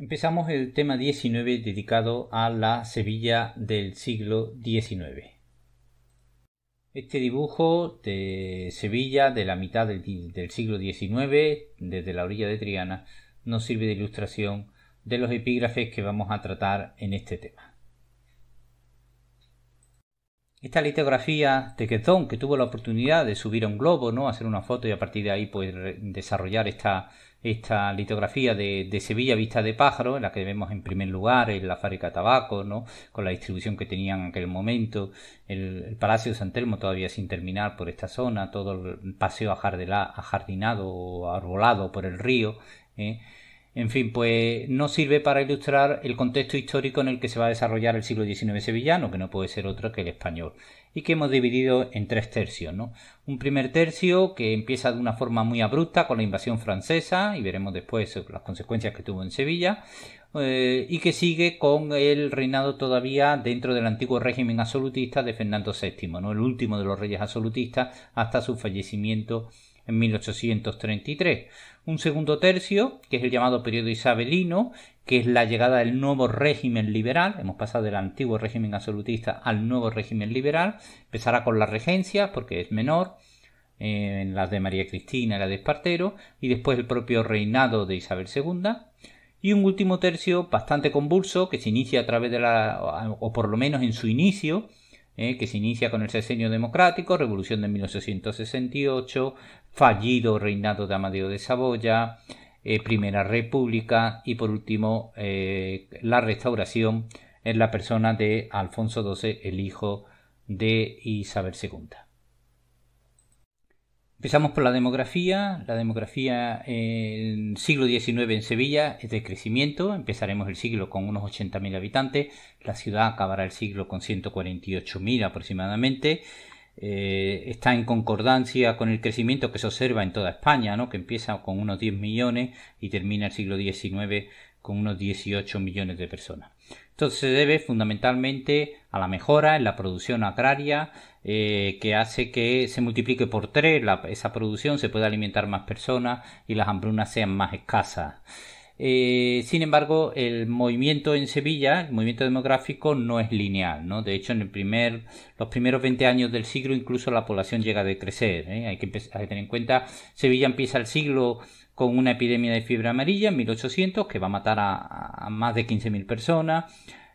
Empezamos el tema 19 dedicado a la Sevilla del siglo XIX. Este dibujo de Sevilla de la mitad del, siglo XIX, desde la orilla de Triana, nos sirve de ilustración de los epígrafes que vamos a tratar en este tema. Esta litografía de Quezón, que tuvo la oportunidad de subir a un globo, ¿no? hacer una foto y a partir de ahí poder desarrollar esta esta litografía de, Sevilla Vista de Pájaro, en la que vemos en primer lugar en la fábrica de tabaco, ¿no? con la distribución que tenían en aquel momento, el, Palacio de San Telmo todavía sin terminar por esta zona, todo el paseo ajardinado o arbolado por el río. ¿eh? En fin, pues no sirve para ilustrar el contexto histórico en el que se va a desarrollar el siglo XIX sevillano, que no puede ser otro que el español y que hemos dividido en tres tercios. Un primer tercio que empieza de una forma muy abrupta con la invasión francesa y veremos después las consecuencias que tuvo en Sevilla. Eh, y que sigue con el reinado todavía dentro del antiguo régimen absolutista de Fernando VII, ¿no? el último de los reyes absolutistas hasta su fallecimiento en 1833. Un segundo tercio, que es el llamado periodo isabelino, que es la llegada del nuevo régimen liberal, hemos pasado del antiguo régimen absolutista al nuevo régimen liberal, empezará con la regencia, porque es menor, eh, en las de María Cristina la de Espartero, y después el propio reinado de Isabel II, y un último tercio bastante convulso que se inicia a través de la, o por lo menos en su inicio, eh, que se inicia con el sexenio democrático, revolución de 1868, fallido reinado de Amadeo de Saboya, eh, Primera República y por último eh, la restauración en la persona de Alfonso XII, el hijo de Isabel II. Empezamos por la demografía. La demografía en el siglo XIX en Sevilla es de crecimiento. Empezaremos el siglo con unos 80.000 habitantes. La ciudad acabará el siglo con 148.000 aproximadamente. Eh, está en concordancia con el crecimiento que se observa en toda España, ¿no? que empieza con unos 10 millones y termina el siglo XIX con unos 18 millones de personas. Entonces se debe fundamentalmente a la mejora en la producción agraria eh, que hace que se multiplique por tres esa producción, se pueda alimentar más personas y las hambrunas sean más escasas. Eh, sin embargo, el movimiento en Sevilla, el movimiento demográfico, no es lineal. ¿no? De hecho, en el primer, los primeros 20 años del siglo incluso la población llega a decrecer. ¿eh? Hay, que tener en cuenta, Sevilla empieza el siglo con una epidemia de fiebre amarilla en 1800 que va a matar a, más de 15.000 personas.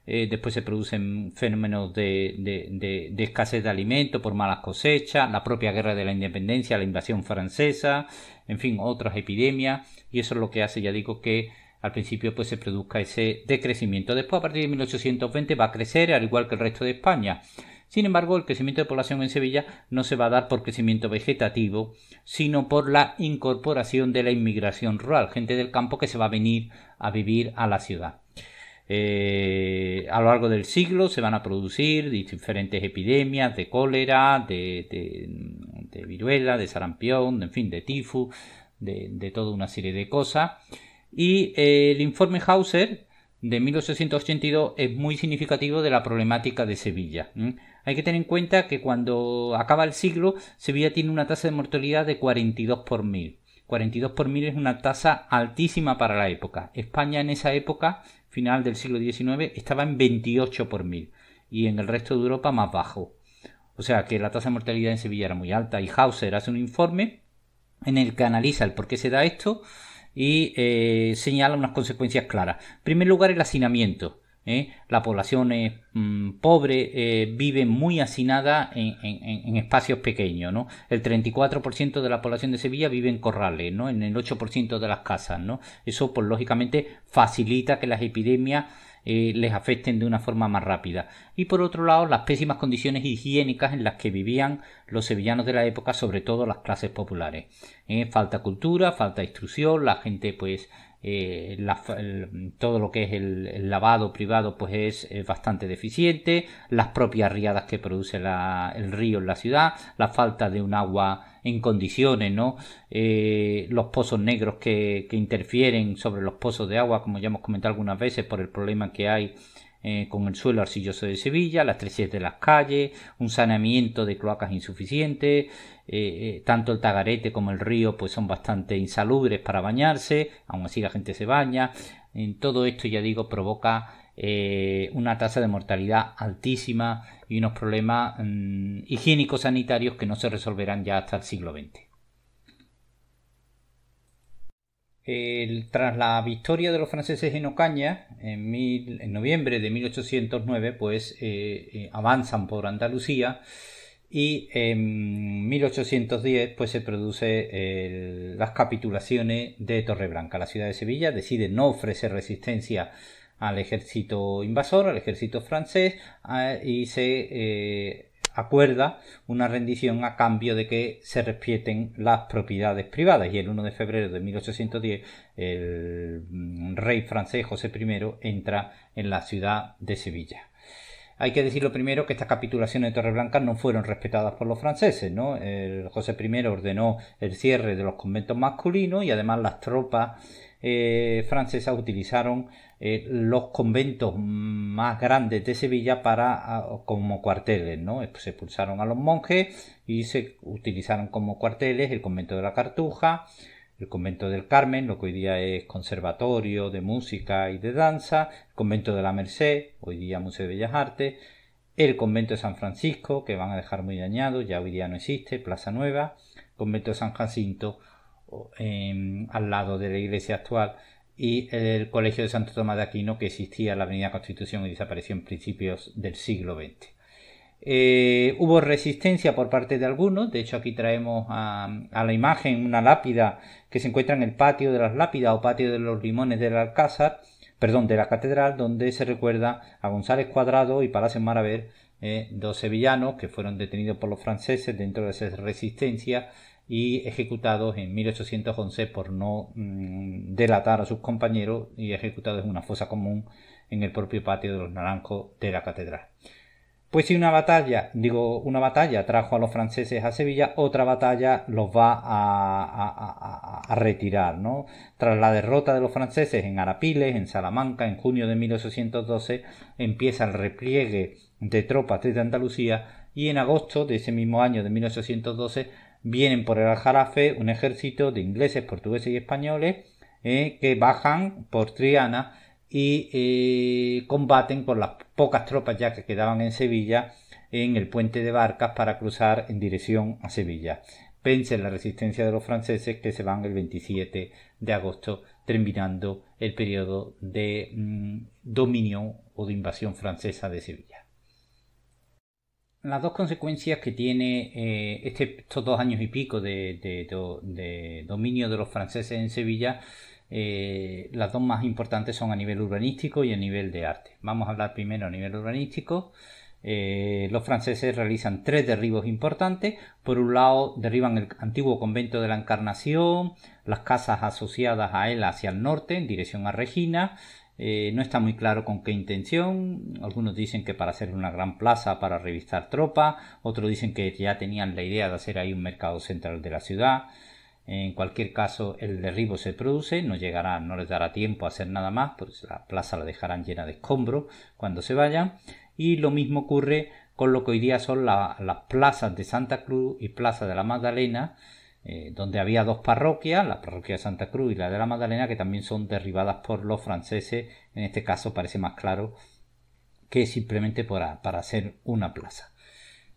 Eh, después se producen fenómenos de, de, de escasez de alimentos por malas cosechas, la propia guerra de la independencia, la invasión francesa, en fin, otras epidemias, y eso es lo que hace, ya digo, que al principio pues se produzca ese decrecimiento. Después, a partir de 1820, va a crecer, al igual que el resto de España. Sin embargo, el crecimiento de población en Sevilla no se va a dar por crecimiento vegetativo, sino por la incorporación de la inmigración rural, gente del campo que se va a venir a vivir a la ciudad. Eh, a lo largo del siglo se van a producir diferentes epidemias de cólera, de de viruela, de sarampión, de, en fin, de tifus, de, toda una serie de cosas. Y eh, el informe Hauser de 1882 es muy significativo de la problemática de Sevilla. Hay que tener en cuenta que cuando acaba el siglo, Sevilla tiene una tasa de mortalidad de 42 por mil. 42 por mil es una tasa altísima para la época. España en esa época, final del siglo XIX, estaba en 28 por mil y en el resto de Europa más bajo. O sea que la tasa de mortalidad en Sevilla era muy alta y Hauser hace un informe en el que analiza el por qué se da esto y eh, señala unas consecuencias claras. En primer lugar, el hacinamiento. ¿eh? La población mm, pobre eh, vive muy hacinada en, espacios pequeños. El 34% de la población de Sevilla vive en corrales, ¿no? en el 8% de las casas. Eso, pues, lógicamente, facilita que las epidemias eh, les afecten de una forma más rápida. Y por otro lado, las pésimas condiciones higiénicas en las que vivían los sevillanos de la época, sobre todo las clases populares. Eh, falta cultura, falta instrucción, la gente pues eh, todo lo que es el, lavado privado pues es, bastante deficiente, las propias riadas que produce el río en la ciudad, la falta de un agua en condiciones, ¿no? Eh, los pozos negros que, interfieren sobre los pozos de agua, como ya hemos comentado algunas veces, por el problema que hay eh, con el suelo arcilloso de Sevilla, las estrechez de las calles, un saneamiento de cloacas insuficiente, eh, tanto el Tagarete como el río pues son bastante insalubres para bañarse, aún así la gente se baña, en todo esto ya digo provoca una tasa de mortalidad altísima y unos problemas mm, higiénicos sanitarios que no se resolverán ya hasta el siglo XX. tras la victoria de los franceses en Ocaña en, noviembre de 1809, pues eh, eh, avanzan por Andalucía y en 1810 pues se produce las capitulaciones de Torreblanca. La ciudad de Sevilla decide no ofrecer resistencia al ejército invasor, al ejército francés, y se eh, acuerda una rendición a cambio de que se respeten las propiedades privadas. Y el 1 de febrero de 1810 el mm, rey francés José I entra en la ciudad de Sevilla. Hay que decirlo primero que estas capitulaciones de Torreblanca no fueron respetadas por los franceses, ¿no? José I ordenó el cierre de los conventos masculinos y además las tropas eh, francesas utilizaron eh, los conventos más grandes de Sevilla para ah, como cuarteles, ¿no? Se pues, expulsaron a los monjes y se utilizaron como cuarteles el convento de la Cartuja, el convento del Carmen, lo que hoy día es conservatorio de música y de danza, el convento de la Merced, hoy día Museo de Bellas Artes, el convento de San Francisco, que van a dejar muy dañado, ya hoy día no existe, Plaza Nueva, convento de San Jacinto, em, al lado de la iglesia actual, y el Colegio de Santo Tomás de Aquino que existía en la Avenida Constitución y desapareció en principios del siglo XX. Eh, hubo resistencia por parte de algunos, de hecho aquí traemos a, la imagen una lápida que se encuentra en el patio de las lápidas o patio de los limones del Alcázar, perdón, de la catedral, donde se recuerda a González Cuadrado y Palacio Maraver, eh, dos sevillanos que fueron detenidos por los franceses dentro de esa resistencia y ejecutados en 1811 por no mm, delatar a sus compañeros y ejecutados en una fosa común en el propio patio de los naranjos de la catedral. Pues si una batalla, digo, una batalla trajo a los franceses a Sevilla, otra batalla los va a, a, retirar, ¿no? Tras la derrota de los franceses en Arapiles, en Salamanca, en junio de 1812, empieza el repliegue de tropas desde Andalucía y en agosto de ese mismo año de 1812 vienen por el Aljarafe un ejército de ingleses, portugueses y españoles eh, que bajan por Triana y eh, combaten con las pocas tropas ya que quedaban en Sevilla en el puente de barcas para cruzar en dirección a Sevilla. en la resistencia de los franceses que se van el 27 de agosto terminando el periodo de mm, dominio o de invasión francesa de Sevilla las dos consecuencias que tiene eh, este, estos dos años y pico de, dominio de los franceses en Sevilla, eh, las dos más importantes son a nivel urbanístico y a nivel de arte. Vamos a hablar primero a nivel urbanístico. Eh, los franceses realizan tres derribos importantes. Por un lado, derriban el antiguo convento de la Encarnación, las casas asociadas a él hacia el norte, en dirección a Regina, eh, no está muy claro con qué intención. Algunos dicen que para hacer una gran plaza para revistar tropas, otros dicen que ya tenían la idea de hacer ahí un mercado central de la ciudad. En cualquier caso, el derribo se produce, no llegará, no les dará tiempo a hacer nada más, pues la plaza la dejarán llena de escombros cuando se vayan. Y lo mismo ocurre con lo que hoy día son las plazas de Santa Cruz y Plaza de la Magdalena, eh, donde había dos parroquias, la parroquia de Santa Cruz y la de la Magdalena, que también son derribadas por los franceses, en este caso parece más claro que simplemente para, hacer una plaza.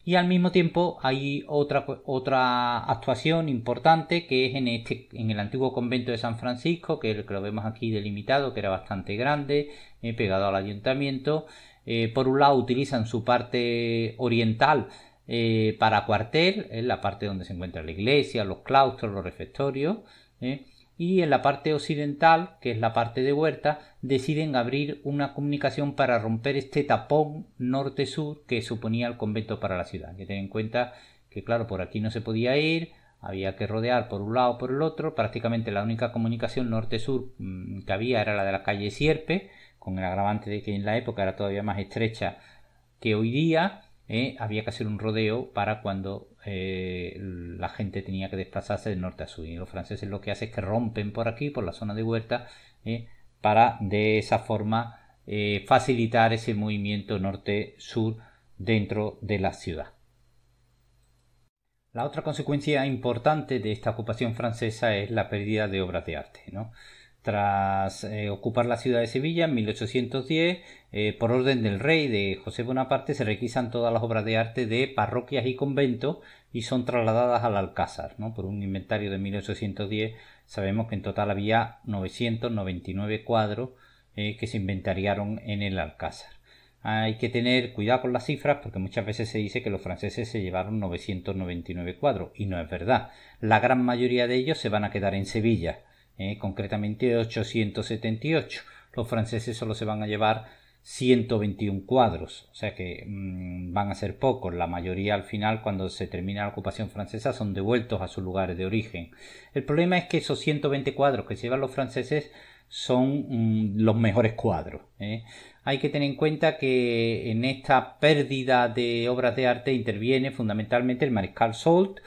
Y al mismo tiempo hay otra, otra actuación importante que es en, este, en el antiguo convento de San Francisco, que lo vemos aquí delimitado, que era bastante grande, eh, pegado al ayuntamiento. Eh, por un lado utilizan su parte oriental eh, para cuartel, en la parte donde se encuentra la iglesia, los claustros, los refectorios, ¿eh? y en la parte occidental, que es la parte de huerta, deciden abrir una comunicación para romper este tapón norte-sur que suponía el convento para la ciudad. que tener en cuenta que, claro, por aquí no se podía ir, había que rodear por un lado por el otro. Prácticamente la única comunicación norte-sur mm, que había era la de la calle Sierpe, con el agravante de que en la época era todavía más estrecha que hoy día. Eh, había que hacer un rodeo para cuando eh, la gente tenía que desplazarse del norte a sur. Y los franceses lo que hacen es que rompen por aquí, por la zona de Huerta, eh, para de esa forma facilitar ese movimiento norte-sur dentro de la ciudad. La otra consecuencia importante de esta ocupación francesa es la pérdida de obras de arte. ¿no? tras eh, ocupar la ciudad de Sevilla en 1810, eh, por orden del rey de José Bonaparte, se requisan todas las obras de arte de parroquias y conventos y son trasladadas al Alcázar. ¿no? Por un inventario de 1810 sabemos que en total había 999 cuadros eh, que se inventariaron en el Alcázar. Hay que tener cuidado con las cifras porque muchas veces se dice que los franceses se llevaron 999 cuadros y no es verdad. La gran mayoría de ellos se van a quedar en Sevilla. Eh, concretamente 878. Los franceses solo se van a llevar 121 cuadros, o sea que mm, van a ser pocos. La mayoría al final, cuando se termina la ocupación francesa, son devueltos a sus lugares de origen. El problema es que esos 120 cuadros que se llevan los franceses son mm, los mejores cuadros. Eh. Hay que tener en cuenta que en esta pérdida de obras de arte interviene fundamentalmente el mariscal Soult,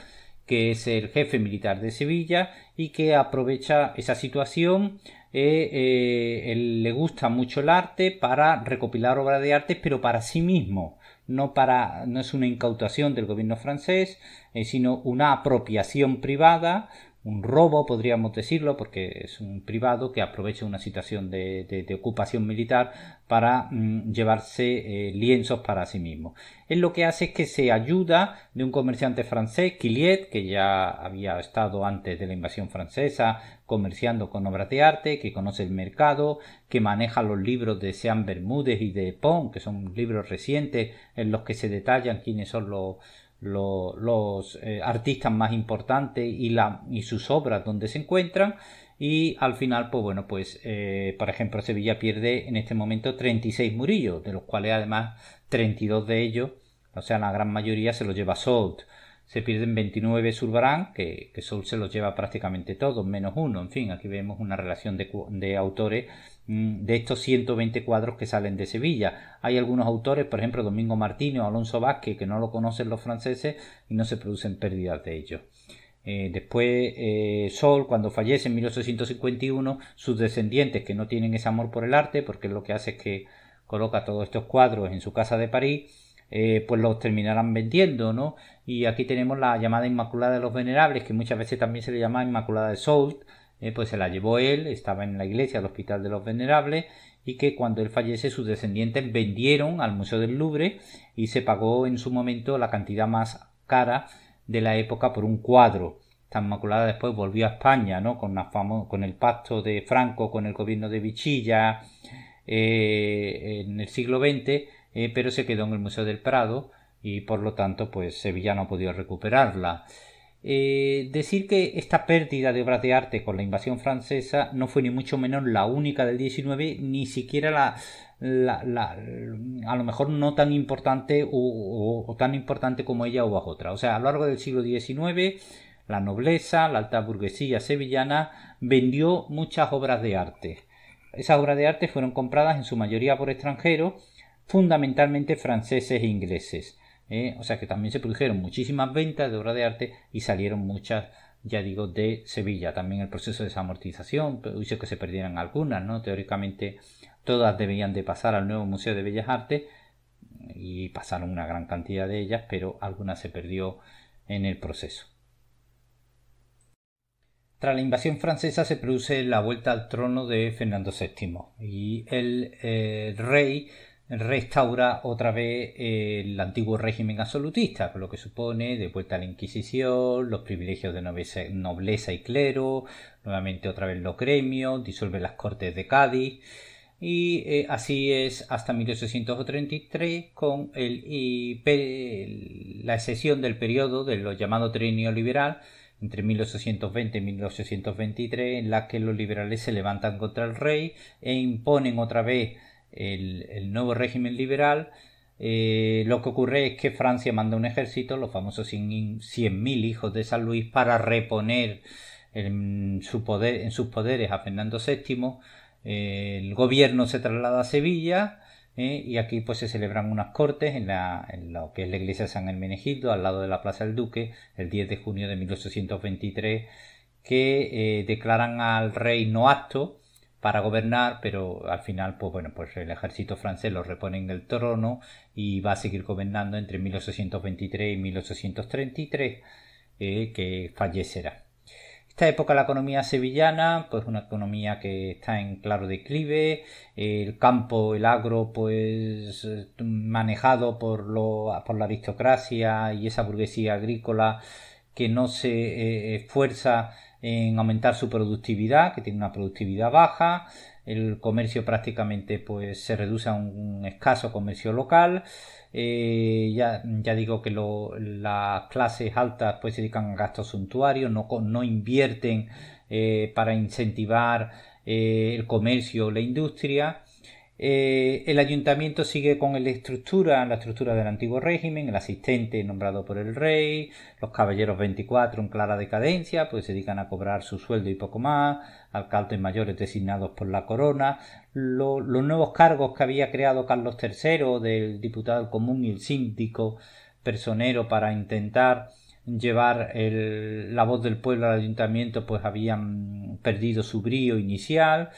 que es el jefe militar de Sevilla, y que aprovecha esa situación. Eh, eh, le gusta mucho el arte para recopilar obras de arte, pero para sí mismo. No, para, no es una incautación del gobierno francés, eh, sino una apropiación privada un robo, podríamos decirlo, porque es un privado que aprovecha una situación de, ocupación militar para mm, llevarse eh, lienzos para sí mismo. Él lo que hace es que se ayuda de un comerciante francés, Quilliet, que ya había estado antes de la invasión francesa comerciando con obras de arte, que conoce el mercado, que maneja los libros de Sean Bermúdez y de Pon, que son libros recientes en los que se detallan quiénes son los los eh, artistas más importantes y, la, y sus obras donde se encuentran. Y al final, pues bueno, pues eh, por ejemplo Sevilla pierde en este momento 36 murillos, de los cuales además 32 de ellos, o sea, la gran mayoría se los lleva Sold Se pierden 29 Zurbarán, que, que se los lleva prácticamente todos, menos uno. En fin, aquí vemos una relación de, de autores Mm, de estos 120 cuadros que salen de Sevilla. Hay algunos autores, por ejemplo Domingo Martínez o Alonso Vázquez, que no lo conocen los franceses y no se producen pérdidas de ellos. Eh, después, eh, Sol, cuando fallece en 1851, sus descendientes, que no tienen ese amor por el arte, porque lo que hace es que coloca todos estos cuadros en su casa de París, eh, pues los terminarán vendiendo, ¿no? Y aquí tenemos la llamada Inmaculada de los Venerables, que muchas veces también se le llama Inmaculada de Sol, eh, pues se la llevó él, estaba en la iglesia, al Hospital de los Venerables, y que cuando él fallece sus descendientes vendieron al Museo del Louvre y se pagó en su momento la cantidad más cara de la época por un cuadro. Tan maculada después volvió a España, ¿no? Con, con el pacto de Franco, con el gobierno de Vichilla, eh, en el siglo XX, eh, pero se quedó en el Museo del Prado y por lo tanto, pues Sevilla no ha recuperarla. Eh, decir que esta pérdida de obras de arte con la invasión francesa no fue ni mucho menos la única del 19, ni siquiera la, a lo mejor no tan importante o, tan importante como ella o bajo otra. O sea, a lo largo del siglo XIX, la nobleza, la alta burguesía sevillana vendió muchas obras de arte. Esas obras de arte fueron compradas en su mayoría por extranjeros, fundamentalmente franceses e ingleses. ¿eh? o sea que también se produjeron muchísimas ventas de obra de arte y salieron muchas, ya digo, de Sevilla. También el proceso de desamortización pues, hizo que se perdieran algunas, ¿no? Teóricamente todas debían de pasar al nuevo Museo de Bellas Artes y pasaron una gran cantidad de ellas, pero algunas se perdió en el proceso. Tras la invasión francesa se produce la vuelta al trono de Fernando VII y el eh, rey restaura otra vez el antiguo régimen absolutista, lo que supone de vuelta a la Inquisición, los privilegios de nobleza, y clero, nuevamente otra vez los gremios, disuelve las Cortes de Cádiz y eh, así es hasta 1833 con el, la excepción del periodo de lo llamado trienio liberal entre 1820 y 1823 en la que los liberales se levantan contra el rey e imponen otra vez el, nuevo régimen liberal, eh, lo que ocurre es que Francia manda un ejército, los famosos 100.000 hijos de San Luis, para reponer en, su poder, en sus poderes a Fernando VII. Eh, el gobierno se traslada a Sevilla eh, y aquí pues se celebran unas cortes en, la, lo que es la iglesia de San Hermenegildo, al lado de la Plaza del Duque, el 10 de junio de 1823, que declaran al rey no acto, para gobernar, pero al final, pues bueno, pues el ejército francés lo repone en el trono y va a seguir gobernando entre 1823 y 1833, eh, que fallecerá. Esta época la economía sevillana, pues una economía que está en claro declive, el campo, el agro, pues eh, manejado por, lo, por la aristocracia y esa burguesía agrícola que no se eh, esfuerza en aumentar su productividad, que tiene una productividad baja, el comercio prácticamente pues se reduce a un, escaso comercio local, eh, ya, digo que las clases altas pues se dedican a gastos suntuarios, no, no invierten eh, para incentivar eh, el comercio o la industria, eh, el ayuntamiento sigue con la estructura, la estructura del antiguo régimen, el asistente nombrado por el rey, los caballeros 24 en clara decadencia, pues se dedican a cobrar su sueldo y poco más, alcaldes mayores designados por la corona, los nuevos cargos que había creado Carlos III del diputado común y el síndico personero para intentar llevar la voz del pueblo al ayuntamiento, pues habían perdido su brío inicial.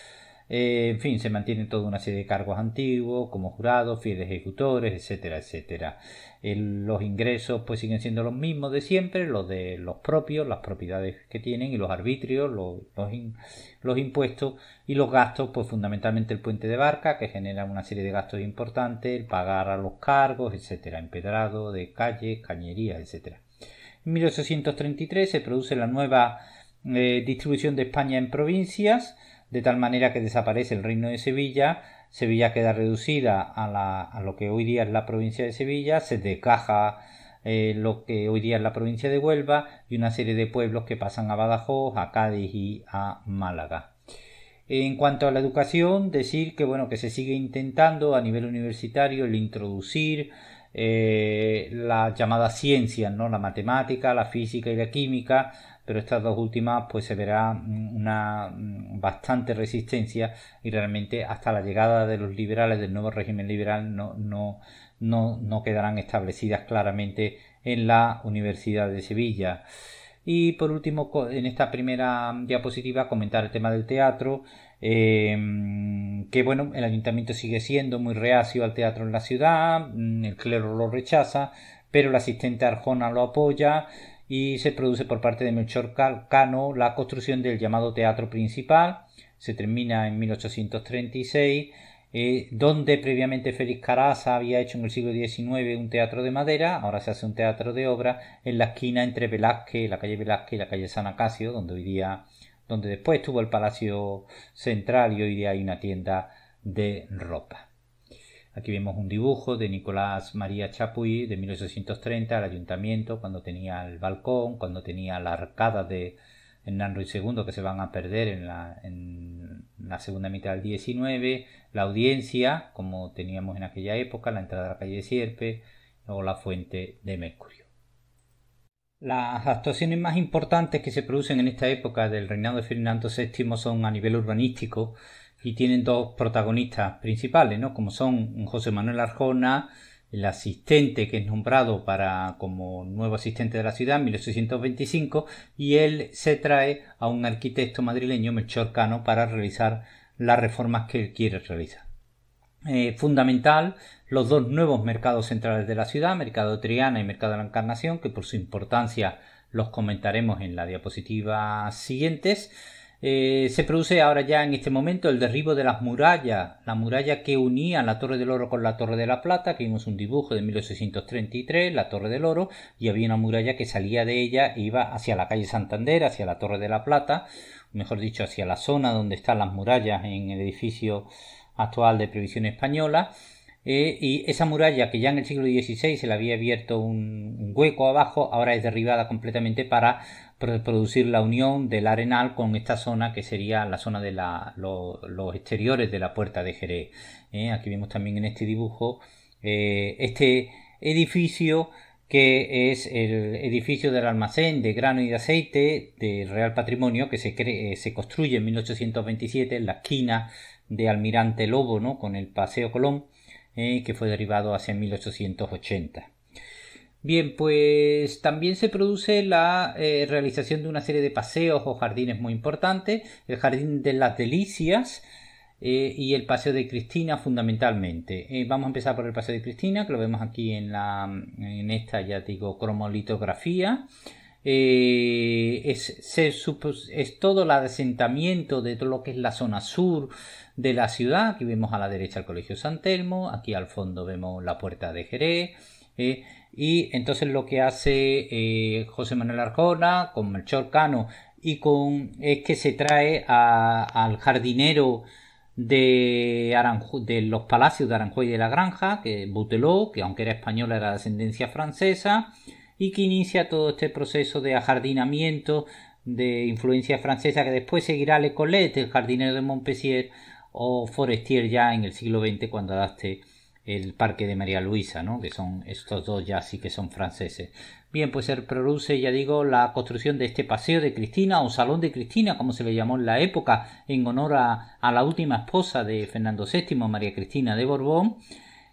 Eh, en fin, se mantienen toda una serie de cargos antiguos, como jurados, fieles ejecutores, etcétera, etcétera. Eh, los ingresos pues siguen siendo los mismos de siempre, los de los propios, las propiedades que tienen y los arbitrios, los, impuestos y los gastos, pues fundamentalmente el puente de barca, que genera una serie de gastos importantes, el pagar a los cargos, etcétera, empedrado de calle, cañería, etcétera. En 1833 se produce la nueva eh, distribución de España en provincias, de tal manera que desaparece el reino de Sevilla, Sevilla queda reducida a, lo que hoy día es la provincia de Sevilla, se decaja eh, lo que hoy día es la provincia de Huelva y una serie de pueblos que pasan a Badajoz, a Cádiz y a Málaga. En cuanto a la educación, decir que bueno que se sigue intentando a nivel universitario el introducir eh, la las llamadas ciencias, ¿no? la matemática, la física y la química pero estas dos últimas pues se verá mm, una mm, bastante resistencia y realmente hasta la llegada de los liberales del nuevo régimen liberal no, quedarán establecidas claramente en la Universidad de Sevilla. Y por último, en esta primera diapositiva, comentar el tema del teatro, eh, que bueno, el ayuntamiento sigue siendo muy reacio al teatro en la ciudad, mm, el clero lo rechaza, pero el asistente Arjona lo apoya, y se produce por parte de Melchor Cano la construcción del llamado teatro principal, se termina en 1836, eh, donde previamente Félix Caraza había hecho en el siglo XIX un teatro de madera, ahora se hace un teatro de obra en la esquina entre Velázquez, la calle Velázquez y la calle San Acacio, donde hoy día, donde después tuvo el Palacio Central y hoy día hay una tienda de ropa. Aquí vemos un dibujo de Nicolás María Chapuy de 1830 al ayuntamiento, cuando tenía el balcón, cuando tenía la arcada de Hernán Ruiz II que se van a perder en la, segunda mitad del 19, la audiencia, como teníamos en aquella época, la entrada a la calle Sierpe o la fuente de Mercurio. Las actuaciones más importantes que se producen en esta época del reinado de Fernando VII son a nivel urbanístico, y tienen dos protagonistas principales, ¿no? Como son José Manuel Arjona, el asistente que es nombrado para como nuevo asistente de la ciudad en 1825 y él se trae a un arquitecto madrileño Melchor Cano para realizar las reformas que él quiere realizar. Eh, fundamental los dos nuevos mercados centrales de la ciudad, Mercado Triana y Mercado de la Encarnación, que por su importancia los comentaremos en la diapositiva siguientes. Eh, se produce ahora ya en este momento el derribo de las murallas, la muralla que unía la Torre del Oro con la Torre de la Plata, que vimos un dibujo de 1833, la Torre del Oro, y había una muralla que salía de ella iba hacia la calle Santander, hacia la Torre de la Plata, mejor dicho, hacia la zona donde están las murallas en el edificio actual de Previsión Española. Eh, y esa muralla que ya en el siglo XVI se le había abierto un, hueco abajo, ahora es derribada completamente para producir la unión del arenal con esta zona que sería la zona de los exteriores de la puerta de Jerez. ¿eh? Aquí vemos también en este dibujo eh, este edificio que es el edificio del almacén de grano y de aceite del Real Patrimonio que se, eh, se construye en 1827 en la esquina de Almirante Lobo ¿no? con el Paseo Colón que fue derivado hacia 1880. Bien, pues también se produce la eh, realización de una serie de paseos o jardines muy importantes, el Jardín de las Delicias eh, y el Paseo de Cristina fundamentalmente. Eh, vamos a empezar por el Paseo de Cristina, que lo vemos aquí en, la, en esta, ya digo, cromolitografía. es, es, todo el asentamiento de todo lo que es la zona sur de la ciudad. Aquí vemos a la derecha el Colegio San Telmo, aquí al fondo vemos la puerta de Jerez. Y entonces lo que hace eh, José Manuel Arcona con Melchor Cano y con es que se trae al jardinero de, de los palacios de Aranjuez de la Granja, que es que aunque era español era de ascendencia francesa, y que inicia todo este proceso de ajardinamiento de influencia francesa que después seguirá Le Colette, el jardinero de Montpellier o Forestier ya en el siglo XX cuando adapte el Parque de María Luisa, ¿no? que son estos dos ya sí que son franceses. Bien, pues se produce, ya digo, la construcción de este Paseo de Cristina o Salón de Cristina, como se le llamó en la época, en honor a, la última esposa de Fernando VII, María Cristina de Borbón,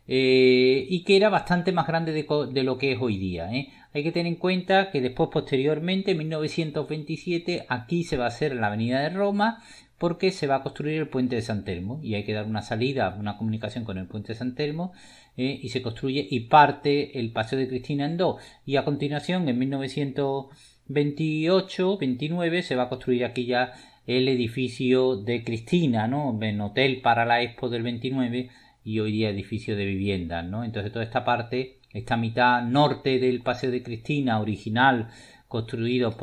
eh, y que era bastante más grande de, lo que es hoy día. ¿eh? Hay que tener en cuenta que después, posteriormente, en 1927, aquí se va a hacer la Avenida de Roma, porque se va a construir el puente de San Telmo y hay que dar una salida, una comunicación con el puente de San Telmo eh, y se construye y parte el paseo de Cristina en dos y a continuación en 1928-29 se va a construir aquí ya el edificio de Cristina, ¿no? En hotel para la Expo del 29 y hoy día edificio de viviendas, ¿no? Entonces toda esta parte, esta mitad norte del paseo de Cristina original construido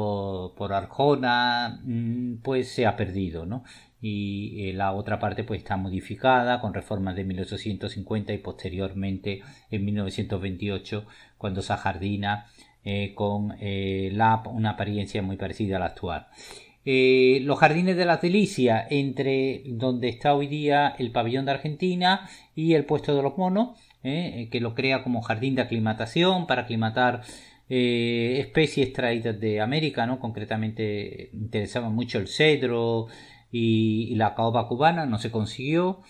por, Arjona, mm, pues se ha perdido, ¿no? y eh, la otra parte pues está modificada con reformas de 1850 y posteriormente en 1928 cuando se ajardina eh, con eh, la, una apariencia muy parecida a la actual. los jardines de las delicias entre donde está hoy día el pabellón de Argentina y el puesto de los monos que lo crea como jardín de aclimatación para aclimatar especies eh, traídas de América, ¿no? Concretamente interesaba mucho el cedro y, la caoba cubana, no se consiguió.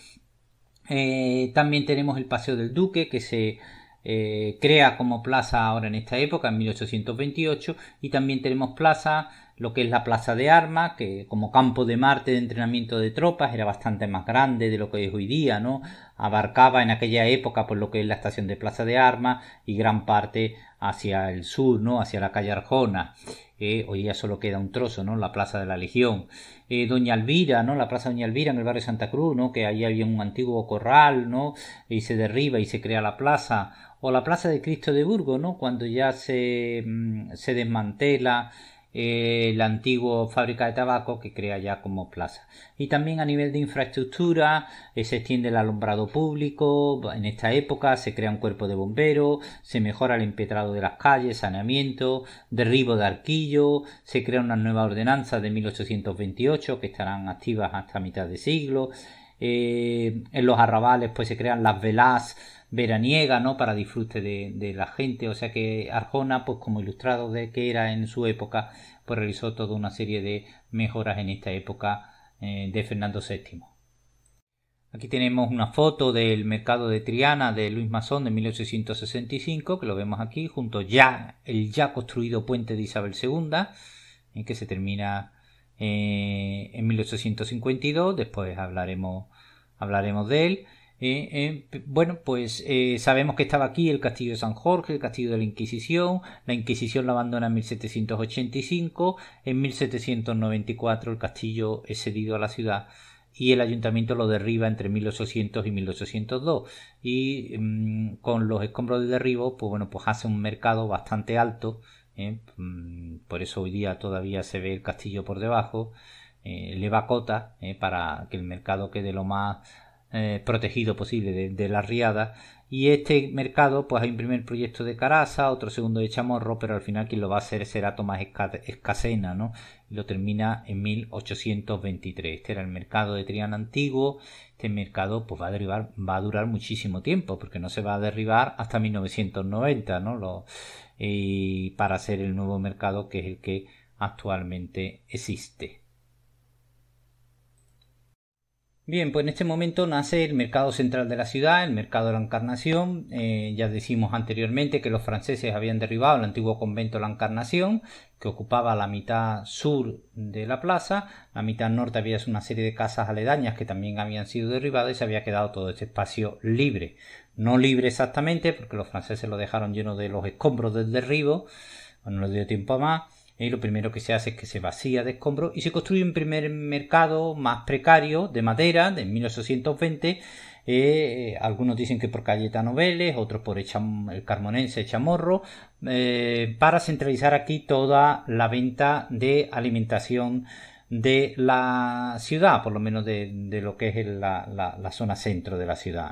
Eh, también tenemos el Paseo del Duque, que se eh, crea como plaza ahora en esta época, en 1828, y también tenemos plaza, lo que es la Plaza de Armas, que como campo de Marte de entrenamiento de tropas era bastante más grande de lo que es hoy día, ¿no? abarcaba en aquella época por lo que es la estación de Plaza de Armas y gran parte hacia el sur, ¿no? Hacia la calle Arjona. Eh, hoy ya solo queda un trozo, ¿no? La Plaza de la Legión. Eh, Doña Elvira, ¿no? La Plaza Doña Alvira en el barrio Santa Cruz, ¿no? Que ahí había un antiguo corral, ¿no? Y se derriba y se crea la plaza. O la Plaza de Cristo de Burgo, ¿no? Cuando ya se, mm, se desmantela eh, la antigua fábrica de tabaco que crea ya como plaza. Y también a nivel de infraestructura eh, se extiende el alumbrado público, en esta época se crea un cuerpo de bomberos, se mejora el empetrado de las calles, saneamiento, derribo de arquillo, se crea una nueva ordenanza de 1828 que estarán activas hasta mitad de siglo. Eh, en los arrabales pues se crean las velas veraniega, ¿no? Para disfrute de, la gente. O sea que Arjona, pues como ilustrado de que era en su época, pues realizó toda una serie de mejoras en esta época eh, de Fernando VII. Aquí tenemos una foto del mercado de Triana de Luis Masón de 1865, que lo vemos aquí, junto ya el ya construido puente de Isabel II, en eh, que se termina eh, en 1852. Después hablaremos, hablaremos de él. Eh, eh bueno, pues eh, sabemos que estaba aquí el castillo de San Jorge, el castillo de la Inquisición. La Inquisición lo abandona en 1785. En 1794 el castillo es cedido a la ciudad y el ayuntamiento lo derriba entre 1800 y 1802. Y mm, con los escombros de derribo, pues bueno, pues hace un mercado bastante alto. Eh, mm, por eso hoy día todavía se ve el castillo por debajo. Le va cota para que el mercado quede lo más eh, protegido posible de, las riadas y este mercado, pues hay un primer proyecto de Caraza, otro segundo de Chamorro, pero al final quien lo va a hacer será Tomás Escasena, ¿no? lo termina en 1823. Este era el mercado de Triana antiguo. Este mercado, pues va a va a durar muchísimo tiempo, porque no se va a derribar hasta 1990, ¿no? Lo, y para hacer el nuevo mercado que es el que actualmente existe. Bien, pues en este momento nace el mercado central de la ciudad, el mercado de la Encarnación. Eh, ya decimos anteriormente que los franceses habían derribado el antiguo convento de la Encarnación, que ocupaba la mitad sur de la plaza. La mitad norte había una serie de casas aledañas que también habían sido derribadas y se había quedado todo este espacio libre. No libre exactamente, porque los franceses lo dejaron lleno de los escombros del derribo, no les dio tiempo a más lo primero que se hace es que se vacía de escombros y se construye un primer mercado más precario de madera de 1820. Eh, algunos dicen que por Cayetano Vélez, otros por el, Carmonense Chamorro, eh, para centralizar aquí toda la venta de alimentación de la ciudad, por lo menos de, lo que es la, zona centro de la ciudad,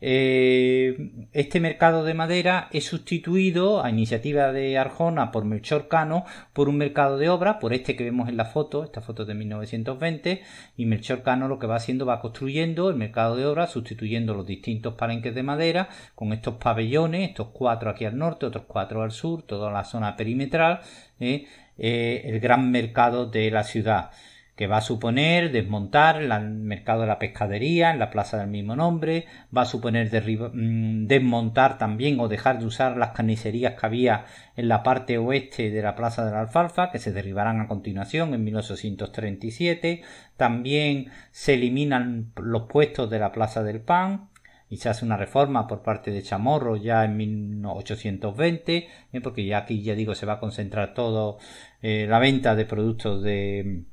eh, este mercado de madera es sustituido a iniciativa de Arjona por Melchor Cano por un mercado de obra, por este que vemos en la foto, esta foto es de 1920, y Melchor Cano lo que va haciendo va construyendo el mercado de obra, sustituyendo los distintos palenques de madera con estos pabellones, estos cuatro aquí al norte, otros cuatro al sur, toda la zona perimetral, eh, eh, el gran mercado de la ciudad que va a suponer desmontar el mercado de la pescadería en la plaza del mismo nombre, va a suponer mm, desmontar también o dejar de usar las carnicerías que había en la parte oeste de la plaza de la alfalfa, que se derribarán a continuación en 1837, también se eliminan los puestos de la plaza del pan, y se hace una reforma por parte de Chamorro ya en 1820, eh, porque ya aquí ya digo se va a concentrar todo eh, la venta de productos de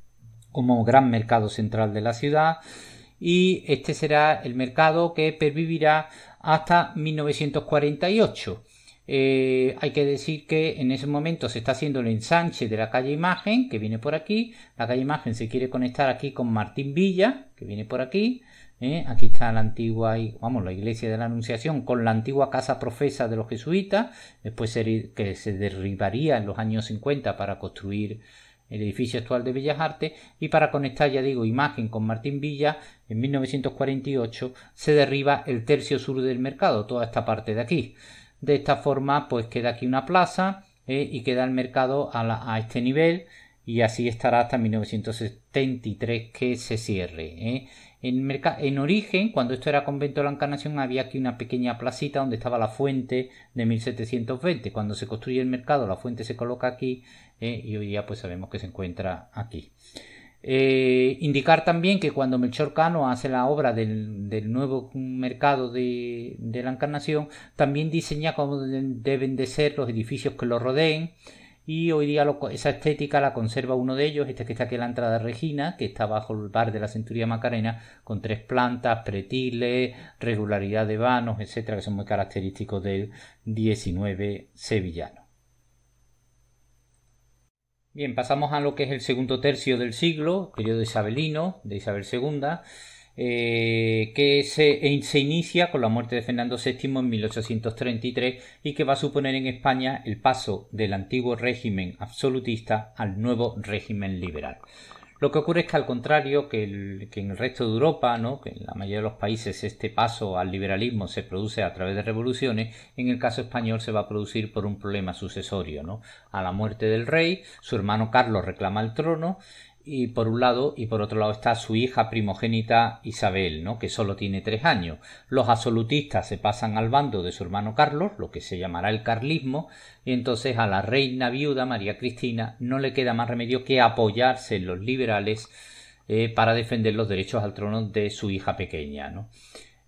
como gran mercado central de la ciudad y este será el mercado que pervivirá hasta 1948. Eh, hay que decir que en ese momento se está haciendo el ensanche de la calle Imagen, que viene por aquí. La calle Imagen se quiere conectar aquí con Martín Villa, que viene por aquí. Eh. aquí está la antigua, vamos, la iglesia de la Anunciación con la antigua casa profesa de los jesuitas, después que se derribaría en los años 50 para construir el edificio actual de Bellas Artes, y para conectar, ya digo, imagen con Martín Villa, en 1948 se derriba el tercio sur del mercado, toda esta parte de aquí. De esta forma, pues queda aquí una plaza eh, y queda el mercado a, a, este nivel y así estará hasta 1973 que se cierre. Eh. En, origen, cuando esto era convento de la Encarnación, había aquí una pequeña placita donde estaba la fuente de 1720. Cuando se construye el mercado, la fuente se coloca aquí eh, y hoy día pues sabemos que se encuentra aquí. Eh, indicar también que cuando Melchor Cano hace la obra del, nuevo mercado de, de, la Encarnación, también diseña cómo deben de ser los edificios que lo rodeen, y hoy día esa estética la conserva uno de ellos, este que está aquí en la entrada de Regina, que está bajo el bar de la Centuria Macarena, con tres plantas, pretiles, regularidad de vanos, etcétera, que son muy característicos del XIX sevillano. Bien, pasamos a lo que es el segundo tercio del siglo, periodo isabelino, de Isabel II eh, que eh, se, inicia con la muerte de Fernando VII en 1833 y que va a suponer en España el paso del antiguo régimen absolutista al nuevo régimen liberal. Lo que ocurre es que al contrario que, que en el resto de Europa, ¿no? que en la mayoría de los países este paso al liberalismo se produce a través de revoluciones, en el caso español se va a producir por un problema sucesorio. ¿no? A la muerte del rey, su hermano Carlos reclama el trono, y por un lado y por otro lado está su hija primogénita Isabel, ¿no? que solo tiene tres años. Los absolutistas se pasan al bando de su hermano Carlos, lo que se llamará el carlismo, y entonces a la reina viuda María Cristina no le queda más remedio que apoyarse en los liberales eh, para defender los derechos al trono de su hija pequeña.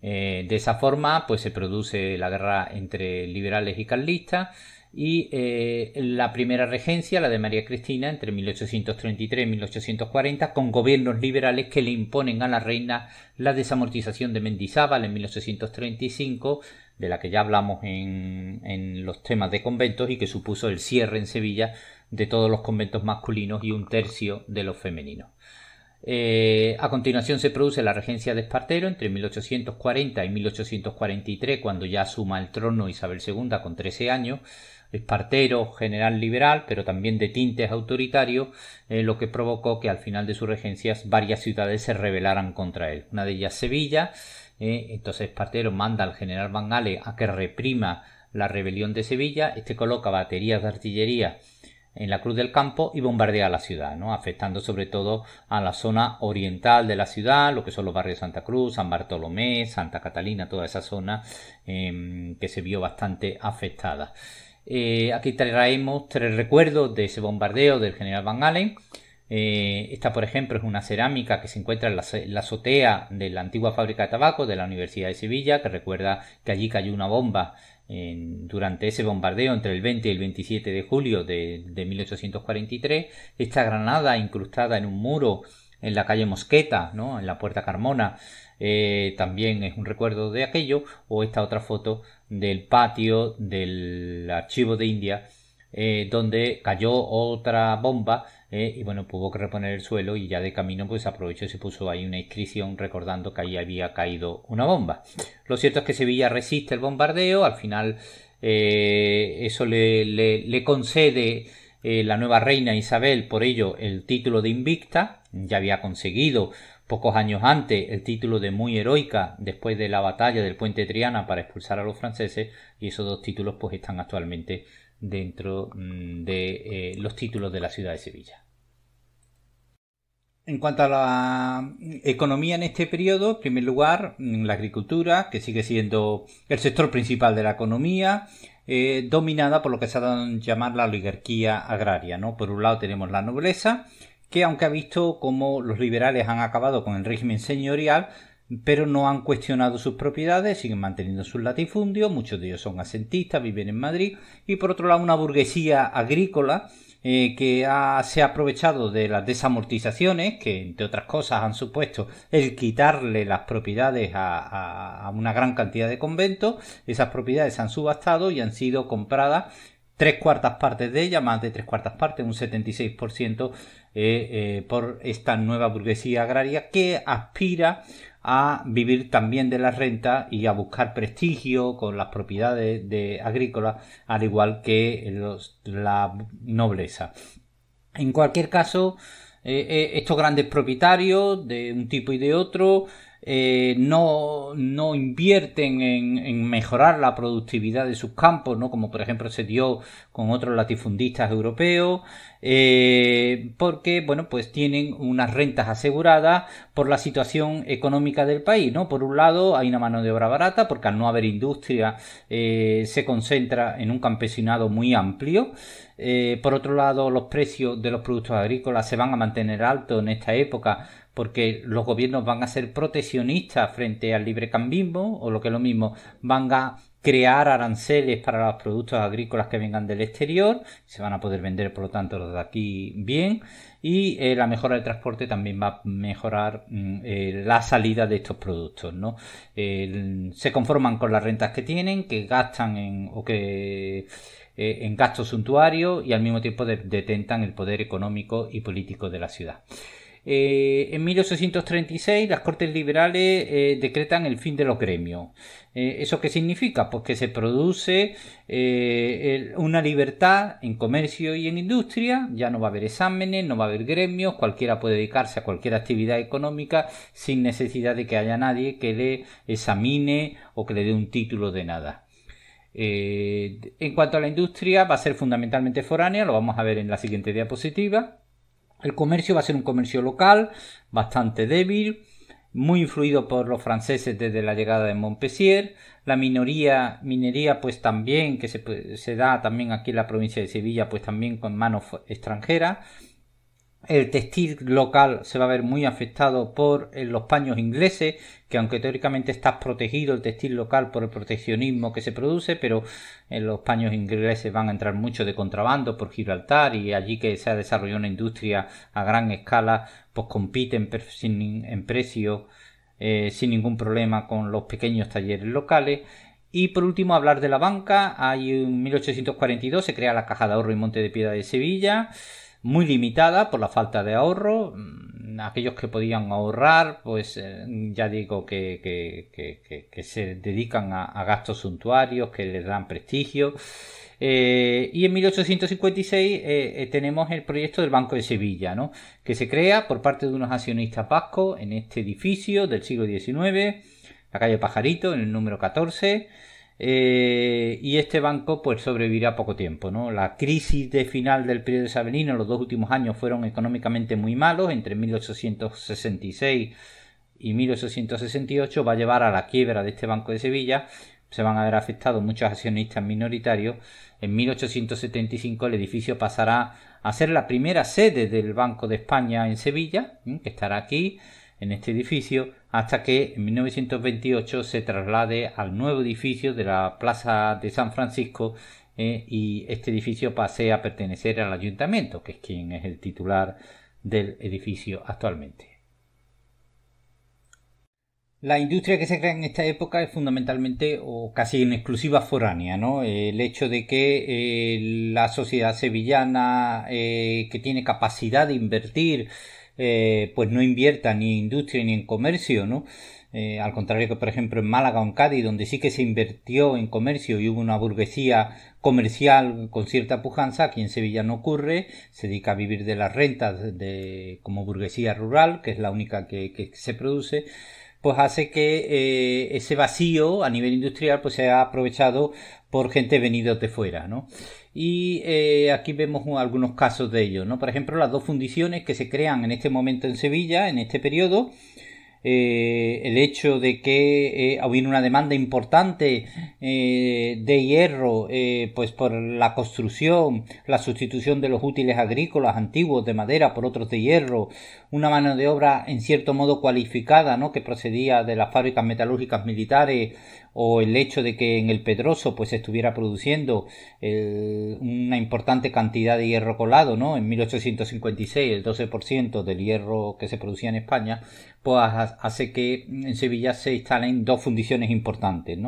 Eh, de esa forma, pues se produce la guerra entre liberales y carlistas y eh, la primera regencia, la de María Cristina, entre 1833 y 1840, con gobiernos liberales que le imponen a la reina la desamortización de Mendizábal en 1835, de la que ya hablamos en, en los temas de conventos y que supuso el cierre en Sevilla de todos los conventos masculinos y un tercio de los femeninos. Eh, a continuación se produce la regencia de Espartero entre 1840 y 1843, cuando ya suma el trono Isabel II con 13 años, espartero, general liberal, pero también de tintes autoritarios, eh, lo que provocó que al final de sus regencias varias ciudades se rebelaran contra él. Una de ellas Sevilla, eh, entonces Espartero manda al general Van a que reprima la rebelión de Sevilla, este coloca baterías de artillería en la Cruz del Campo y bombardea la ciudad, ¿no? afectando sobre todo a la zona oriental de la ciudad, lo que son los barrios Santa Cruz, San Bartolomé, Santa Catalina, toda esa zona em, que se vio bastante afectada. Eh, aquí traemos tres recuerdos de ese bombardeo del general Van Allen. Eh, esta, por ejemplo, es una cerámica que se encuentra en la, azotea de la antigua fábrica de tabaco de la Universidad de Sevilla, que recuerda que allí cayó una bomba durante ese bombardeo entre el 20 y el 27 de julio de, 1843. Esta granada incrustada en un muro en la calle Mosqueta, ¿no? en la Puerta Carmona, eh, también es un recuerdo de aquello, o esta otra foto del patio del archivo de India, eh, donde cayó otra bomba eh, y bueno, tuvo que reponer el suelo y ya de camino pues aprovechó y se puso ahí una inscripción recordando que ahí había caído una bomba. Lo cierto es que Sevilla resiste el bombardeo, al final eh, eso le, le concede la nueva reina Isabel por ello el título de invicta, ya había conseguido Pocos años antes, el título de Muy Heroica, después de la batalla del puente Triana para expulsar a los franceses, y esos dos títulos pues están actualmente dentro mm, de eh, los títulos de la ciudad de Sevilla. En cuanto a la economía en este periodo, en primer lugar, mm, la agricultura, que sigue siendo el sector principal de la economía, eh, dominada por lo que se ha dado a llamar la oligarquía agraria. Por un lado tenemos la nobleza que aunque ha visto cómo los liberales han acabado con el régimen señorial, pero no han cuestionado sus propiedades, siguen manteniendo sus latifundios, muchos de ellos son asentistas, viven en Madrid, y por otro lado una burguesía agrícola eh, que se ha aprovechado de las desamortizaciones, que entre otras cosas han supuesto el quitarle las propiedades a, a una gran cantidad de conventos, esas propiedades se han subastado y han sido compradas tres cuartas partes de ellas, más de tres cuartas partes, un 76% eh, eh, por esta nueva burguesía agraria que aspira a vivir también de la renta y a buscar prestigio con las propiedades de agrícolas al igual que la nobleza. En cualquier caso, eh, estos grandes propietarios de un tipo y de otro eh, no, invierten en, mejorar la productividad de sus campos, ¿no? como por ejemplo se dio con otros latifundistas europeos, eh, porque bueno, pues tienen unas rentas aseguradas por la situación económica del país. ¿no? Por un lado hay una mano de obra barata, porque al no haber industria eh, se concentra en un campesinado muy amplio. por otro lado, los precios de los productos agrícolas se van a mantener altos en esta época porque los gobiernos van a ser proteccionistas frente al librecambismo o lo que es lo mismo, van a crear aranceles para los productos agrícolas que vengan del exterior, se van a poder vender por lo tanto los de aquí bien y eh, la mejora del transporte también va a mejorar mm, eh, la salida de estos productos, se conforman con las rentas que tienen, que gastan en, eh, gastos suntuarios y al mismo tiempo detentan el poder económico y político de la ciudad. Eh, en 1836 las Cortes Liberales eh, decretan el fin de los gremios. Eh, ¿Eso qué significa? Pues que se produce una libertad en comercio y en industria, ya no va a haber exámenes, no va a haber gremios, cualquiera puede dedicarse a cualquier actividad económica sin necesidad de que haya nadie que le examine o que le dé un título de nada. en cuanto a la industria, va a ser fundamentalmente foránea, lo vamos a ver en la siguiente diapositiva. El comercio va a ser un comercio local, bastante débil, muy influido por los franceses desde la llegada de Montpessier, la minoría, minería pues también que se, se da también aquí en la provincia de Sevilla pues también con manos extranjeras el textil local se va a ver muy afectado por eh, los paños ingleses, que aunque teóricamente está protegido el textil local por el proteccionismo que se produce, pero en eh, los paños ingleses van a entrar mucho de contrabando por Gibraltar y allí que se ha desarrollado una industria a gran escala, pues compiten en precio eh, sin ningún problema con los pequeños talleres locales. Y por último, hablar de la banca. Hay en 1842 se crea la Caja de Ahorro y Monte de Piedra de Sevilla muy limitada por la falta de ahorro. Mm, aquellos que podían ahorrar, pues eh, ya digo que, se dedican a, gastos suntuarios, que les dan prestigio. Eh, y en 1856 eh, tenemos el proyecto del Banco de Sevilla, que se crea por parte de unos accionistas vascos en este edificio del siglo XIX, la calle Pajarito, en el número 14. Eh, y este banco pues sobrevivirá poco tiempo. ¿no? La crisis de final del periodo de Sabelino, los dos últimos años fueron económicamente muy malos, entre 1866 y 1868 va a llevar a la quiebra de este Banco de Sevilla, se van a ver afectados muchos accionistas minoritarios. En 1875 el edificio pasará a ser la primera sede del Banco de España en Sevilla, que estará aquí en este edificio hasta que en 1928 se traslade al nuevo edificio de la Plaza de San Francisco eh, y este edificio pase a pertenecer al ayuntamiento, que es quien es el titular del edificio actualmente. La industria que se crea en esta época es fundamentalmente o casi en exclusiva foránea, ¿no? El hecho de que eh, la sociedad sevillana eh, que tiene capacidad de invertir eh, pues no invierta ni en industria ni en comercio, ¿no? Eh, al contrario que, por ejemplo, en Málaga o en Cádiz, donde sí que se invirtió en comercio y hubo una burguesía comercial con cierta pujanza, aquí en Sevilla no ocurre, se dedica a vivir de las rentas de, como burguesía rural, que es la única que, se produce, pues hace que eh, ese vacío a nivel industrial pues sea aprovechado por gente venida de fuera, ¿no? y eh, aquí vemos algunos casos de ello. ¿no? Por ejemplo, las dos fundiciones que se crean en este momento en Sevilla, en este periodo, eh, el hecho de que eh, hubiera una demanda importante eh, de hierro eh, pues por la construcción, la sustitución de los útiles agrícolas antiguos de madera por otros de hierro, una mano de obra en cierto modo cualificada ¿no? que procedía de las fábricas metalúrgicas militares o el hecho de que en el Pedroso pues estuviera produciendo una importante cantidad de hierro colado, ¿no? En 1856 el 12% del hierro que se producía en España hace que en Sevilla se instalen dos fundiciones importantes,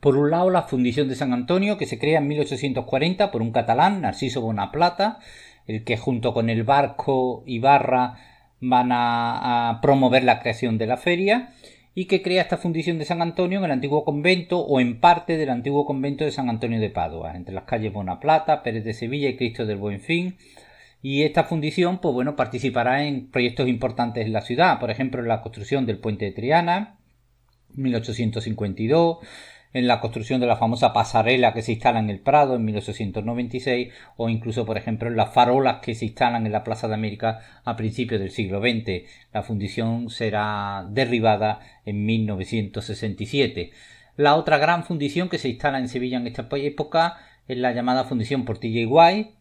Por un lado, la fundición de San Antonio, que se crea en 1840 por un catalán, Narciso Bonaplata, el que junto con el barco y barra van a, a promover la creación de la feria, y que crea esta fundición de San Antonio en el antiguo convento o en parte del antiguo convento de San Antonio de Padua, entre las calles Bonaplata, Pérez de Sevilla y Cristo del Buen Fin, y esta fundición pues bueno participará en proyectos importantes en la ciudad, por ejemplo en la construcción del puente de Triana 1852 en la construcción de la famosa pasarela que se instala en el Prado en 1896 o incluso por ejemplo en las farolas que se instalan en la Plaza de América a principios del siglo XX. La fundición será derribada en 1967. La otra gran fundición que se instala en Sevilla en esta época es la llamada Fundición Portilla y Guay,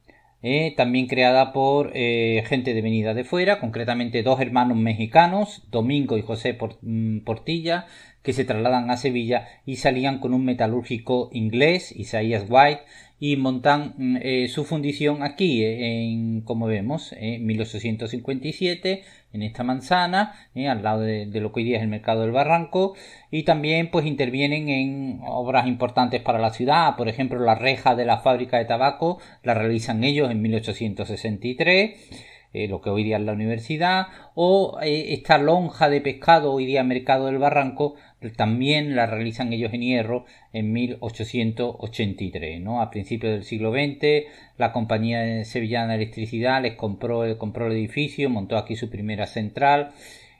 eh, también creada por eh, gente de venida de fuera, concretamente dos hermanos mexicanos, Domingo y José mm, Portilla, que se trasladan a Sevilla y salían con un metalúrgico inglés, Isaías White, y montan mm, eh, su fundición aquí, eh, en, como vemos, eh, en 1857, en esta manzana, al lado de, lo que hoy día es el mercado del Barranco, y también pues intervienen en obras importantes para la ciudad, por ejemplo la reja de la fábrica de tabaco la realizan ellos en 1863, lo que hoy día es la universidad, o esta lonja de pescado, hoy día Mercado del Barranco, también la realizan ellos en hierro en 1883, ¿no? A principios del siglo XX, la compañía sevillana de electricidad les compró, el, eh, compró el edificio, montó aquí su primera central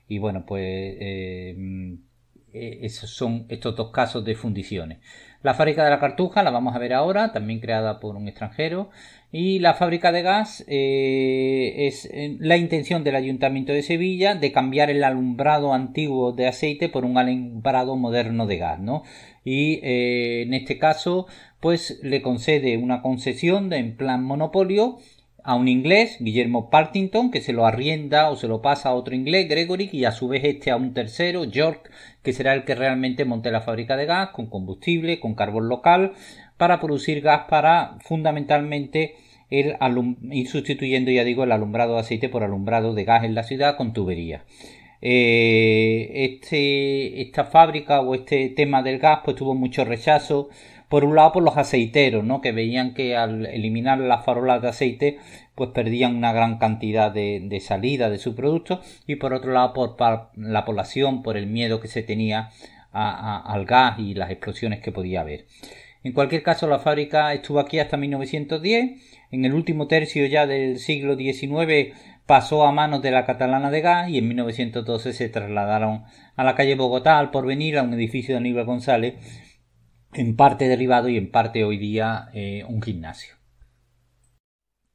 y bueno, pues eh, mm, eh, esos son estos dos casos de fundiciones. La fábrica de la cartuja la vamos a ver ahora, también creada por un extranjero, y la fábrica de gas eh, es eh, la intención del Ayuntamiento de Sevilla de cambiar el alumbrado antiguo de aceite por un alumbrado moderno de gas, ¿no? Y eh, en este caso, pues le concede una concesión en plan monopolio a un inglés, Guillermo Partington, que se lo arrienda o se lo pasa a otro inglés, Gregory, y a su vez este a un tercero, York, que será el que realmente monte la fábrica de gas con combustible, con carbón local, para producir gas para fundamentalmente el ir sustituyendo, ya digo, el alumbrado de aceite por alumbrado de gas en la ciudad con tubería... Eh, este, esta fábrica o este tema del gas pues tuvo mucho rechazo por un lado por los aceiteros ¿no? que veían que al eliminar las farolas de aceite pues perdían una gran cantidad de, salida de su producto y por otro lado por, la población por el miedo que se tenía al gas y las explosiones que podía haber en cualquier caso la fábrica estuvo aquí hasta 1910 en el último tercio ya del siglo XIX pasó a manos de la Catalana de Gas y en 1912 se trasladaron a la calle Bogotá al porvenir a un edificio de Aníbal González, en parte derribado y en parte hoy día eh, un gimnasio.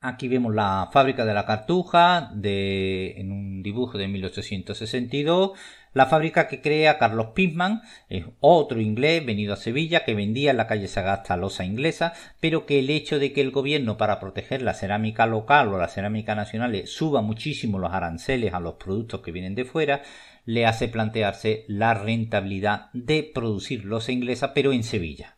Aquí vemos la fábrica de la cartuja de, en un dibujo de 1862 la fábrica que crea Carlos Pisman es otro inglés venido a Sevilla que vendía en la calle Sagasta losa inglesa, pero que el hecho de que el gobierno para proteger la cerámica local o la cerámica nacional suba muchísimo los aranceles a los productos que vienen de fuera, le hace plantearse la rentabilidad de producir losa inglesa pero en Sevilla.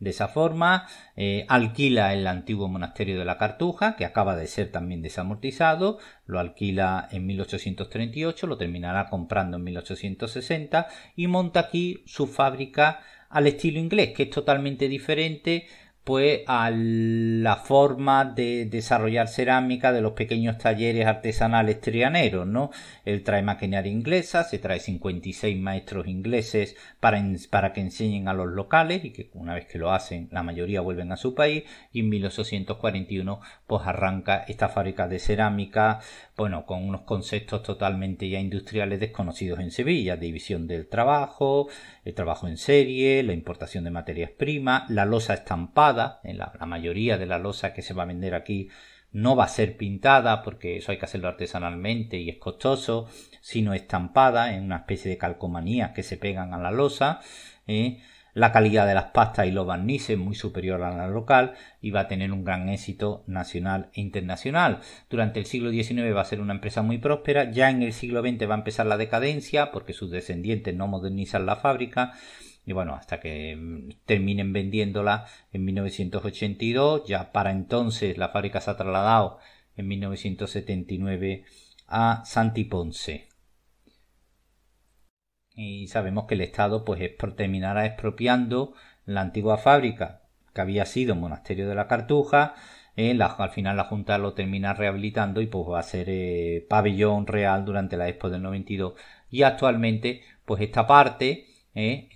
De esa forma, eh, alquila el antiguo monasterio de la Cartuja, que acaba de ser también desamortizado, lo alquila en 1838, lo terminará comprando en 1860 y monta aquí su fábrica al estilo inglés, que es totalmente diferente pues a la forma de desarrollar cerámica de los pequeños talleres artesanales trianeros, ¿no? Él trae maquinaria inglesa, se trae 56 maestros ingleses para, para que enseñen a los locales y que una vez que lo hacen la mayoría vuelven a su país y en 1841 pues arranca esta fábrica de cerámica, bueno, con unos conceptos totalmente ya industriales desconocidos en Sevilla, división del trabajo, el trabajo en serie, la importación de materias primas, la losa estampada, en la, mayoría de la losa que se va a vender aquí no va a ser pintada porque eso hay que hacerlo artesanalmente y es costoso, sino estampada en una especie de calcomanías que se pegan a la losa. ¿eh? La calidad de las pastas y los barnices muy superior a la local y va a tener un gran éxito nacional e internacional. Durante el siglo XIX va a ser una empresa muy próspera, ya en el siglo XX va a empezar la decadencia porque sus descendientes no modernizan la fábrica y bueno, hasta que mm, terminen vendiéndola en 1982, ya para entonces la fábrica se ha trasladado en 1979 a Santi Ponce y sabemos que el Estado pues terminará expropiando la antigua fábrica que había sido monasterio de la Cartuja eh, al final la Junta lo termina rehabilitando y pues va a ser eh, pabellón real durante la Expo del 92 y actualmente pues esta parte eh,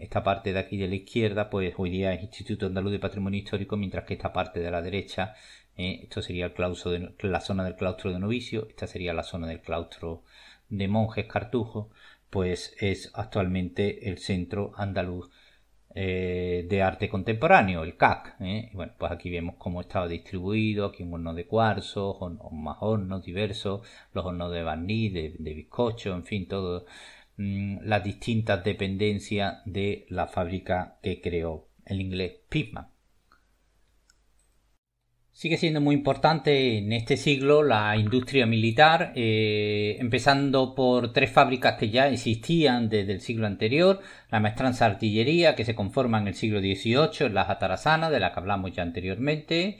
esta, parte de aquí de la izquierda pues hoy día es Instituto Andaluz de Patrimonio Histórico mientras que esta parte de la derecha esto sería el de, la zona del claustro de novicio esta sería la zona del claustro de monjes cartujos pues es actualmente el Centro Andaluz eh, de Arte Contemporáneo, el CAC. ¿eh? bueno, pues aquí vemos cómo estaba distribuido, aquí un horno de cuarzo, más hornos diversos, los hornos de barniz, de, bizcocho, en fin, todas mm, las distintas dependencias de la fábrica que creó el inglés Pitman. Sigue siendo muy importante en este siglo la industria militar, eh, empezando por tres fábricas que ya existían desde el siglo anterior, la maestranza artillería que se conforma en el siglo XVIII en las de la que hablamos ya anteriormente,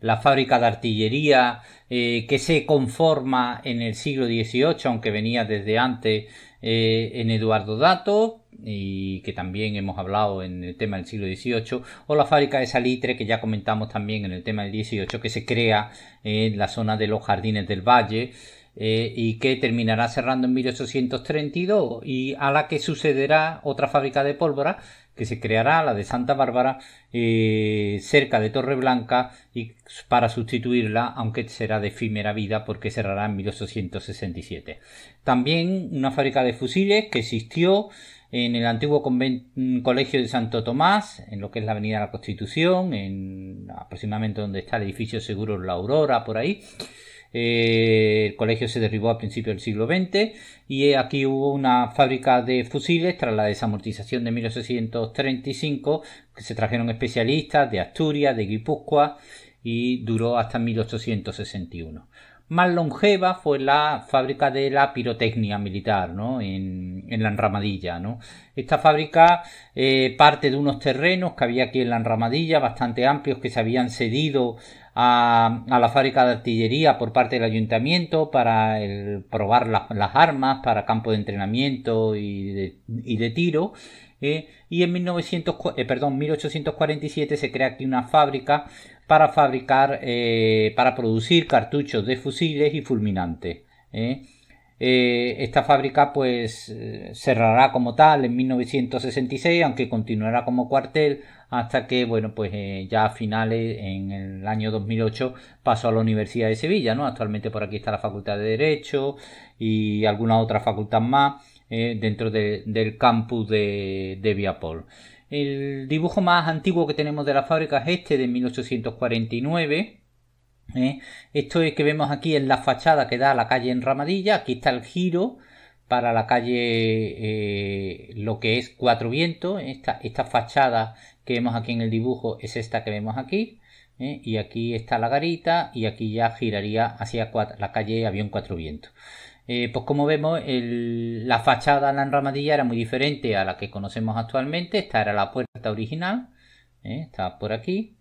la fábrica de artillería eh, que se conforma en el siglo XVIII, aunque venía desde antes eh, en Eduardo Dato, y que también hemos hablado en el tema del siglo XVIII, o la fábrica de salitre que ya comentamos también en el tema del XVIII, que se crea en la zona de los jardines del valle, eh, y que terminará cerrando en 1832 y a la que sucederá otra fábrica de pólvora que se creará, la de Santa Bárbara, eh, cerca de Torreblanca y para sustituirla, aunque será de efímera vida porque cerrará en 1867. También una fábrica de fusiles que existió en el antiguo colegio de Santo Tomás, en lo que es la Avenida de la Constitución, en aproximadamente donde está el edificio seguro La Aurora, por ahí. Eh, el colegio se derribó a principios del siglo XX y eh, aquí hubo una fábrica de fusiles tras la desamortización de 1835 que se trajeron especialistas de Asturias, de Guipúzcoa y duró hasta 1861 más longeva fue la fábrica de la pirotecnia militar, ¿no? En, la enramadilla, ¿no? Esta fábrica eh, parte de unos terrenos que había aquí en la enramadilla, bastante amplios, que se habían cedido a, la fábrica de artillería por parte del ayuntamiento para probar las armas para campo de entrenamiento y de, tiro. Eh, y en 1900, eh, perdón, 1847 se crea aquí una fábrica para fabricar, eh, para producir cartuchos de fusiles y fulminantes. Eh, esta fábrica pues eh, cerrará como tal en 1966, aunque continuará como cuartel hasta que, bueno, pues eh, ya a finales, en el año 2008, pasó a la Universidad de Sevilla, ¿no? Actualmente por aquí está la Facultad de Derecho y alguna otra facultad más dentro del campus de, de Viapol. El dibujo más antiguo que tenemos de la fábrica es este de 1849 ¿eh? Esto es que vemos aquí en la fachada que da a la calle Enramadilla, aquí está el giro para la calle eh, lo que es Cuatro Vientos, esta, esta fachada que vemos aquí en el dibujo es esta que vemos aquí, ¿eh? y aquí está la garita y aquí ya giraría hacia la calle Avión Cuatro Vientos. pues como vemos, la fachada en la enramadilla era muy diferente a la que conocemos actualmente. Esta era la puerta original, está por aquí.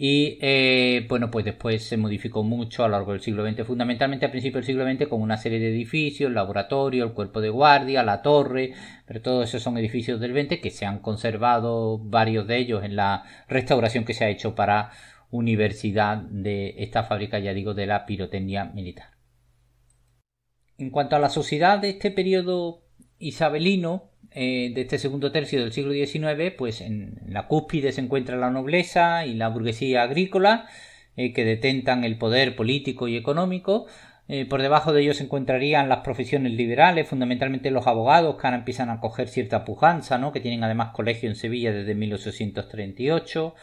Y eh, bueno, pues después se modificó mucho a lo largo del siglo XX, fundamentalmente a principios del siglo XX con una serie de edificios, el laboratorio, el cuerpo de guardia, la torre, pero todos esos son edificios del XX que se han conservado varios de ellos en la restauración que se ha hecho para universidad de esta fábrica, ya digo, de la pirotecnia militar. En cuanto a la sociedad de este periodo isabelino, eh, de este segundo tercio del siglo XIX, pues en la cúspide se encuentra la nobleza y la burguesía agrícola, eh, que detentan el poder político y económico. Eh, por debajo de ellos se encontrarían las profesiones liberales, fundamentalmente los abogados, que ahora empiezan a coger cierta pujanza, ¿no? que tienen además colegio en Sevilla desde 1838,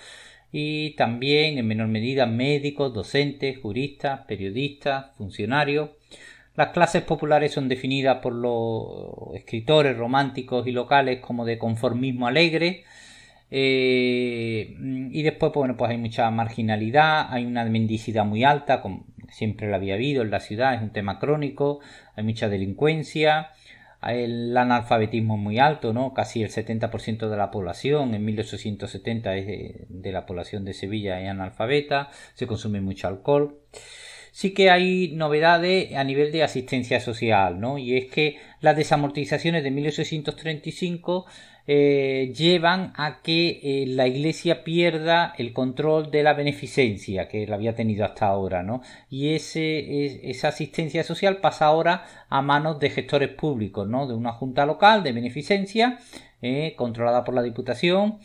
y también en menor medida médicos, docentes, juristas, periodistas, funcionarios. Las clases populares son definidas por los escritores románticos y locales como de conformismo alegre. Eh, y después, pues, bueno, pues hay mucha marginalidad, hay una mendicidad muy alta, como siempre la había habido en la ciudad, es un tema crónico, hay mucha delincuencia, el analfabetismo es muy alto, ¿no? Casi el 70% de la población, en 1870 es de, de, la población de Sevilla es analfabeta, se consume mucho alcohol sí que hay novedades a nivel de asistencia social, ¿no? Y es que las desamortizaciones de 1835 eh, llevan a que eh, la Iglesia pierda el control de la beneficencia que la había tenido hasta ahora, ¿no? Y ese, esa asistencia social pasa ahora a manos de gestores públicos, ¿no? De una junta local de beneficencia eh, controlada por la Diputación.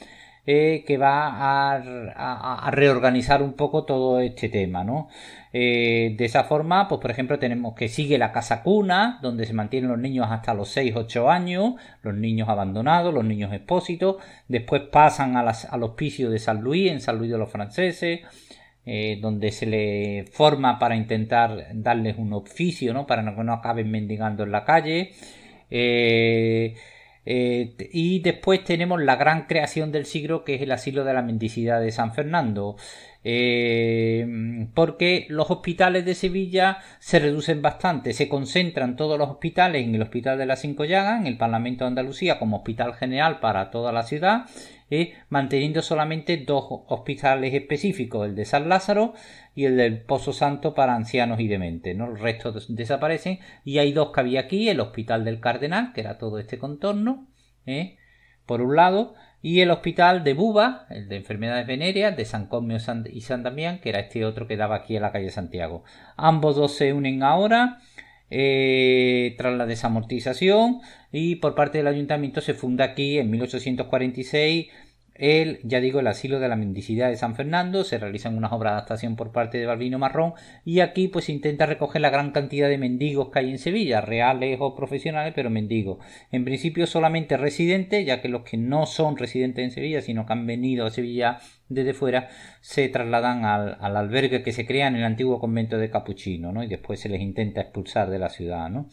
que va a reorganizar un poco todo este tema, ¿no? Eh, de esa forma, pues por ejemplo tenemos que sigue la casa cuna, donde se mantienen los niños hasta los 6-8 años, los niños abandonados, los niños expósitos, después pasan al hospicio de San Luis, en San Luis de los franceses, eh, donde se le forma para intentar darles un oficio, ¿no? Para que no acaben mendigando en la calle. Eh, y después tenemos la gran creación del siglo que es el asilo de la mendicidad de San Fernando. Eh, porque los hospitales de Sevilla se reducen bastante, se concentran todos los hospitales en el Hospital de las Cinco Llagas, en el Parlamento de Andalucía como hospital general para toda la ciudad, eh, manteniendo solamente dos hospitales específicos, el de San Lázaro y el del Pozo Santo para ancianos y dementes. ¿no? Los restos desaparecen y hay dos que había aquí, el Hospital del Cardenal, que era todo este contorno, eh, por un lado, y el hospital de Buba, el de enfermedades venéreas, de San Cosme y San Damián, que era este otro que daba aquí en la calle Santiago. Ambos dos se unen ahora eh, tras la desamortización y por parte del ayuntamiento se funda aquí en 1846 el, ya digo, el asilo de la mendicidad de San Fernando, se realizan unas obras de adaptación por parte de Balbino Marrón y aquí pues intenta recoger la gran cantidad de mendigos que hay en Sevilla, reales o profesionales, pero mendigos. En principio solamente residentes, ya que los que no son residentes en Sevilla, sino que han venido a Sevilla desde fuera, se trasladan al, albergue que se crea en el antiguo convento de Capuchino, ¿no? Y después se les intenta expulsar de la ciudad, ¿no?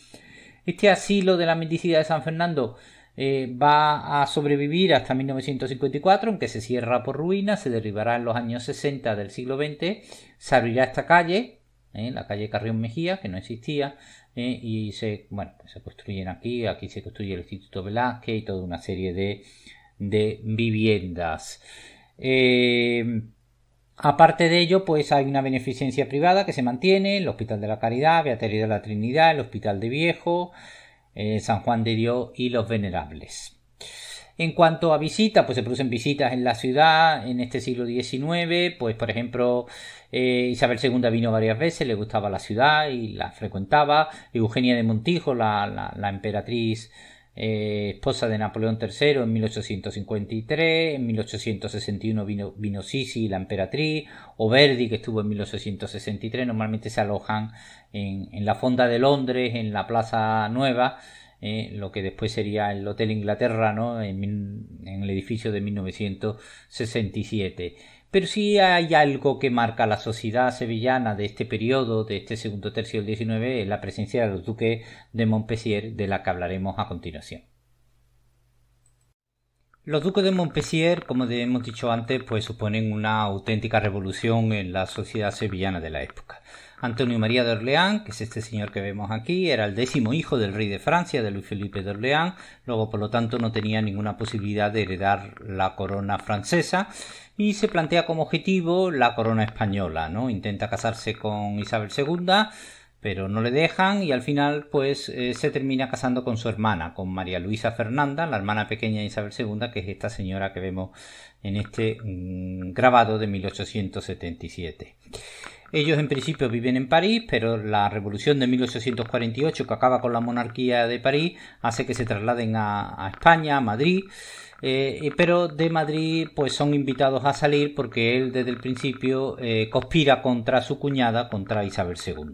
Este asilo de la mendicidad de San Fernando eh, va a sobrevivir hasta 1954, aunque se cierra por ruinas, se derribará en los años 60 del siglo XX, se abrirá esta calle, eh, la calle Carrión Mejía, que no existía, eh, y se, bueno, pues se construyen aquí, aquí se construye el Instituto Velázquez y toda una serie de, de viviendas. Aparte de ello, pues hay una beneficencia privada que se mantiene, el Hospital de la Caridad, Beatería de la Trinidad, el Hospital de Viejo, eh, San Juan de Dios y los venerables. En cuanto a visitas, pues se producen visitas en la ciudad en este siglo XIX, pues por ejemplo eh, Isabel II vino varias veces, le gustaba la ciudad y la frecuentaba, Eugenia de Montijo, la emperatriz eh, esposa de Napoleón III en 1853, en 1861 vino, vino Sisi, la emperatriz, o Verdi que estuvo en 1863, normalmente se alojan en, la Fonda de Londres, en la Plaza Nueva, eh, lo que después sería el Hotel Inglaterra, en, en el edificio de 1967. Pero sí hay algo que marca la sociedad sevillana de este periodo, de este segundo tercio del XIX, es la presencia de los duques de Montpensier, de la que hablaremos a continuación. Los duques de Montpensier, como hemos dicho antes, pues suponen una auténtica revolución en la sociedad sevillana de la época. Antonio María de Orleans, que es este señor que vemos aquí, era el décimo hijo del rey de Francia, de Luis Felipe de Orleans. luego por lo tanto no tenía ninguna posibilidad de heredar la corona francesa, y se plantea como objetivo la corona española, ¿no? Intenta casarse con Isabel II, pero no le dejan y al final pues eh, se termina casando con su hermana, con María Luisa Fernanda, la hermana pequeña de Isabel II, que es esta señora que vemos en este mm, grabado de 1877. Ellos en principio viven en París, pero la revolución de 1848 que acaba con la monarquía de París hace que se trasladen a España, a Madrid, eh, pero de Madrid pues son invitados a salir porque él desde el principio eh, conspira contra su cuñada, contra Isabel II.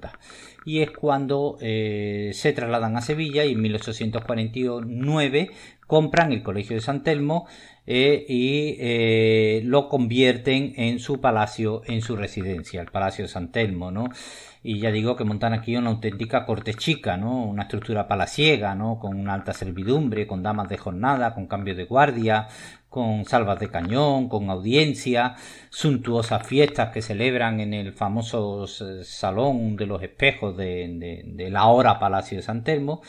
Y es cuando eh, se trasladan a Sevilla y en 1849 compran el Colegio de San Telmo y lo convierten en su palacio, en su residencia, el Palacio de San Telmo, ¿no? y ya digo que montan aquí una auténtica corte chica, ¿no? Una estructura palaciega, ¿no? Con una alta servidumbre, con damas de jornada, con cambio de guardia, con salvas de cañón, con audiencia, suntuosas fiestas que celebran en el famoso eh, Salón de los Espejos de, de, de la hora Palacio de San Telmo,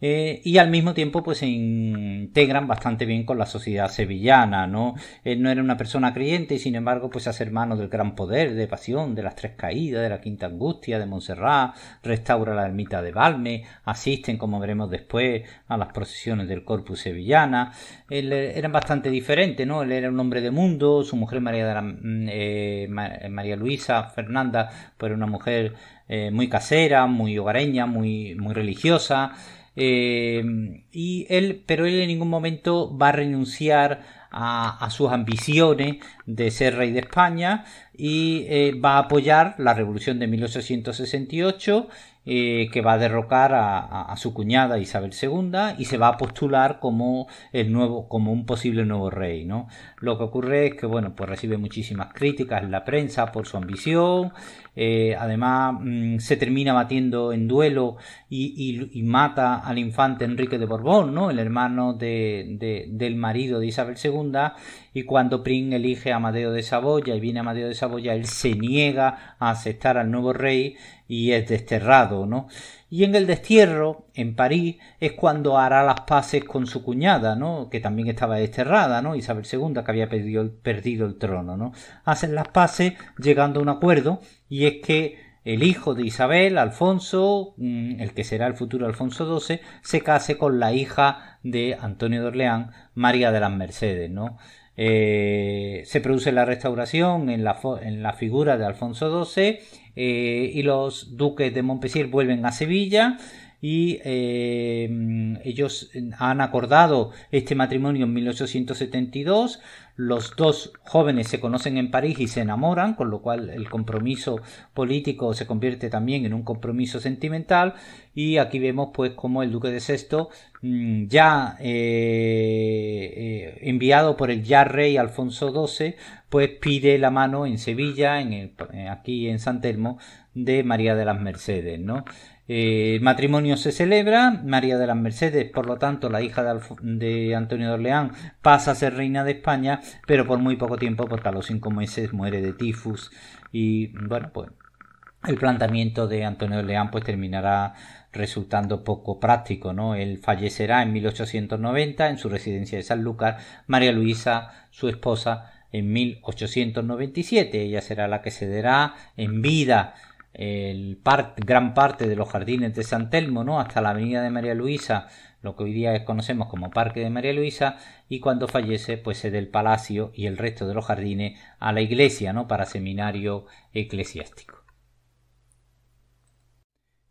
eh, y al mismo tiempo pues se integran bastante bien con la sociedad sevillana, ¿no? Él eh, no era una persona creyente y sin embargo pues hace hermano del gran poder, de pasión, de las tres caídas, de la quinta angustia, de Montserrat, restaura la ermita de Balme, asisten como veremos después a las procesiones del corpus sevillana, él eh, era bastante diferente, ¿no? Él era un hombre de mundo, su mujer María, de mm, María Luisa Fernanda pues era una mujer muy casera, muy hogareña, muy, muy religiosa, Em, y él, pero él en ningún momento va a renunciar a, sus ambiciones de ser rey de España y eh, va a apoyar la revolución de 1868 eh, que va a derrocar a, su cuñada Isabel II y se va a postular como el nuevo, como un posible nuevo rey, ¿no? Lo que ocurre es que bueno, pues recibe muchísimas críticas en la prensa por su ambición. Eh, además, mm, se termina batiendo en duelo y, mata al infante Enrique de Borbón, ¿no? El hermano de, del marido de Isabel II. Y cuando Prín elige a Amadeo de Saboya y viene Amadeo de Saboya, él se niega a aceptar al nuevo rey y es desterrado, ¿no? Y en el destierro, en París, es cuando hará las paces con su cuñada, ¿no? Que también estaba desterrada, ¿no? Isabel II, que había perdido, el trono, ¿no? Hacen las paces llegando a un acuerdo y es que el hijo de Isabel, Alfonso, mm, el que será el futuro Alfonso XII, se case con la hija de Antonio de Orleán, María de las Mercedes, ¿no? Eh, se produce la restauración en en la figura de Alfonso XII eh, y los duques de Montpensier vuelven a Sevilla y eh, ellos han acordado este matrimonio en 1872 los dos jóvenes se conocen en París y se enamoran, con lo cual el compromiso político se convierte también en un compromiso sentimental. Y aquí vemos pues como el duque de Sexto, mm, ya eh, eh, enviado por el ya rey Alfonso XII, pues pide la mano en Sevilla, en aquí en San Telmo, de María de las Mercedes, ¿no? el eh, matrimonio se celebra, María de las Mercedes, por lo tanto la hija de, Antonio de Orleán, pasa a ser reina de España, pero por muy poco tiempo, porque a los cinco meses muere de tifus y bueno, pues el planteamiento de Antonio de Orleán pues terminará resultando poco práctico, ¿no? Él fallecerá en 1890 en su residencia de Sanlúcar, María Luisa, su esposa, en 1897. Ella será la que cederá en vida el gran parte de los jardines de San Telmo, ¿no? hasta la avenida de María Luisa, lo que hoy día conocemos como Parque de María Luisa, y cuando fallece, pues se el palacio y el resto de los jardines a la iglesia, ¿no? para seminario eclesiástico.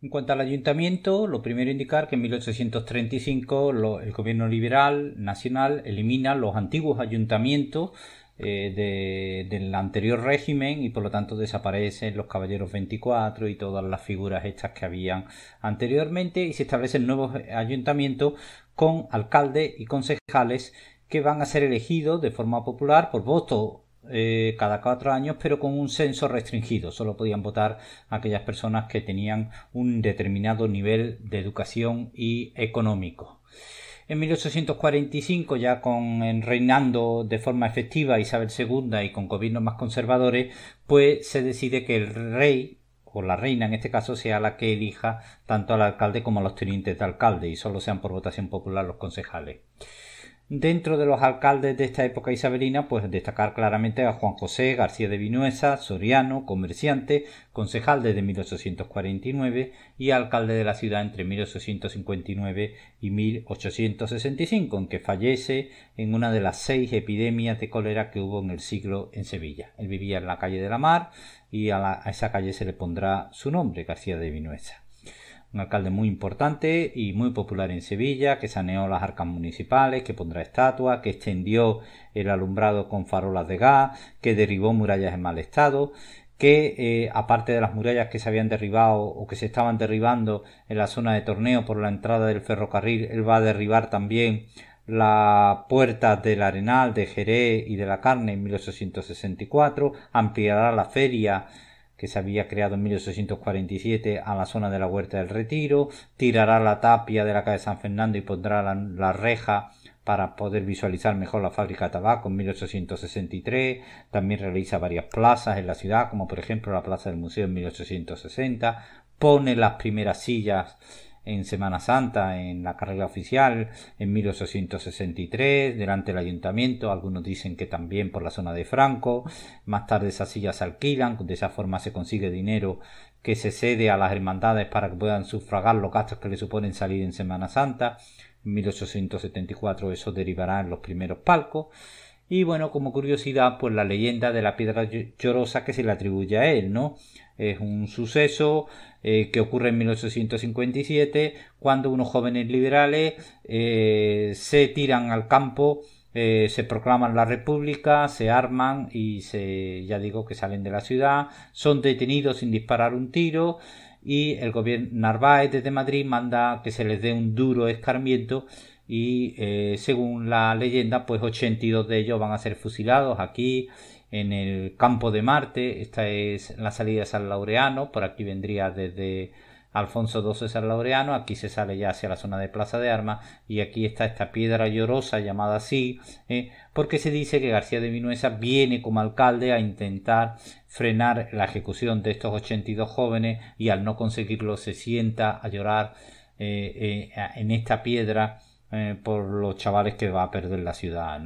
En cuanto al ayuntamiento, lo primero indicar que en 1835 el gobierno liberal nacional elimina los antiguos ayuntamientos eh, del anterior régimen y por lo tanto desaparecen los caballeros 24 y todas las figuras estas que habían anteriormente y se establecen nuevos ayuntamientos con alcaldes y concejales que van a ser elegidos de forma popular por voto eh, cada cuatro años, pero con un censo restringido. Solo podían votar aquellas personas que tenían un determinado nivel de educación y económico. En 1845, ya con reinando de forma efectiva Isabel II y con gobiernos más conservadores, pues se decide que el rey o la reina en este caso sea la que elija tanto al alcalde como a los tenientes de alcalde y solo sean por votación popular los concejales. Dentro de los alcaldes de esta época isabelina, pues destacar claramente a Juan José García de Vinuesa, soriano, comerciante, concejal desde 1849 y alcalde de la ciudad entre 1859 y 1865, en que fallece en una de las seis epidemias de cólera que hubo en el siglo en Sevilla. Él vivía en la calle de la Mar y a esa calle se le pondrá su nombre, García de Vinuesa un alcalde muy importante y muy popular en Sevilla, que saneó las arcas municipales, que pondrá estatuas, que extendió el alumbrado con farolas de gas, que derribó murallas en mal estado, que eh, aparte de las murallas que se habían derribado o que se estaban derribando en la zona de torneo por la entrada del ferrocarril, él va a derribar también la puerta del Arenal, de Jerez y de la Carne en 1864, ampliará la feria que se había creado en 1847 a la zona de la Huerta del Retiro, tirará la tapia de la calle San Fernando y pondrá la, la reja para poder visualizar mejor la fábrica de tabaco en 1863. También realiza varias plazas en la ciudad, como por ejemplo la Plaza del Museo en 1860. Pone las primeras sillas en Semana Santa, en la carrera oficial, en 1863, delante del ayuntamiento, algunos dicen que también por la zona de Franco, más tarde esas sillas se alquilan, de esa forma se consigue dinero que se cede a las hermandades para que puedan sufragar los gastos que le suponen salir en Semana Santa, en 1874 eso derivará en los primeros palcos, y bueno, como curiosidad, pues la leyenda de la piedra llorosa que se le atribuye a él, ¿no? Es un suceso eh, que ocurre en 1857, cuando unos jóvenes liberales eh, se tiran al campo, eh, se proclaman la República, se arman y se, ya digo que salen de la ciudad, son detenidos sin disparar un tiro y el gobierno Narváez desde Madrid manda que se les dé un duro escarmiento y según la leyenda pues 82 de ellos van a ser fusilados aquí en el campo de Marte. Esta es la salida de San Laureano. Por aquí vendría desde Alfonso XII San Laureano. Aquí se sale ya hacia la zona de Plaza de Armas. Y aquí está esta piedra llorosa llamada así. ¿eh? porque se dice que García de Minuesa viene como alcalde a intentar frenar la ejecución de estos 82 jóvenes. Y al no conseguirlo se sienta a llorar eh, eh, en esta piedra eh, por los chavales que va a perder la ciudad,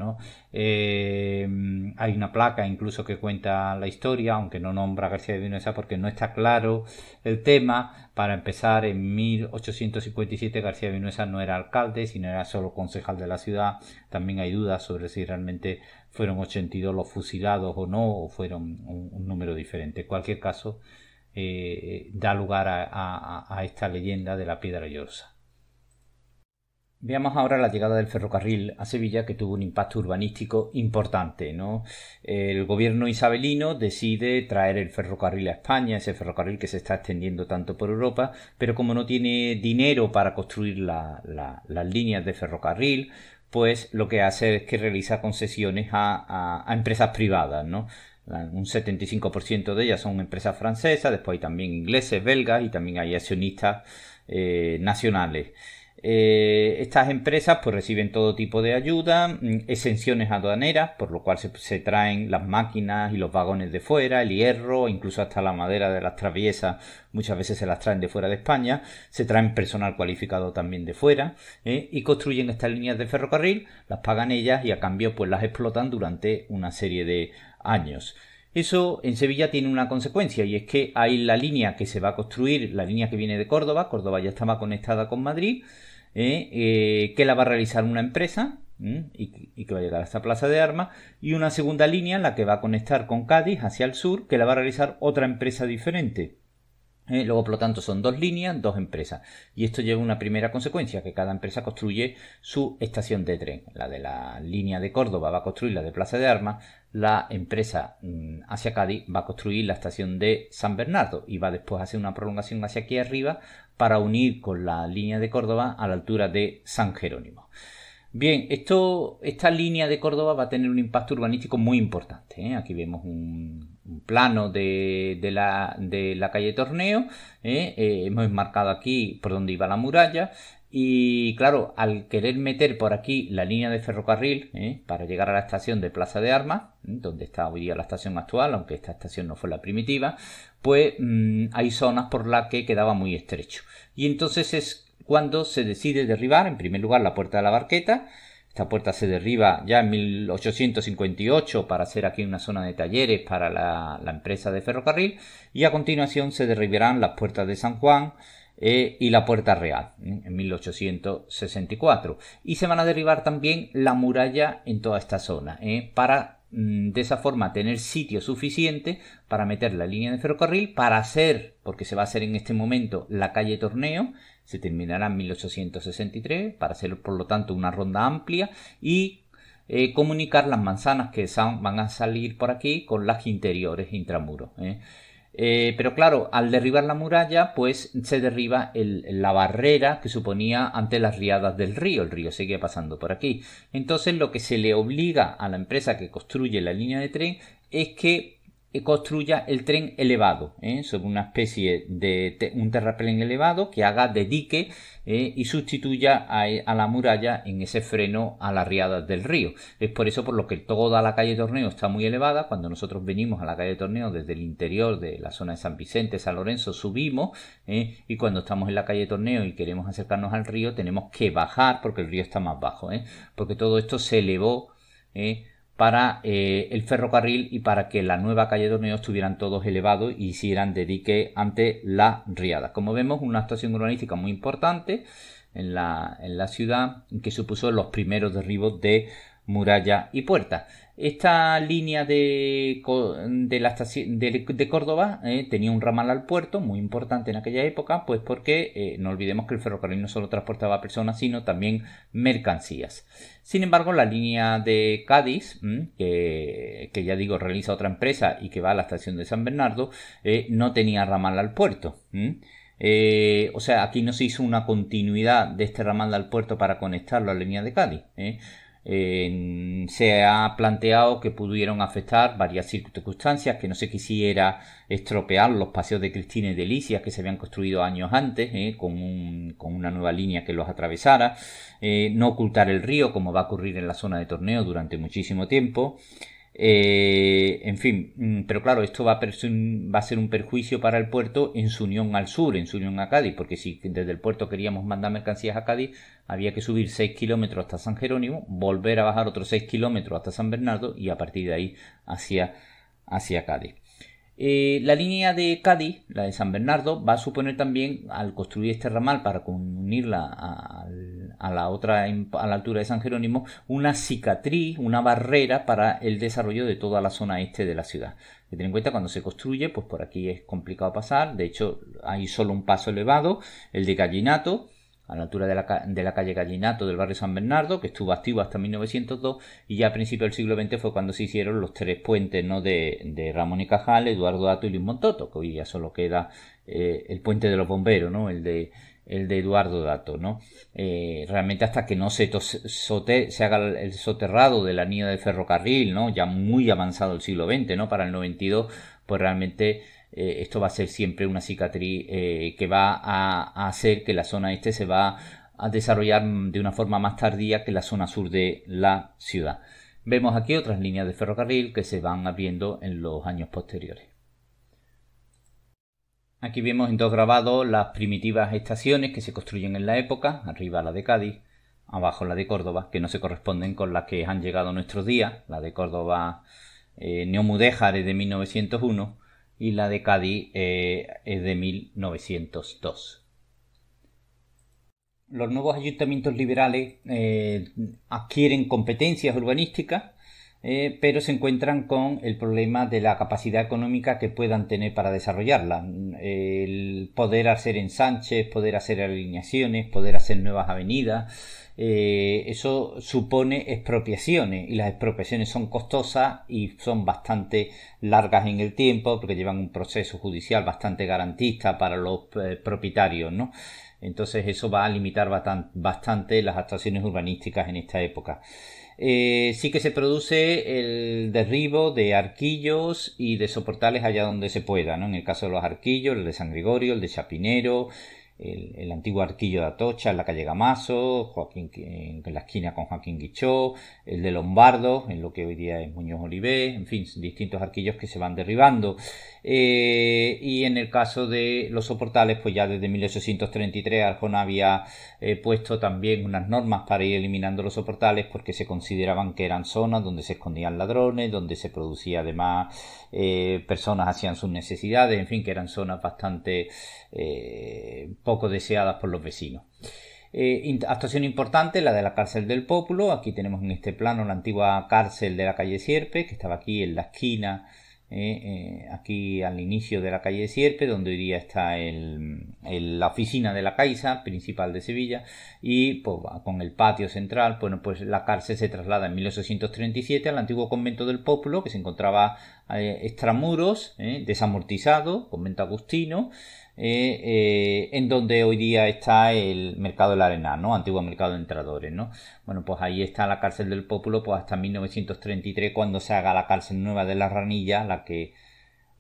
eh, hay una placa incluso que cuenta la historia, aunque no nombra a García de Vinuesa porque no está claro el tema. Para empezar, en 1857 García de Vinuesa no era alcalde, sino era solo concejal de la ciudad. También hay dudas sobre si realmente fueron 82 los fusilados o no, o fueron un, número diferente. En cualquier caso, eh, da lugar a, a esta leyenda de la piedra llorosa. Veamos ahora la llegada del ferrocarril a Sevilla que tuvo un impacto urbanístico importante. El gobierno isabelino decide traer el ferrocarril a España, ese ferrocarril que se está extendiendo tanto por Europa, pero como no tiene dinero para construir las líneas de ferrocarril, pues lo que hace es que realiza concesiones a, empresas privadas. un 75% de ellas son empresas francesas, después hay también ingleses, belgas y también hay accionistas eh, nacionales. Eh, estas empresas pues reciben todo tipo de ayuda, mm, exenciones aduaneras, por lo cual se, traen las máquinas y los vagones de fuera, el hierro, incluso hasta la madera de las traviesas, muchas veces se las traen de fuera de España, se traen personal cualificado también de fuera eh, y construyen estas líneas de ferrocarril, las pagan ellas y a cambio pues las explotan durante una serie de años. Eso en Sevilla tiene una consecuencia y es que hay la línea que se va a construir, la línea que viene de Córdoba, Córdoba ya estaba conectada con Madrid, ¿eh? Eh, que la va a realizar una empresa y, que va a llegar hasta Plaza de Armas, y una segunda línea, la que va a conectar con Cádiz hacia el sur, que la va a realizar otra empresa diferente. ¿eh? luego, por lo tanto, son dos líneas, dos empresas. Y esto lleva una primera consecuencia, que cada empresa construye su estación de tren. La de la línea de Córdoba va a construir la de Plaza de Armas, la empresa mm, hacia Cádiz va a construir la estación de San Bernardo y va después a hacer una prolongación hacia aquí arriba para unir con la línea de Córdoba a la altura de San Jerónimo. Bien, esto, esta línea de Córdoba va a tener un impacto urbanístico muy importante. ¿eh? Aquí vemos un, plano de, la, calle Torneo. ¿eh? Eh, hemos marcado aquí por donde iba la muralla. Y claro, al querer meter por aquí la línea de ferrocarril ¿eh? para llegar a la estación de Plaza de Armas, ¿eh? donde está hoy día la estación actual, aunque esta estación no fue la primitiva, pues mm, hay zonas por las que quedaba muy estrecho. Y entonces es cuando se decide derribar, en primer lugar, la puerta de la barqueta, esta puerta se derriba ya en 1858 para hacer aquí una zona de talleres para la, la, empresa de ferrocarril y a continuación se derribarán las puertas de San Juan, eh, y la Puerta Real ¿eh? en 1864. Y se van a derribar también la muralla en toda esta zona ¿eh? para mm, de esa forma tener sitio suficiente para meter la línea de ferrocarril, para hacer, porque se va a hacer en este momento la calle Torneo, se terminará en 1863, para hacer por lo tanto una ronda amplia y comunicar las manzanas que van a salir por aquí con las interiores intramuros. Eh. Eh, pero claro, al derribar la muralla, pues se derriba la barrera que suponía ante las riadas del río. El río seguía pasando por aquí. Entonces lo que se le obliga a la empresa que construye la línea de tren es que construya el tren elevado, ¿eh? sobre una especie de un terraplén elevado que haga de dique ¿eh? y sustituya a, la muralla en ese freno a las riadas del río. Es por eso por lo que toda la calle Torneo está muy elevada. Cuando nosotros venimos a la calle Torneo desde el interior de la zona de San Vicente, San Lorenzo, subimos ¿eh? y cuando estamos en la calle Torneo y queremos acercarnos al río tenemos que bajar porque el río está más bajo, porque todo esto se elevó para eh, el ferrocarril y para que la nueva calle de Torneo estuvieran todos elevados y hicieran dique ante la riada. Como vemos, una actuación urbanística muy importante en la, ciudad que supuso los primeros derribos de muralla y puerta. Esta línea de, la de, Córdoba eh, tenía un ramal al puerto muy importante en aquella época, pues porque eh, no olvidemos que el ferrocarril no solo transportaba personas, sino también mercancías. Sin embargo, la línea de Cádiz, mm, que, ya digo realiza otra empresa y que va a la estación de San Bernardo, eh, no tenía ramal al puerto. Mm. Eh, o sea, aquí no se hizo una continuidad de este ramal al puerto para conectarlo a la línea de Cádiz. Eh se ha planteado que pudieron afectar varias circunstancias, que no se quisiera estropear los paseos de Cristina y delicias que se habían construido años antes, eh, con, una nueva línea que los atravesara, eh, no ocultar el río como va a ocurrir en la zona de torneo durante muchísimo tiempo, eh, en fin, mm, pero claro, esto va a, ser un perjuicio para el puerto en su unión al sur, en su unión a Cádiz, porque si desde el puerto queríamos mandar mercancías a Cádiz, había que subir 6 kilómetros hasta San Jerónimo, volver a bajar otros 6 kilómetros hasta San Bernardo y a partir de ahí hacia, hacia Cádiz. Eh, la línea de Cádiz, la de San Bernardo, va a suponer también, al construir este ramal para unirla a, la otra a la altura de San Jerónimo, una cicatriz, una barrera para el desarrollo de toda la zona este de la ciudad. Que ten en cuenta cuando se construye, pues por aquí es complicado pasar. De hecho, hay solo un paso elevado, el de Gallinato, a la altura de la, calle Gallinato del barrio San Bernardo, que estuvo activo hasta 1902, y ya a principios del siglo XX fue cuando se hicieron los tres puentes ¿no? de, Ramón y Cajal, Eduardo Dato y Luis Montoto, que hoy ya solo queda eh, el puente de los bomberos, ¿no? el, de, el de Eduardo Dato. ¿no? Eh, realmente hasta que no se, se haga el soterrado de la línea de ferrocarril, ¿no? ya muy avanzado el siglo XX, ¿no? para el 92, pues realmente eh, esto va a ser siempre una cicatriz eh, que va a, hacer que la zona este se va a desarrollar de una forma más tardía que la zona sur de la ciudad. Vemos aquí otras líneas de ferrocarril que se van abriendo en los años posteriores. Aquí vemos en dos grabados las primitivas estaciones que se construyen en la época, arriba la de Cádiz, abajo la de Córdoba, que no se corresponden con las que han llegado a nuestros días, la de Córdoba eh, es de 1901 y la de Cádiz eh, es de 1902. Los nuevos ayuntamientos liberales eh, adquieren competencias urbanísticas, eh, pero se encuentran con el problema de la capacidad económica que puedan tener para desarrollarla. El poder hacer ensanches, poder hacer alineaciones, poder hacer nuevas avenidas, eh, eso supone expropiaciones y las expropiaciones son costosas y son bastante largas en el tiempo porque llevan un proceso judicial bastante garantista para los eh, propietarios, ¿no? Entonces eso va a limitar bastante las actuaciones urbanísticas en esta época. Eh, sí que se produce el derribo de arquillos y de soportales allá donde se pueda, ¿no? En el caso de los arquillos, el de San Gregorio, el de Chapinero, el, el, antiguo arquillo de Atocha en la calle Gamazo, Joaquín, en, la esquina con Joaquín Guichó, el de Lombardo, en lo que hoy día es Muñoz Olivé, en fin, distintos arquillos que se van derribando. Eh, y en el caso de los soportales, pues ya desde 1833 Arjona había eh, puesto también unas normas para ir eliminando los soportales porque se consideraban que eran zonas donde se escondían ladrones, donde se producía además eh, personas hacían sus necesidades, en fin, que eran zonas bastante poco deseadas por los vecinos. actuación importante, la de la cárcel del Pópulo. Aquí tenemos en este plano la antigua cárcel de la calle Sierpe, que estaba aquí en la esquina ¿eh? Eh, aquí al inicio de la calle de Sierpe, donde iría día está la oficina de la Caixa, principal de Sevilla, y pues, con el patio central, bueno, pues la cárcel se traslada en 1837 al antiguo convento del populo que se encontraba eh, extramuros, desamortizado, convento agustino, eh, eh, en donde hoy día está el mercado de la arena, ¿no? Antiguo mercado de entradores, ¿no? Bueno, pues ahí está la cárcel del Pópulo, pues hasta 1933, cuando se haga la cárcel nueva de la Ranilla, la que,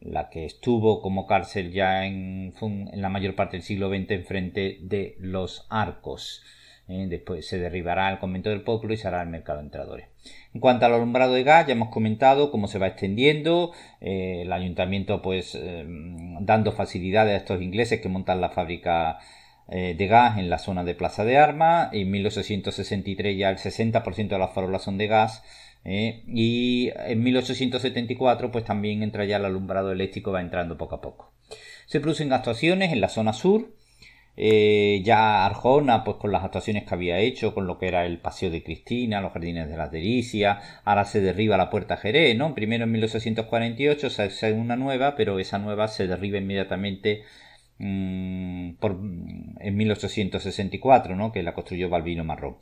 la que estuvo como cárcel ya en, en la mayor parte del siglo XX enfrente de los arcos. ¿eh? después se derribará el convento del pueblo y se hará el mercado de entradores. En cuanto al alumbrado de gas, ya hemos comentado cómo se va extendiendo, eh, el ayuntamiento pues eh, dando facilidades a estos ingleses que montan la fábrica de gas en la zona de Plaza de Armas. En 1863 ya el 60% de las farolas son de gas. y en 1874 pues también entra ya el alumbrado eléctrico, va entrando poco a poco. Se producen actuaciones en la zona sur, eh, ya Arjona, pues con las actuaciones que había hecho, con lo que era el Paseo de Cristina, los Jardines de las Delicias, ahora se derriba la Puerta Jerez, ¿no? Primero en 1848 se hace una nueva, pero esa nueva se derriba inmediatamente mm, en 1864, ¿no? Que la construyó Balbino Marrón.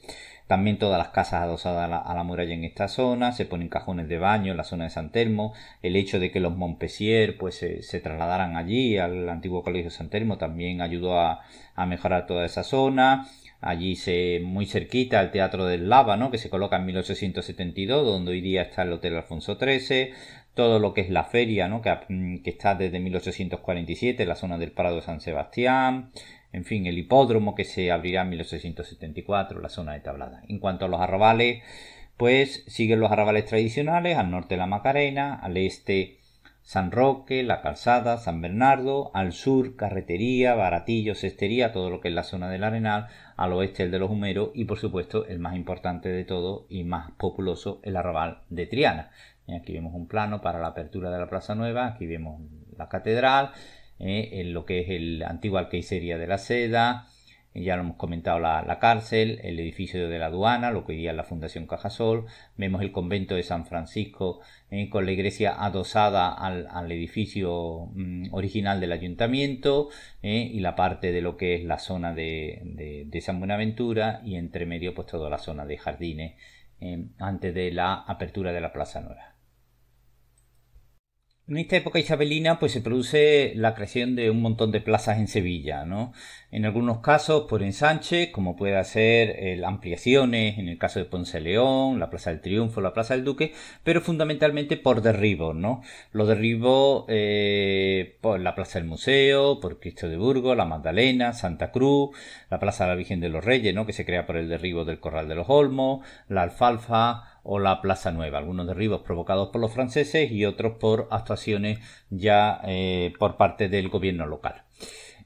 También todas las casas adosadas a la, muralla en esta zona, se ponen cajones de baño en la zona de San Telmo, el hecho de que los Montpessier pues se, trasladaran allí al antiguo colegio San Telmo también ayudó a, mejorar toda esa zona, allí se, muy cerquita al Teatro del Lava, que se coloca en 1872, donde hoy día está el Hotel Alfonso XIII, todo lo que es la feria, ¿no? que, mm, que está desde 1847, la zona del Prado de San Sebastián, en fin, el hipódromo que se abrirá en 1874, la zona de Tablada. En cuanto a los arrabales, pues siguen los arrabales tradicionales, al norte la Macarena, al este San Roque, La Calzada, San Bernardo, al sur Carretería, Baratillo, Cestería, todo lo que es la zona del Arenal, al oeste el de los Humeros y por supuesto el más importante de todo y más populoso, el arrabal de Triana. aquí vemos un plano para la apertura de la Plaza Nueva, aquí vemos la catedral, en ¿eh? lo que es el antiguo alcaicería de la seda, ya lo hemos comentado, la, cárcel, el edificio de la aduana, lo que hoy día la Fundación Cajasol, vemos el convento de San Francisco ¿eh? con la iglesia adosada al, edificio mm, original del ayuntamiento ¿eh? y la parte de lo que es la zona de, de, San Buenaventura y entre medio pues toda la zona de jardines antes de la apertura de la Plaza Nueva. En esta época isabelina pues se produce la creación de un montón de plazas en Sevilla, ¿no? En algunos casos por ensanche, como puede ser eh, ampliaciones, en el caso de Ponce León, la Plaza del Triunfo, la Plaza del Duque, pero fundamentalmente por derribos, ¿no? Los derribos eh, por la Plaza del Museo, por Cristo de Burgos, la Magdalena, Santa Cruz, la Plaza de la Virgen de los Reyes, ¿no? Que se crea por el derribo del Corral de los Olmos, la Alfalfa, o la Plaza Nueva. Algunos derribos provocados por los franceses y otros por actuaciones ya eh, por parte del gobierno local.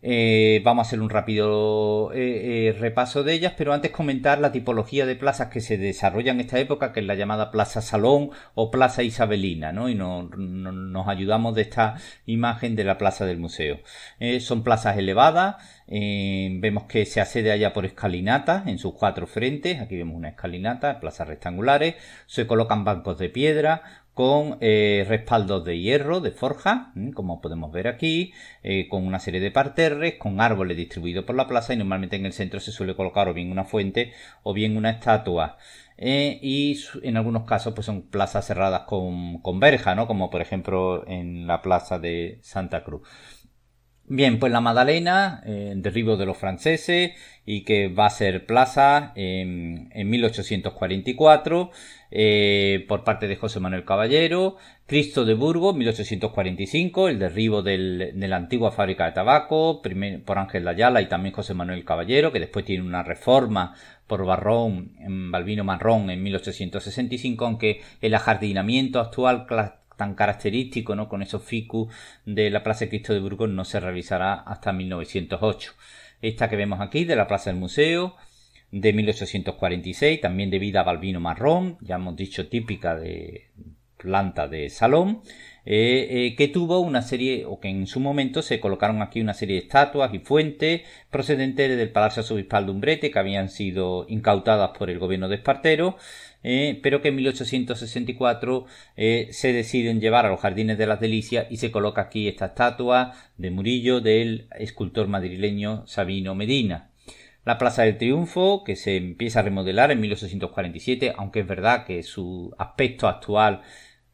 Eh, vamos a hacer un rápido eh, eh, repaso de ellas, pero antes comentar la tipología de plazas que se desarrollan en esta época, que es la llamada Plaza Salón o Plaza Isabelina, ¿no? Y nos ayudamos de esta imagen de la plaza del museo. son plazas elevadas, vemos que se accede allá por escalinatas en sus cuatro frentes, aquí vemos una escalinata, plazas rectangulares, se colocan bancos de piedra, con eh, respaldos de hierro, de forja, como podemos ver aquí, eh, con una serie de parterres, con árboles distribuidos por la plaza y normalmente en el centro se suele colocar o bien una fuente o bien una estatua. Eh, y en algunos casos pues son plazas cerradas con, con verja, ¿no? Como por ejemplo en la plaza de Santa Cruz. Bien, pues la Madalena, eh, derribo de los franceses y que va a ser plaza en, en 1844 eh, por parte de José Manuel Caballero, Cristo de Burgo, 1845, el derribo del, de la antigua fábrica de tabaco, por Ángel Ayala y también José Manuel Caballero, que después tiene una reforma por Barrón, Balbino Marrón en 1865, aunque el ajardinamiento actual tan característico, ¿no? Con esos ficus de la Plaza de Cristo de Burgo no se realizará hasta 1908. Esta que vemos aquí de la Plaza del Museo, de 1846, también de vida balbino marrón, ya hemos dicho típica de planta de salón, eh, eh, que tuvo una serie, o que en su momento se colocaron aquí una serie de estatuas y fuentes procedentes del Palacio Arzobispal de Umbrete, que habían sido incautadas por el gobierno de Espartero, eh, pero que en 1864 se deciden llevar a los Jardines de las Delicias y se coloca aquí esta estatua de Murillo del escultor madrileño Sabino Medina. La Plaza del Triunfo, que se empieza a remodelar en 1847, aunque es verdad que su aspecto actual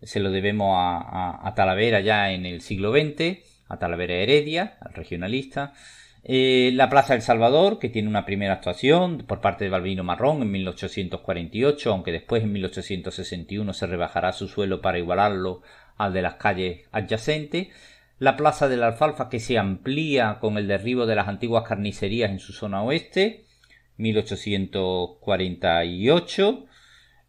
se lo debemos a, Talavera ya en el siglo XX, a Talavera Heredia, al regionalista. Eh, la Plaza del Salvador, que tiene una primera actuación por parte de Balbino Marrón en 1848, aunque después en 1861 se rebajará su suelo para igualarlo al de las calles adyacentes la plaza de la alfalfa que se amplía con el derribo de las antiguas carnicerías en su zona oeste, 1848,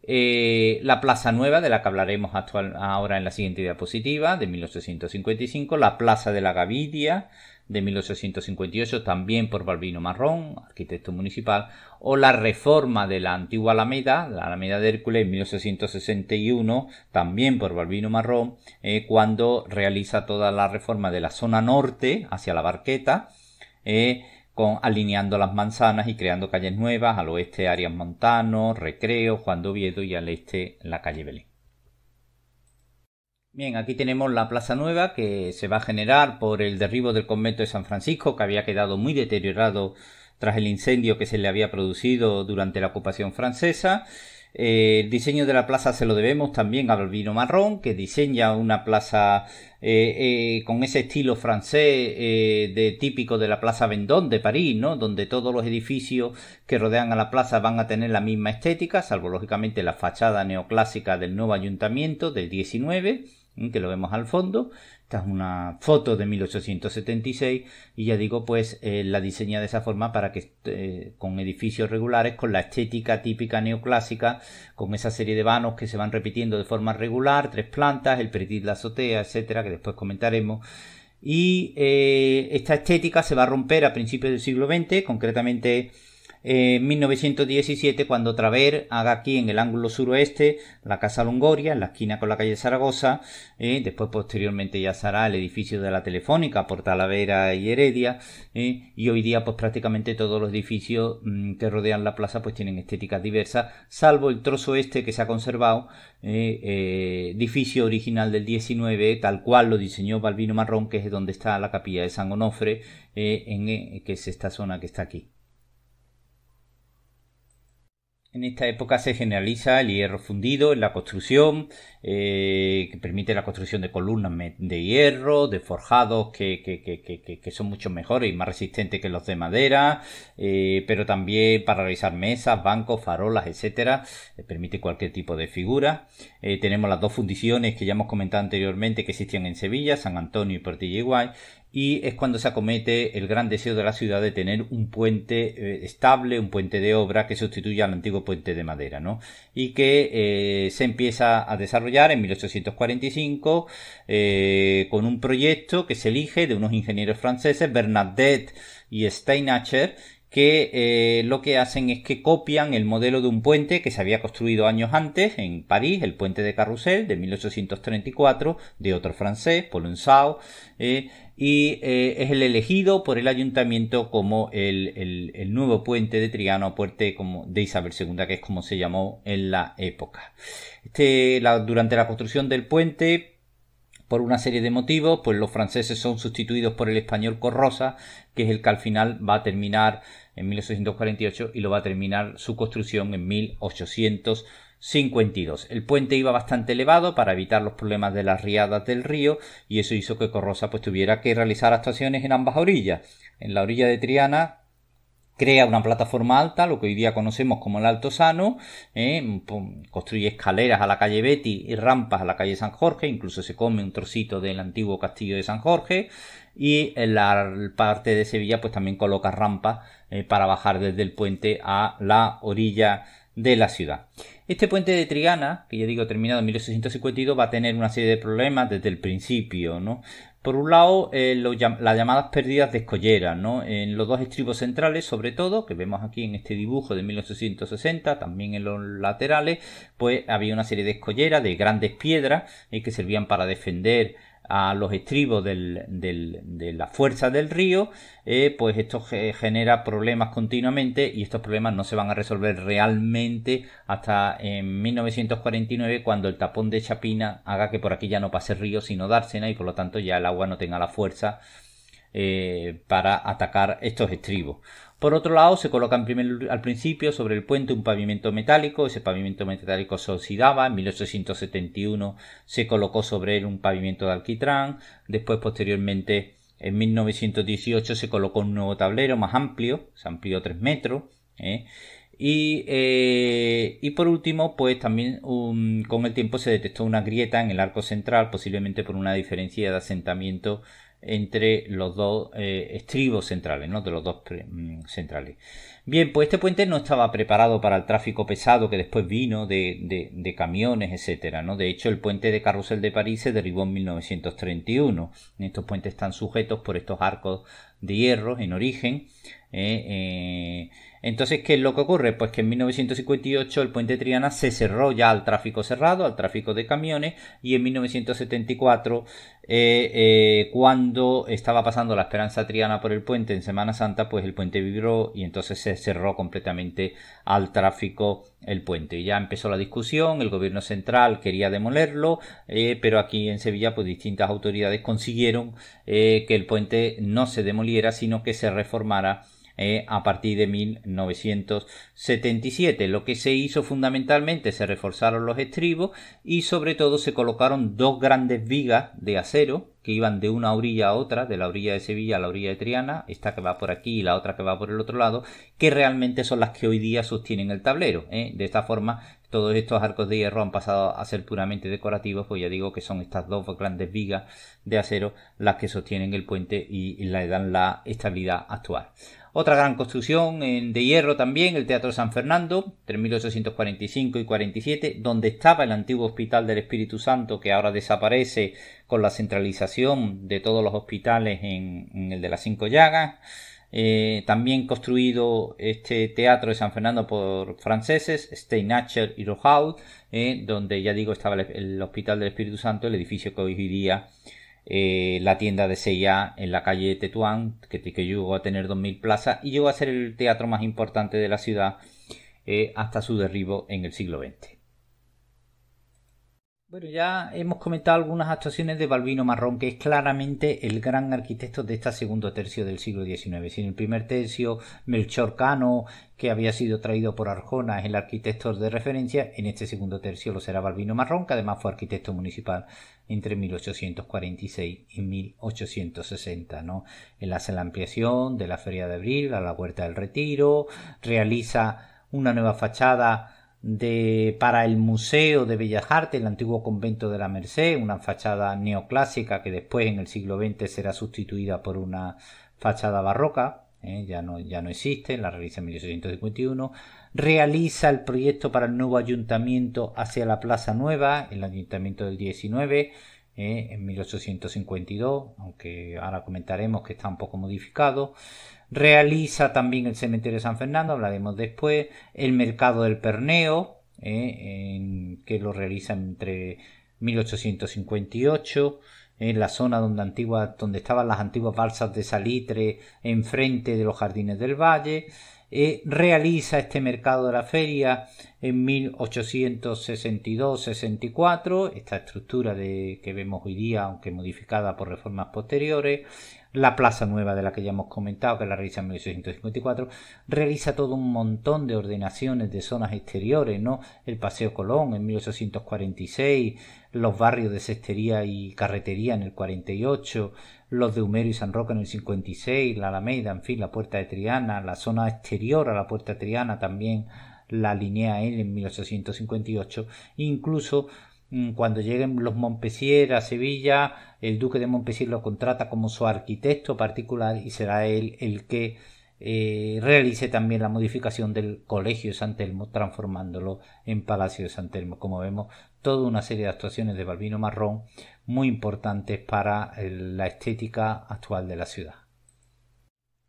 eh, la plaza nueva de la que hablaremos ahora en la siguiente diapositiva, de 1855, la plaza de la Gavidia, de 1858, también por Balbino Marrón, arquitecto municipal, o la reforma de la antigua Alameda, la Alameda de Hércules, en 1861, también por Balbino Marrón, eh, cuando realiza toda la reforma de la zona norte hacia la Barqueta, eh, alineando las manzanas y creando calles nuevas, al oeste Arias Montano, Recreo, Juan de Oviedo y al este la calle Belén. Bien, aquí tenemos la plaza nueva que se va a generar por el derribo del convento de San Francisco, que había quedado muy deteriorado tras el incendio que se le había producido durante la ocupación francesa. Eh, el diseño de la plaza se lo debemos también al vino Marrón, que diseña una plaza eh, eh, con ese estilo francés de, típico de la Plaza Vendón de París, ¿no? Donde todos los edificios que rodean a la plaza van a tener la misma estética, salvo lógicamente la fachada neoclásica del nuevo ayuntamiento del 19 que lo vemos al fondo. Esta es una foto de 1876 y ya digo, pues eh, la diseña de esa forma para que eh, con edificios regulares, con la estética típica neoclásica, con esa serie de vanos que se van repitiendo de forma regular, tres plantas, el de la azotea, etcétera, que después comentaremos. Y eh, esta estética se va a romper a principios del siglo XX, concretamente 1917 cuando Traver haga aquí en el ángulo suroeste la Casa Longoria, en la esquina con la calle Zaragoza, eh, después posteriormente ya será el edificio de la Telefónica por Talavera y Heredia, eh, y hoy día pues prácticamente todos los edificios mm, que rodean la plaza pues tienen estéticas diversas, salvo el trozo este que se ha conservado, eh, edificio original del 19, tal cual lo diseñó Balbino Marrón, que es donde está la capilla de San Onofre, en, que es esta zona que está aquí. En esta época se generaliza el hierro fundido en la construcción, eh, que permite la construcción de columnas de hierro, de forjados que, son mucho mejores y más resistentes que los de madera, eh, pero también para realizar mesas, bancos, farolas, etcétera, eh, permite cualquier tipo de figura. tenemos las dos fundiciones que ya hemos comentado anteriormente que existían en Sevilla, San Antonio y Portilla Iguay, y es cuando se acomete el gran deseo de la ciudad de tener un puente eh, estable, un puente de obra que sustituya al antiguo puente de madera, ¿no? Y que eh, se empieza a desarrollar en 1845 eh, con un proyecto que se elige de unos ingenieros franceses, Bernadette y Steinacher, que lo que hacen es que copian el modelo de un puente que se había construido años antes en París, el puente de Carrousel de 1834, de otro francés, Polonsau, y eh, es el elegido por el ayuntamiento como el, el, nuevo puente de Triano, puente como de Isabel II, que es como se llamó en la época. Este, durante la construcción del puente, por una serie de motivos, pues los franceses son sustituidos por el español Corrosa, que es el que al final va a terminar en 1848 y lo va a terminar su construcción en 1848. 52. El puente iba bastante elevado para evitar los problemas de las riadas del río y eso hizo que Corrosa pues tuviera que realizar actuaciones en ambas orillas. En la orilla de Triana crea una plataforma alta, lo que hoy día conocemos como el Alto Sano, ¿eh? construye escaleras a la calle Betty y rampas a la calle San Jorge, incluso se come un trocito del antiguo castillo de San Jorge, y en la parte de Sevilla pues también coloca rampas eh, para bajar desde el puente a la orilla de la ciudad. Este puente de Trigana, que ya digo terminado en 1852, va a tener una serie de problemas desde el principio, ¿no? Por un lado, eh, las llamadas pérdidas de escollera, ¿no? En los dos estribos centrales, sobre todo, que vemos aquí en este dibujo de 1860, también en los laterales, pues había una serie de escolleras, de grandes piedras, eh, que servían para defender a los estribos de la fuerza del río, eh, pues esto genera problemas continuamente y estos problemas no se van a resolver realmente hasta en 1949 cuando el tapón de Chapina haga que por aquí ya no pase río sino dársena y por lo tanto ya el agua no tenga la fuerza eh, para atacar estos estribos. Por otro lado, se coloca al principio sobre el puente un pavimento metálico, ese pavimento metálico se oxidaba, en 1871 se colocó sobre él un pavimento de alquitrán, después posteriormente en 1918 se colocó un nuevo tablero más amplio, se amplió 3 metros, ¿eh? Y, eh, y, por último, pues también con el tiempo se detectó una grieta en el arco central, posiblemente por una diferencia de asentamiento entre los dos eh, estribos centrales, ¿no? De los dos mm, centrales. Bien, pues este puente no estaba preparado para el tráfico pesado que después vino de, de, de camiones, etcétera, ¿no? De hecho, el puente de Carrusel de París se derribó en 1931. Estos puentes están sujetos por estos arcos de hierro en origen. eh, eh entonces, ¿qué es lo que ocurre? Pues que en 1958 el puente Triana se cerró ya al tráfico cerrado, al tráfico de camiones, y en 1974, eh, eh, cuando estaba pasando la Esperanza Triana por el puente en Semana Santa, pues el puente vibró y entonces se cerró completamente al tráfico el puente. ya empezó la discusión, el gobierno central quería demolerlo, eh, pero aquí en Sevilla, pues distintas autoridades consiguieron que el puente no se demoliera, sino que se reformara eh, a partir de 1977. Lo que se hizo fundamentalmente se reforzaron los estribos y sobre todo se colocaron dos grandes vigas de acero que iban de una orilla a otra, de la orilla de Sevilla a la orilla de Triana, esta que va por aquí y la otra que va por el otro lado, que realmente son las que hoy día sostienen el tablero. ¿eh? De esta forma, todos estos arcos de hierro han pasado a ser puramente decorativos, pues ya digo que son estas dos grandes vigas de acero las que sostienen el puente y le dan la estabilidad actual. Otra gran construcción de hierro también, el Teatro San Fernando, 3845 y 47, donde estaba el antiguo Hospital del Espíritu Santo, que ahora desaparece con la centralización de todos los hospitales en, el de las Cinco Llagas. Eh, también construido este teatro de San Fernando por franceses, Steinacher y Rojaud, eh, donde ya digo estaba el, Hospital del Espíritu Santo, el edificio que hoy día eh, la tienda de Seiya en la calle Tetuán, que, llegó a tener 2.000 plazas y llegó a ser el teatro más importante de la ciudad eh, hasta su derribo en el siglo XX. Bueno, ya hemos comentado algunas actuaciones de Balbino Marrón, que es claramente el gran arquitecto de este segundo tercio del siglo XIX. Si en el primer tercio Melchor Cano, que había sido traído por Arjona, es el arquitecto de referencia, en este segundo tercio lo será Balbino Marrón, que además fue arquitecto municipal entre 1846 y 1860. ¿no? Él hace la ampliación de la Feria de Abril a la Huerta del Retiro, realiza una nueva fachada de, para el Museo de Bellas Artes, el antiguo convento de la Merced, una fachada neoclásica que después en el siglo XX será sustituida por una fachada barroca, ¿eh? ya, no, ya no existe, la realiza en 1851, realiza el proyecto para el nuevo ayuntamiento hacia la Plaza Nueva, el ayuntamiento del 19, eh, en 1852, aunque ahora comentaremos que está un poco modificado. Realiza también el cementerio de San Fernando, hablaremos después, el mercado del Perneo, eh, que lo realiza entre 1858 en la zona donde, donde estaban las antiguas balsas de salitre enfrente de los jardines del valle eh, realiza este mercado de la feria en 1862-64, esta estructura de, que vemos hoy día, aunque modificada por reformas posteriores, la Plaza Nueva de la que ya hemos comentado, que la realiza en 1854, realiza todo un montón de ordenaciones de zonas exteriores, ¿no? El Paseo Colón en 1846, los barrios de cestería y carretería en el 48, los de Humero y San Roque en el 56, la Alameda, en fin, la Puerta de Triana, la zona exterior a la Puerta de Triana también la linea él en 1858, incluso mm, cuando lleguen los Montpessier a Sevilla, el duque de Montpessier lo contrata como su arquitecto particular y será él el que eh, realice también la modificación del Colegio de San Telmo, transformándolo en Palacio de San Telmo. Como vemos, toda una serie de actuaciones de Balbino Marrón muy importantes para eh, la estética actual de la ciudad.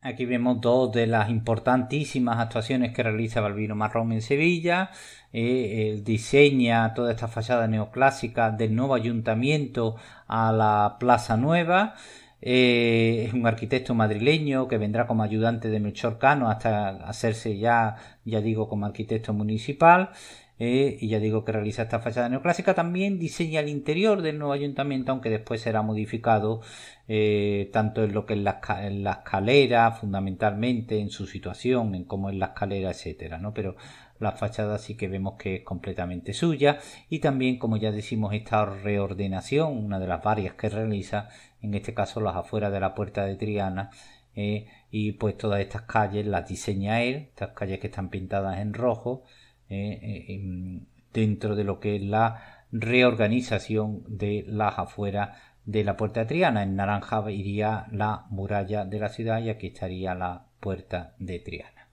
Aquí vemos dos de las importantísimas actuaciones que realiza Balbino Marrón en Sevilla. Eh, diseña toda esta fachada neoclásica del nuevo ayuntamiento a la Plaza Nueva. Eh, es un arquitecto madrileño que vendrá como ayudante de Melchor Cano hasta hacerse ya, ya digo, como arquitecto municipal. Eh, y ya digo que realiza esta fachada neoclásica. También diseña el interior del nuevo ayuntamiento, aunque después será modificado eh, tanto en lo que es la, en escalera, fundamentalmente en su situación, en cómo es la escalera, etcétera, ¿no? Pero la fachada sí que vemos que es completamente suya y también como ya decimos esta reordenación una de las varias que realiza en este caso las afueras de la puerta de Triana eh, y pues todas estas calles las diseña él estas calles que están pintadas en rojo eh, eh, em, dentro de lo que es la reorganización de las afueras de la puerta de Triana. En naranja iría la muralla de la ciudad y aquí estaría la puerta de Triana.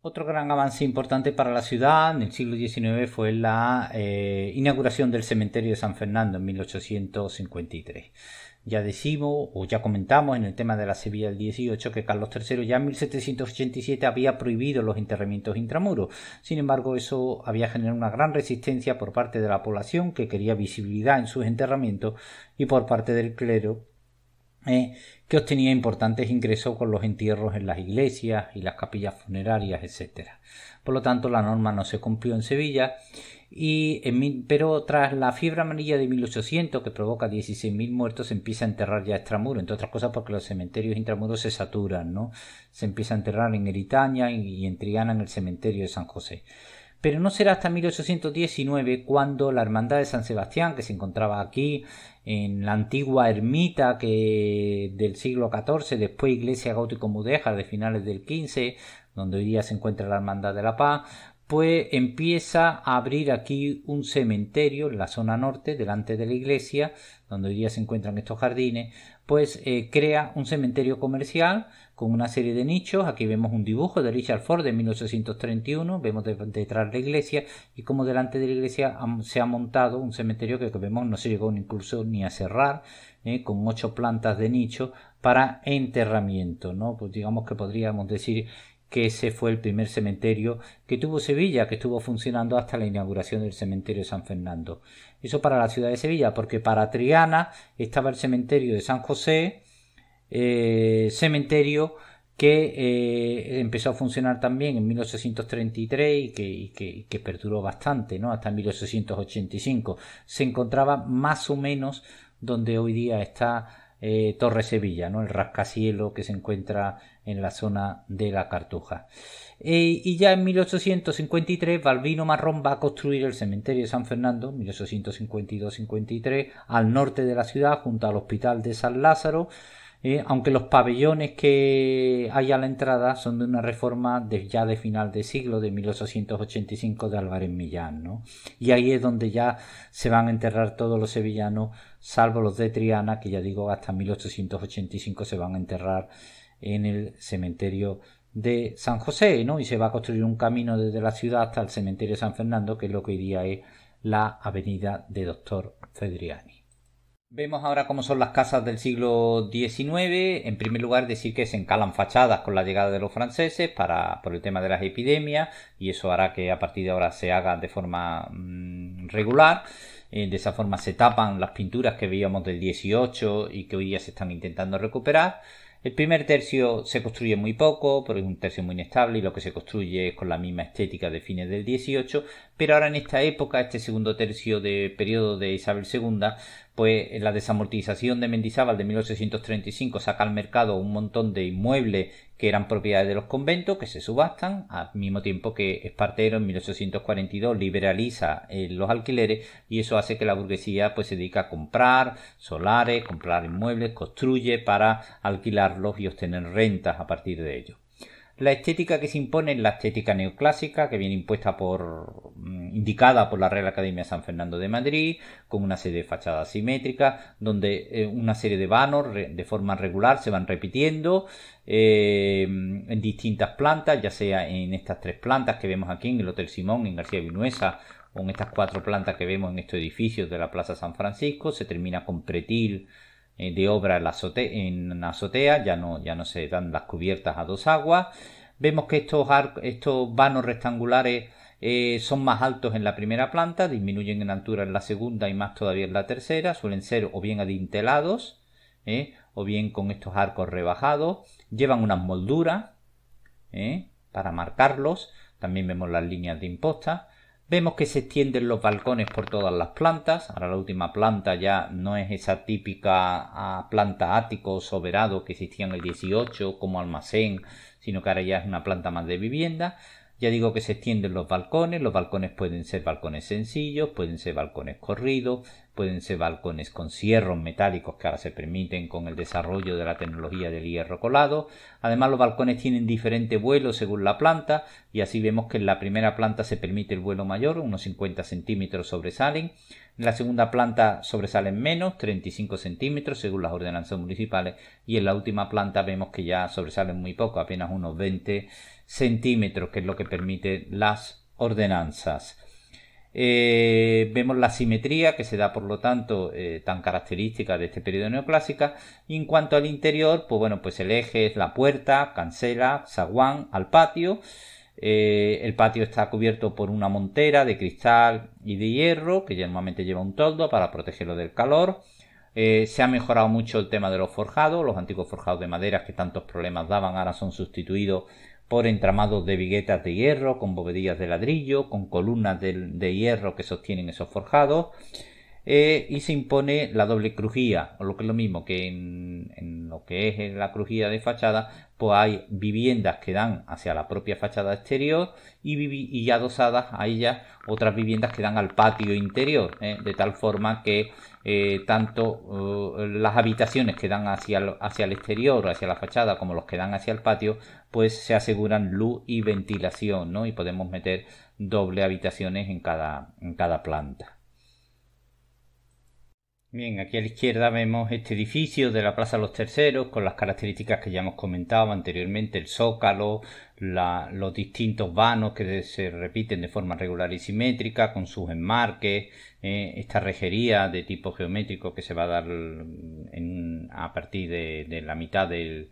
Otro gran avance importante para la ciudad en el siglo XIX fue la eh, inauguración del cementerio de San Fernando en 1853. Ya decimos o ya comentamos en el tema de la Sevilla del 18 que Carlos III ya en 1787 había prohibido los enterramientos intramuros. Sin embargo, eso había generado una gran resistencia por parte de la población que quería visibilidad en sus enterramientos y por parte del clero eh, que obtenía importantes ingresos con los entierros en las iglesias y las capillas funerarias, etc. Por lo tanto, la norma no se cumplió en Sevilla y en, pero tras la fiebre amarilla de 1800, que provoca 16.000 muertos, se empieza a enterrar ya extramuros, entre otras cosas porque los cementerios intramuros se saturan, ¿no? Se empieza a enterrar en Eritania y en Triana en el cementerio de San José. Pero no será hasta 1819 cuando la Hermandad de San Sebastián, que se encontraba aquí, en la antigua ermita que del siglo XIV, después iglesia gótico-mudéjar de finales del XV, donde hoy día se encuentra la Hermandad de la Paz, pues empieza a abrir aquí un cementerio en la zona norte, delante de la iglesia, donde hoy día se encuentran estos jardines, pues eh, crea un cementerio comercial con una serie de nichos. Aquí vemos un dibujo de Richard Ford de 1831, vemos detrás de la iglesia y como delante de la iglesia se ha montado un cementerio que, vemos no se llegó incluso ni a cerrar, eh, con ocho plantas de nicho para enterramiento, ¿no? Pues digamos que podríamos decir que ese fue el primer cementerio que tuvo Sevilla, que estuvo funcionando hasta la inauguración del cementerio de San Fernando. Eso para la ciudad de Sevilla, porque para Triana estaba el cementerio de San José, eh, cementerio que eh, empezó a funcionar también en 1833 y que, perduró bastante, ¿no? Hasta 1885. Se encontraba más o menos donde hoy día está eh, Torre Sevilla, ¿no? El rascacielo que se encuentra en la zona de la Cartuja. Eh, y ya en 1853 Balbino Marrón va a construir el cementerio de San Fernando, 1852-53, al norte de la ciudad, junto al Hospital de San Lázaro, eh, aunque los pabellones que hay a la entrada son de una reforma ya de final de siglo, de 1885 de Álvarez Millán. Y ahí es donde ya se van a enterrar todos los sevillanos, salvo los de Triana, que ya digo, hasta 1885 se van a enterrar en el cementerio de San José, ¿no? Y se va a construir un camino desde la ciudad hasta el cementerio de San Fernando, que es lo que hoy día es la avenida de Doctor Fedriani. Vemos ahora cómo son las casas del siglo XIX. En primer lugar, decir que se encalan fachadas con la llegada de los franceses para, por el tema de las epidemias y eso hará que a partir de ahora se haga de forma mm, regular. Eh, de esa forma se tapan las pinturas que veíamos del XVIII y que hoy día se están intentando recuperar. El primer tercio se construye muy poco, porque es un tercio muy inestable y lo que se construye es con la misma estética de fines del 18, pero ahora en esta época, este segundo tercio de periodo de Isabel II, pues la desamortización de Mendizábal de 1835 saca al mercado un montón de inmuebles que eran propiedades de los conventos, que se subastan, al mismo tiempo que Espartero en 1842 liberaliza eh, los alquileres y eso hace que la burguesía pues se dedica a comprar solares, comprar inmuebles, construye para alquilarlos y obtener rentas a partir de ellos. La estética que se impone es la estética neoclásica, que viene impuesta por, mm, indicada por la Real Academia San Fernando de Madrid, con una serie de fachadas simétricas, donde eh, una serie de vanos de forma regular se van repitiendo eh, en distintas plantas, ya sea en estas tres plantas que vemos aquí en el Hotel Simón, en García Vinuesa, o en estas cuatro plantas que vemos en estos edificios de la Plaza San Francisco. Se termina con pretil eh, de obra en la azotea, ya, no, ya no se dan las cubiertas a dos aguas. Vemos que estos, estos vanos rectangulares eh, son más altos en la primera planta, disminuyen en altura en la segunda y más todavía en la tercera, suelen ser o bien adintelados eh, o bien con estos arcos rebajados, llevan unas molduras para marcarlos, también vemos las líneas de imposta Vemos que se extienden los balcones por todas las plantas. Ahora la última planta ya no es esa típica ah, planta ático o soberado que existía en el 18 como almacén, sino que ahora ya es una planta más de vivienda. Ya digo que se extienden los balcones, los balcones pueden ser balcones sencillos, pueden ser balcones corridos, pueden ser balcones con cierros metálicos que ahora se permiten con el desarrollo de la tecnología del hierro colado. Además los balcones tienen diferente vuelo según la planta y así vemos que en la primera planta se permite el vuelo mayor, unos 50 centímetros sobresalen. En la segunda planta sobresalen menos, 35 centímetros según las ordenanzas municipales y en la última planta vemos que ya sobresalen muy poco, apenas unos 20 centímetros centímetros, que es lo que permite las ordenanzas. Eh, vemos la simetría que se da, por lo tanto, eh, tan característica de este periodo neoclásica. Y en cuanto al interior, pues bueno, pues el eje es la puerta, cancela, zaguán, al patio. Eh, el patio está cubierto por una montera de cristal y de hierro, que normalmente lleva un toldo para protegerlo del calor. se ha mejorado mucho el tema de los forjados, los antiguos forjados de madera, que tantos problemas daban ahora son sustituidos por entramados de viguetas de hierro, con bovedillas de ladrillo, con columnas de, hierro que sostienen esos forjados, eh, y se impone la doble crujía, o lo que es lo mismo que en, lo que es la crujía de fachada, pues hay viviendas que dan hacia la propia fachada exterior y, y adosadas a ellas otras viviendas que dan al patio interior, eh, de tal forma que eh, tanto eh, las habitaciones que dan hacia el, hacia el exterior, hacia la fachada, como los que dan hacia el patio, pues se aseguran luz y ventilación, ¿no? Y podemos meter doble habitaciones en cada, en cada planta. Bien, aquí a la izquierda vemos este edificio de la Plaza Los Terceros con las características que ya hemos comentado anteriormente, el zócalo, los distintos vanos que se repiten de forma regular y simétrica con sus enmarques, eh, esta rejería de tipo geométrico que se va a dar mm, a partir de, la mitad del,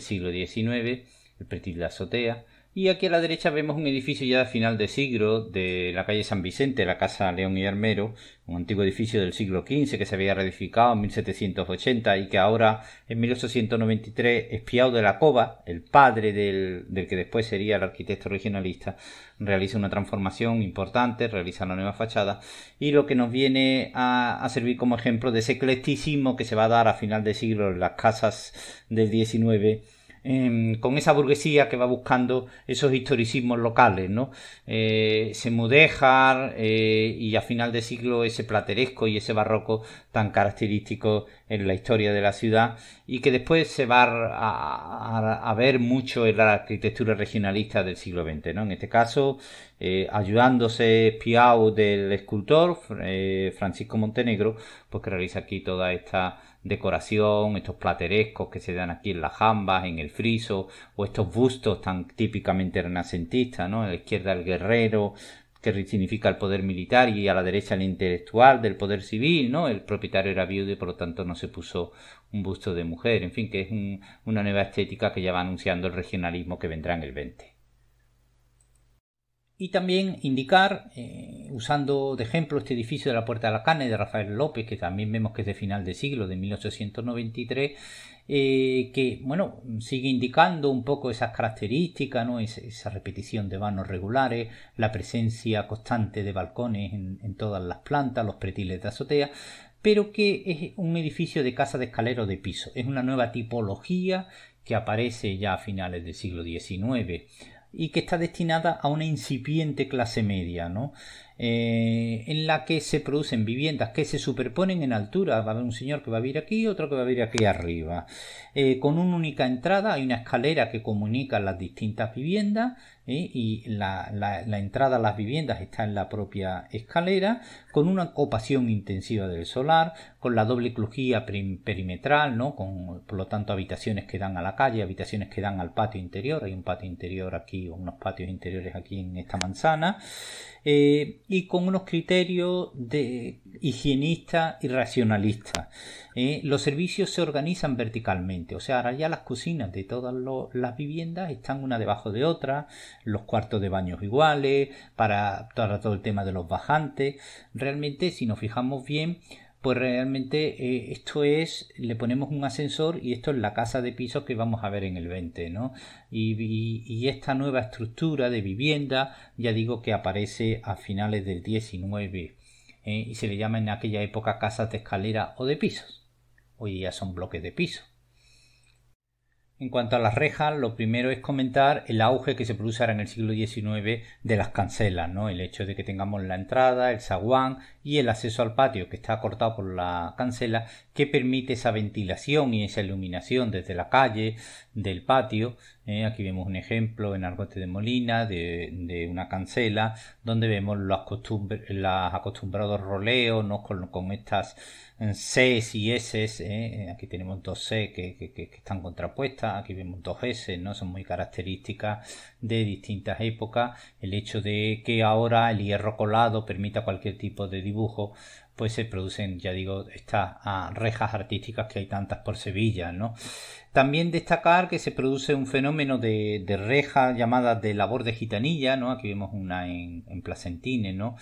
siglo XIX, el pretil de Azotea. Y aquí a la derecha vemos un edificio ya de final de siglo de la calle San Vicente, la Casa León y Armero, un antiguo edificio del siglo XV que se había reedificado en 1780 y que ahora en 1893 Espiado de la Cova, el padre del, del que después sería el arquitecto regionalista, realiza una transformación importante, realiza una nueva fachada y lo que nos viene a, a servir como ejemplo de ese que se va a dar a final de siglo en las casas del XIX Em, con esa burguesía que va buscando esos historicismos locales, ¿no? Eh, ese mudéjar eh, y a final de siglo ese plateresco y ese barroco tan característico en la historia de la ciudad y que después se va a, ver mucho en la arquitectura regionalista del siglo XX, ¿no? En este caso, eh, ayudándose Piau del escultor eh, Francisco Montenegro, pues que realiza aquí toda esta decoración, estos platerescos que se dan aquí en las jambas, en el friso, o estos bustos tan típicamente renacentistas, ¿no? A la izquierda el guerrero, que significa el poder militar, y a la derecha el intelectual del poder civil, ¿no? El propietario era viudo y por lo tanto no se puso un busto de mujer, en fin, que es una nueva estética que ya va anunciando el regionalismo que vendrá en el 20. Y también indicar, eh, usando de ejemplo este edificio de la Puerta de la Carne de Rafael López, que también vemos que es de final de siglo, de 1893, eh, que bueno, sigue indicando un poco esas características, ¿no? esa repetición de vanos regulares, la presencia constante de balcones en, en todas las plantas, los pretiles de azotea, pero que es un edificio de casa de escalero de piso. Es una nueva tipología que aparece ya a finales del siglo XIX y que está destinada a una incipiente clase media, ¿no? Eh, en la que se producen viviendas que se superponen en altura. Va a haber un señor que va a vivir aquí, otro que va a vivir aquí arriba. Eh, con una única entrada hay una escalera que comunica las distintas viviendas ¿eh? y la, entrada a las viviendas está en la propia escalera, con una ocupación intensiva del solar, con la doble crujía perimetral, ¿no? con por lo tanto habitaciones que dan a la calle, habitaciones que dan al patio interior, hay un patio interior aquí, o unos patios interiores aquí en esta manzana, eh, y con unos criterios de higienista y racionalista. Eh, los servicios se organizan verticalmente, o sea, ahora ya las cocinas de todas las viviendas están una debajo de otra, los cuartos de baños iguales, para, todo el tema de los bajantes. Realmente, si nos fijamos bien, pues realmente eh, esto es, le ponemos un ascensor y esto es la casa de pisos que vamos a ver en el 20, ¿no? Y, esta nueva estructura de vivienda, ya digo que aparece a finales del 19 eh, y se le llama en aquella época casas de escalera o de pisos hoy día son bloques de piso. En cuanto a las rejas, lo primero es comentar el auge que se produce ahora en el siglo XIX de las cancelas, ¿no? El hecho de que tengamos la entrada, el zaguán y el acceso al patio que está cortado por la cancela que permite esa ventilación y esa iluminación desde la calle, del patio. ¿eh? Aquí vemos un ejemplo en Argote de Molina de, una cancela donde vemos los, acostumbrados roleos ¿no? con estas C y S, eh, eh, aquí tenemos dos C que, están contrapuestas, aquí vemos dos S, ¿no? son muy características de distintas épocas. El hecho de que ahora el hierro colado permita cualquier tipo de dibujo, pues se producen, ya digo, estas ah, rejas artísticas que hay tantas por Sevilla. ¿no? También destacar que se produce un fenómeno de, de rejas llamadas de labor de gitanilla, ¿no? aquí vemos una en, en ¿no?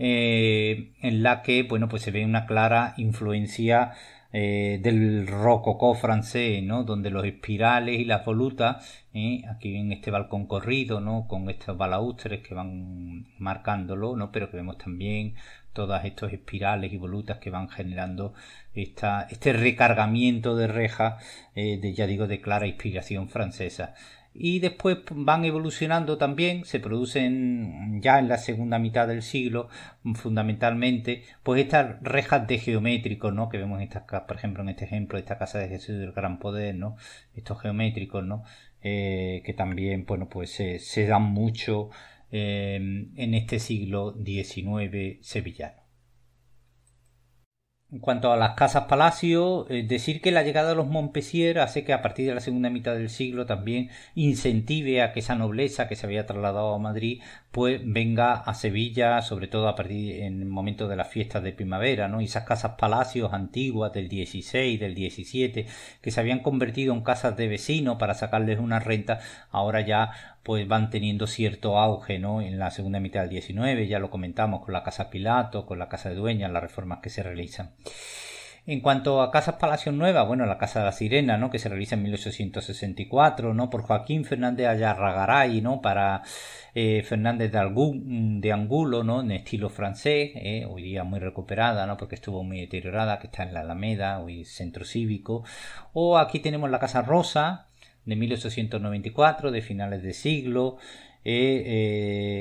Eh, en la que bueno, pues se ve una clara influencia eh, del rococó francés, ¿no? donde los espirales y las volutas, ¿eh? aquí en este balcón corrido, ¿no? con estos balaustres que van marcándolo, ¿no? pero que vemos también todas estas espirales y volutas que van generando esta, este recargamiento de rejas, de, ya digo, de clara inspiración francesa y después van evolucionando también, se producen ya en la segunda mitad del siglo fundamentalmente, pues estas rejas de geométricos, ¿no? Que vemos en esta, por ejemplo en este ejemplo, esta casa de Jesús del Gran Poder, ¿no? Estos geométricos, ¿no? Eh, que también, bueno, pues se, dan mucho eh, en este siglo XIX sevillano. En cuanto a las casas palacios eh, decir que la llegada de los Montpensier hace que a partir de la segunda mitad del siglo también incentive a que esa nobleza que se había trasladado a Madrid pues venga a Sevilla, sobre todo a partir en el momento de las fiestas de primavera, ¿no? Y esas casas palacios antiguas del 16, del 17, que se habían convertido en casas de vecinos para sacarles una renta, ahora ya pues van teniendo cierto auge ¿no? en la segunda mitad del 19, ya lo comentamos con la Casa Pilato, con la Casa de Dueñas, las reformas que se realizan. En cuanto a casas Palacio Nueva, bueno, la Casa de la Sirena, ¿no? Que se realiza en 1864, ¿no? Por Joaquín Fernández Ayarragaray, ¿no? Para eh, Fernández de, Angulo, ¿no? En estilo francés, ¿eh? hoy día muy recuperada, ¿no? Porque estuvo muy deteriorada, que está en la Alameda, hoy centro cívico. O aquí tenemos la Casa Rosa, de 1894, de finales de siglo, eh,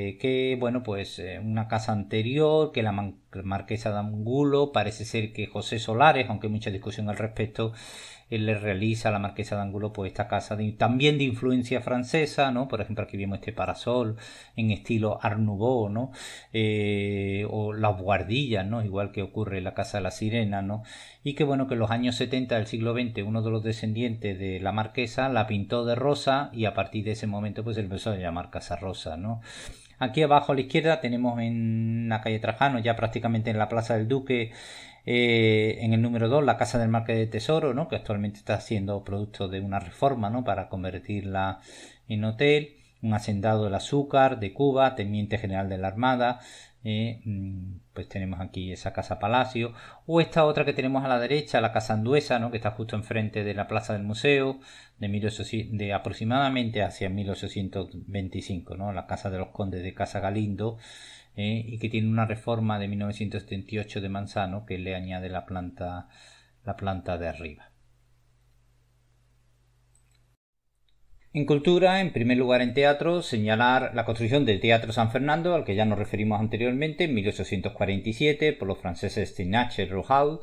eh, que bueno pues eh, una casa anterior que la marquesa de Angulo parece ser que José Solares aunque hay mucha discusión al respecto él le realiza a la marquesa de Angulo pues, esta casa también de influencia francesa, ¿no? Por ejemplo, aquí vemos este parasol en estilo Art ¿no? Eh, o las guardillas, ¿no? Igual que ocurre en la Casa de la Sirena, ¿no? Y que bueno, que en los años 70 del siglo XX uno de los descendientes de la marquesa la pintó de rosa y a partir de ese momento pues empezó a llamar Casa Rosa, ¿no? Aquí abajo a la izquierda tenemos en la calle Trajano, ya prácticamente en la Plaza del Duque, eh, en el número 2, la Casa del Marqués de Tesoro, ¿no? que actualmente está siendo producto de una reforma ¿no? para convertirla en hotel. Un hacendado del azúcar de Cuba, teniente general de la Armada. Eh, mm, pues tenemos aquí esa Casa Palacio. O esta otra que tenemos a la derecha, la Casa Anduesa, ¿no? que está justo enfrente de la Plaza del Museo, de, de aproximadamente hacia 1825. ¿no? La Casa de los Condes de Casa Galindo. ¿eh? y que tiene una reforma de 1938 de Manzano que le añade la planta, la planta de arriba. En cultura, en primer lugar en teatro, señalar la construcción del Teatro San Fernando, al que ya nos referimos anteriormente, en 1847, por los franceses de y Rouhal,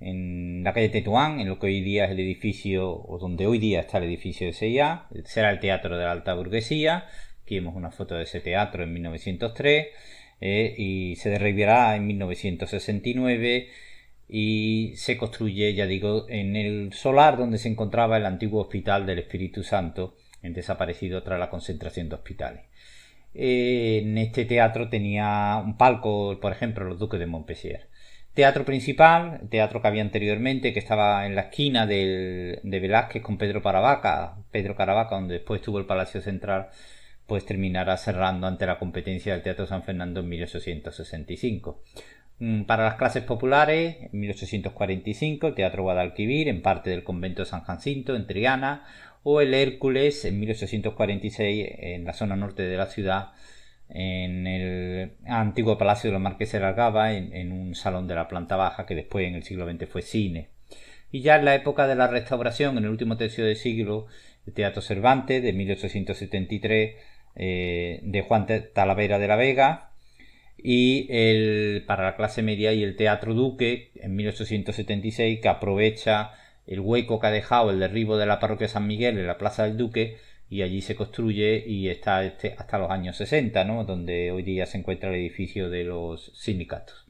en la calle Tetuán, en lo que hoy día es el edificio, o donde hoy día está el edificio de CIA, será el Teatro de la Alta Burguesía, aquí vemos una foto de ese teatro en 1903, eh, y se derribará en 1969 y se construye, ya digo, en el solar donde se encontraba el antiguo hospital del Espíritu Santo, en desaparecido tras la concentración de hospitales. Eh, en este teatro tenía un palco, por ejemplo, los duques de Montpensier. Teatro principal, teatro que había anteriormente, que estaba en la esquina de Velázquez con Pedro Caravaca, Pedro Caravaca, donde después estuvo el Palacio Central, pues terminará cerrando ante la competencia del Teatro San Fernando en 1865. Mm, para las clases populares, en 1845 el Teatro Guadalquivir, en parte del convento San Jacinto, en Triana, o el Hércules en 1846 en la zona norte de la ciudad, en el antiguo Palacio de los Marqueses de Algaba, en, en un salón de la planta baja que después en el siglo XX fue cine. Y ya en la época de la restauración, en el último tercio del siglo, el Teatro Cervantes de 1873 eh, de Juan Talavera de la Vega y el, para la clase media y el Teatro Duque en 1876 que aprovecha el hueco que ha dejado el derribo de la parroquia San Miguel en la Plaza del Duque y allí se construye y está este, hasta los años 60, ¿no? donde hoy día se encuentra el edificio de los sindicatos.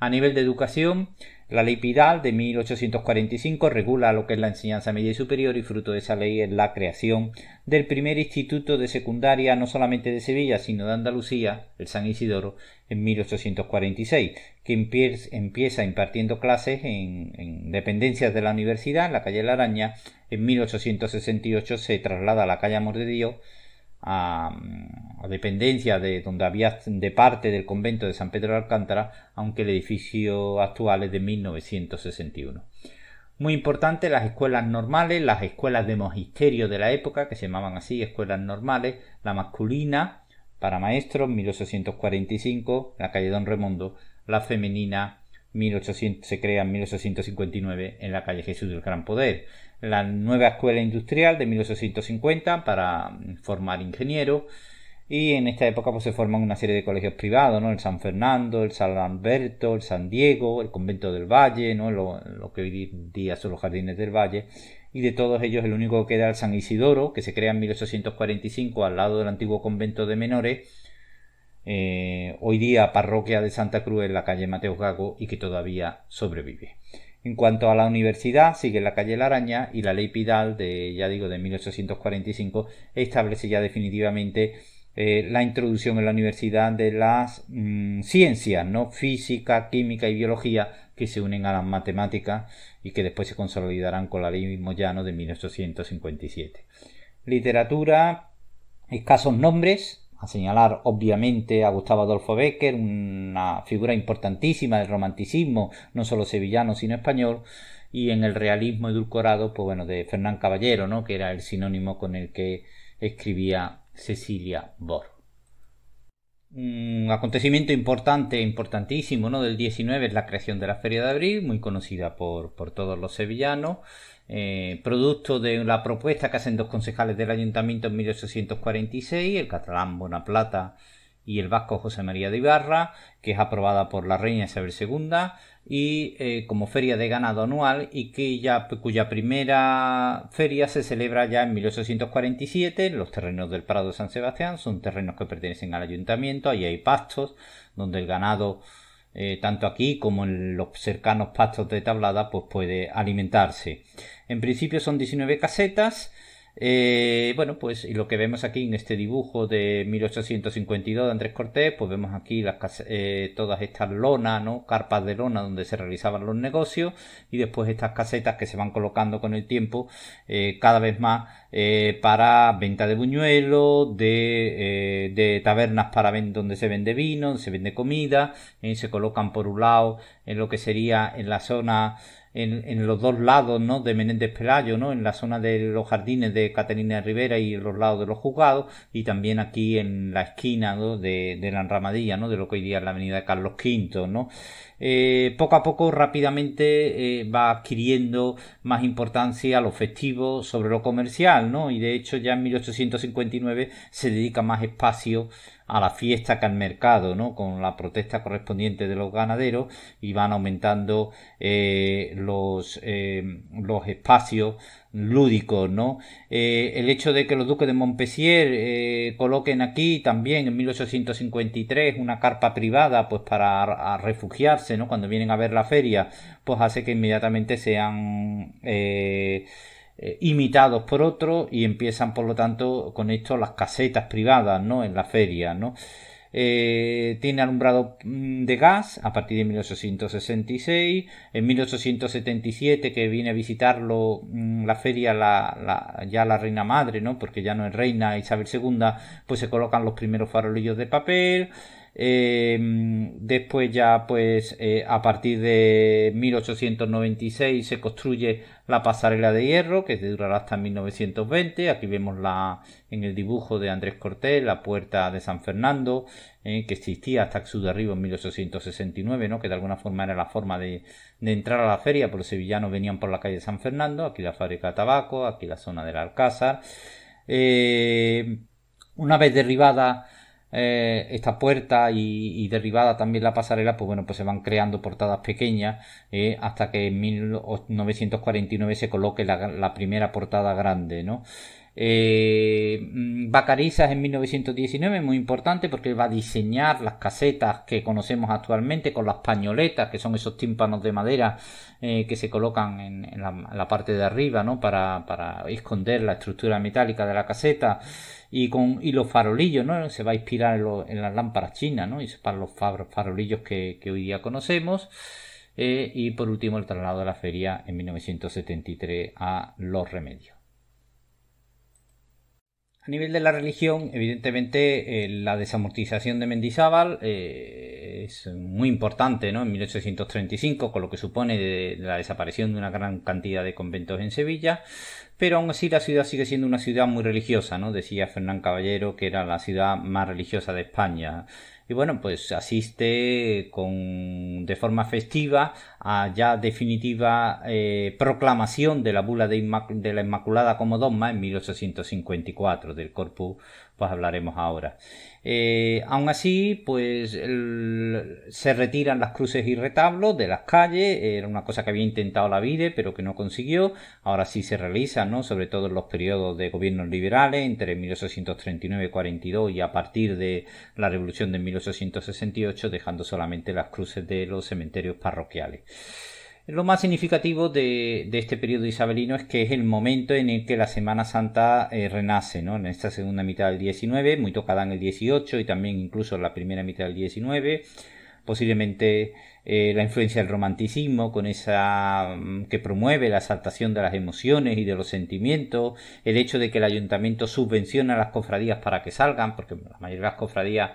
A nivel de educación, la ley Pidal de 1845 regula lo que es la enseñanza media y superior y fruto de esa ley es la creación del primer instituto de secundaria no solamente de Sevilla sino de Andalucía, el San Isidoro, en 1846, que empieza impartiendo clases en, en dependencias de la universidad en la calle La Araña. En 1868 se traslada a la calle Amor de Dios a, dependencia de donde había de parte del convento de San Pedro de Alcántara, aunque el edificio actual es de 1961. Muy importante, las escuelas normales, las escuelas de magisterio de la época, que se llamaban así, escuelas normales, la masculina para maestros, 1845, en la calle Don Remondo, la femenina, se crea en 1859 en la calle Jesús del Gran Poder la nueva escuela industrial de 1850 para mm, formar ingenieros. Y en esta época pues, se forman una serie de colegios privados, El San Fernando, el San Alberto, el San Diego, el Convento del Valle, ¿no? Lo, que hoy día son los Jardines del Valle. Y de todos ellos el único que queda el San Isidoro, que se crea en 1845 al lado del antiguo convento de menores. Eh, hoy día parroquia de Santa Cruz en la calle Mateo Gago y que todavía sobrevive. En cuanto a la universidad, sigue la calle La Araña y la ley Pidal de, ya digo, de 1845 establece ya definitivamente eh, la introducción en la universidad de las mm, ciencias, ¿no? Física, química y biología que se unen a las matemáticas y que después se consolidarán con la ley Moyano de 1857. Literatura, escasos nombres, a señalar obviamente a Gustavo Adolfo Becker, una figura importantísima del romanticismo, no solo sevillano sino español, y en el realismo edulcorado, pues bueno, de Fernán Caballero, ¿no? que era el sinónimo con el que escribía Cecilia Bor. Un acontecimiento importante, importantísimo, ¿no? Del 19 es la creación de la Feria de Abril, muy conocida por, por todos los sevillanos, eh, producto de la propuesta que hacen dos concejales del ayuntamiento en 1846, el catalán Bonaplata y el vasco José María de Ibarra, que es aprobada por la reina Isabel II, y eh, como feria de ganado anual, y que ya, cuya primera feria se celebra ya en 1847 en los terrenos del Prado de San Sebastián, son terrenos que pertenecen al ayuntamiento, ahí hay pastos donde el ganado eh, tanto aquí como en los cercanos pastos de tablada, pues puede alimentarse. En principio son 19 casetas eh, bueno, pues lo que vemos aquí en este dibujo de 1852 de Andrés Cortés, pues vemos aquí las, eh, todas estas lonas, ¿no? carpas de lona donde se realizaban los negocios y después estas casetas que se van colocando con el tiempo eh, cada vez más eh, para venta de buñuelos, de, de tabernas para donde se vende vino, donde se vende comida, se colocan por un lado en lo que sería en la zona en, los dos lados ¿no? de Menéndez Pelayo, ¿no? en la zona de los jardines de Catalina Rivera y los lados de los juzgados, y también aquí en la esquina de, de, la enramadilla, ¿no? de lo que hoy día es la avenida de Carlos V. ¿no? Eh, poco a poco, rápidamente, eh, va adquiriendo más importancia lo festivo sobre lo comercial, ¿no? y de hecho ya en 1859 se dedica más espacio a la fiesta que al mercado, ¿no? Con la protesta correspondiente de los ganaderos y van aumentando eh, los, eh, los espacios lúdicos, ¿no? Eh, el hecho de que los duques de Montpessier coloquen aquí también en 1853 una carpa privada, pues para refugiarse, ¿no? Cuando vienen a ver la feria, pues hace que inmediatamente sean eh, imitados por otro y empiezan por lo tanto con esto las casetas privadas ¿no? en la feria. ¿no? Eh, tiene alumbrado mm, de gas a partir de 1866. En 1877 que viene a visitarlo mm, la feria la, la, ya la reina madre, ¿no? porque ya no es reina Isabel II, pues se colocan los primeros farolillos de papel. Em, después ya pues eh, a partir de 1896 se construye la pasarela de hierro que durará hasta 1920. Aquí vemos la, en el dibujo de Andrés Cortés la puerta de San Fernando eh, que existía hasta su derribo en 1869, ¿no? que de alguna forma era la forma de, de entrar a la feria, por los sevillanos venían por la calle de San Fernando, aquí la fábrica de tabaco, aquí la zona del Alcázar. Eh, una vez derribada eh, esta puerta y, y, derribada también la pasarela, pues bueno, pues se van creando portadas pequeñas eh, hasta que en 1949 se coloque la, la primera portada grande, ¿no? Eh, Bacarizas mm, en 1919, muy importante porque va a diseñar las casetas que conocemos actualmente con las pañoletas, que son esos tímpanos de madera eh, que se colocan en, la, parte de arriba ¿no? para, para, esconder la estructura metálica de la caseta y con y los farolillos, ¿no? se va a inspirar en, las lámparas chinas ¿no? y para los farolillos que, hoy día conocemos. Eh, y por último el traslado de la feria en 1973 a Los Remedios. A nivel de la religión, evidentemente eh, la desamortización de Mendizábal eh, es muy importante ¿no? en 1835, con lo que supone la desaparición de una gran cantidad de conventos en Sevilla, pero aún así la ciudad sigue siendo una ciudad muy religiosa, ¿no? decía Fernán Caballero que era la ciudad más religiosa de España y bueno, pues asiste con, de forma festiva a ya definitiva eh, proclamación de la bula de, de la Inmaculada como dogma en 1854, del corpus pues hablaremos ahora. Eh, aún así, pues se retiran las cruces y retablos de las calles, era una cosa que había intentado la vida, pero que no consiguió, ahora sí se realiza, ¿no? sobre todo en los periodos de gobiernos liberales, entre 1839-42 y a partir de la revolución de 1868, dejando solamente las cruces de los cementerios parroquiales. Lo más significativo de, este periodo isabelino es que es el momento en el que la Semana Santa eh, renace, ¿no? En esta segunda mitad del 19, muy tocada en el 18 y también incluso en la primera mitad del 19, posiblemente eh, la influencia del romanticismo con esa mm, que promueve la exaltación de las emociones y de los sentimientos, el hecho de que el ayuntamiento subvenciona a las cofradías para que salgan, porque la mayoría de las cofradías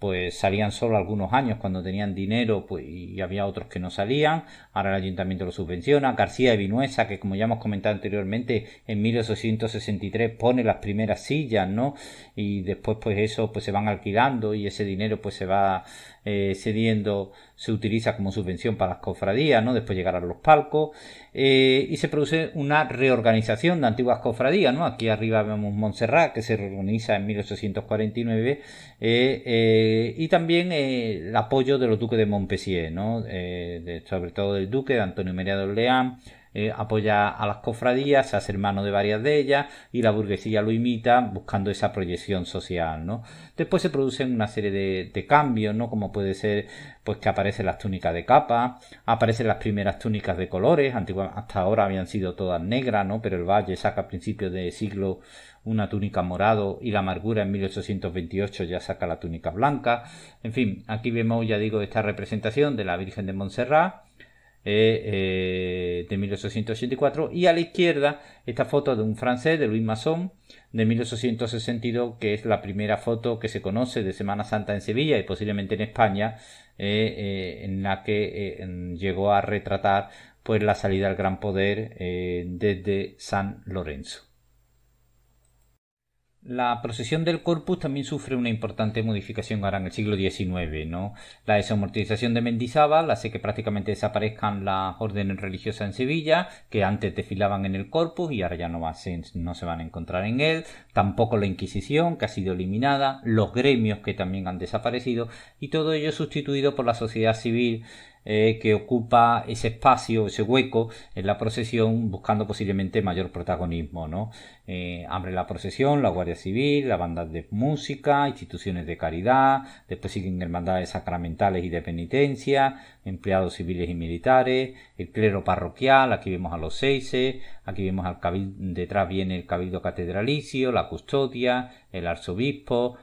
pues salían solo algunos años cuando tenían dinero pues, y había otros que no salían. Ahora el ayuntamiento lo subvenciona. García de Vinuesa, que como ya hemos comentado anteriormente, en 1863 pone las primeras sillas, ¿no? Y después pues eso pues se van alquilando y ese dinero pues se va eh, cediendo, se utiliza como subvención para las cofradías, ¿no? Después llegarán los palcos eh, y se produce una reorganización de antiguas cofradías, ¿no? Aquí arriba vemos Montserrat, que se reorganiza en 1849 eh, eh, y también eh, el apoyo de los duques de Montpensier, ¿no? sobre todo del duque de Antonio María de Orleán, apoya a las cofradías, se hace hermano de varias de ellas y la burguesía lo imita buscando esa proyección social, ¿no? Después se producen una serie de, cambios, ¿no? Como puede ser pues que aparecen las túnicas de capa, aparecen las primeras túnicas de colores, hasta ahora habían sido todas negras, ¿no? Pero el Valle saca a principios del siglo una túnica morado y la amargura en 1828 ya saca la túnica blanca. En fin, aquí vemos, ya digo, esta representación de la Virgen de Montserrat. Eh, eh, de 1884 y a la izquierda esta foto de un francés de Louis Masson de 1862 que es la primera foto que se conoce de Semana Santa en Sevilla y posiblemente en España eh, en la que llegó a retratar pues la salida al gran poder desde San Lorenzo la procesión del corpus también sufre una importante modificación ahora en el siglo XIX, ¿no? La desamortización de Mendizábal hace que prácticamente desaparezcan las órdenes religiosas en Sevilla, que antes desfilaban en el corpus y ahora ya no, no se van a encontrar en él, tampoco la Inquisición, que ha sido eliminada, los gremios que también han desaparecido, y todo ello sustituido por la sociedad civil eh, que ocupa ese espacio, ese hueco en la procesión, buscando posiblemente mayor protagonismo, ¿no? Eh, abre la procesión, la Guardia Civil, la banda de música, instituciones de caridad, después siguen hermandades sacramentales y de penitencia, empleados civiles y militares, el clero parroquial, aquí vemos a los seises, aquí vemos al cabildo, detrás viene el cabildo catedralicio, la custodia, el arzobispo,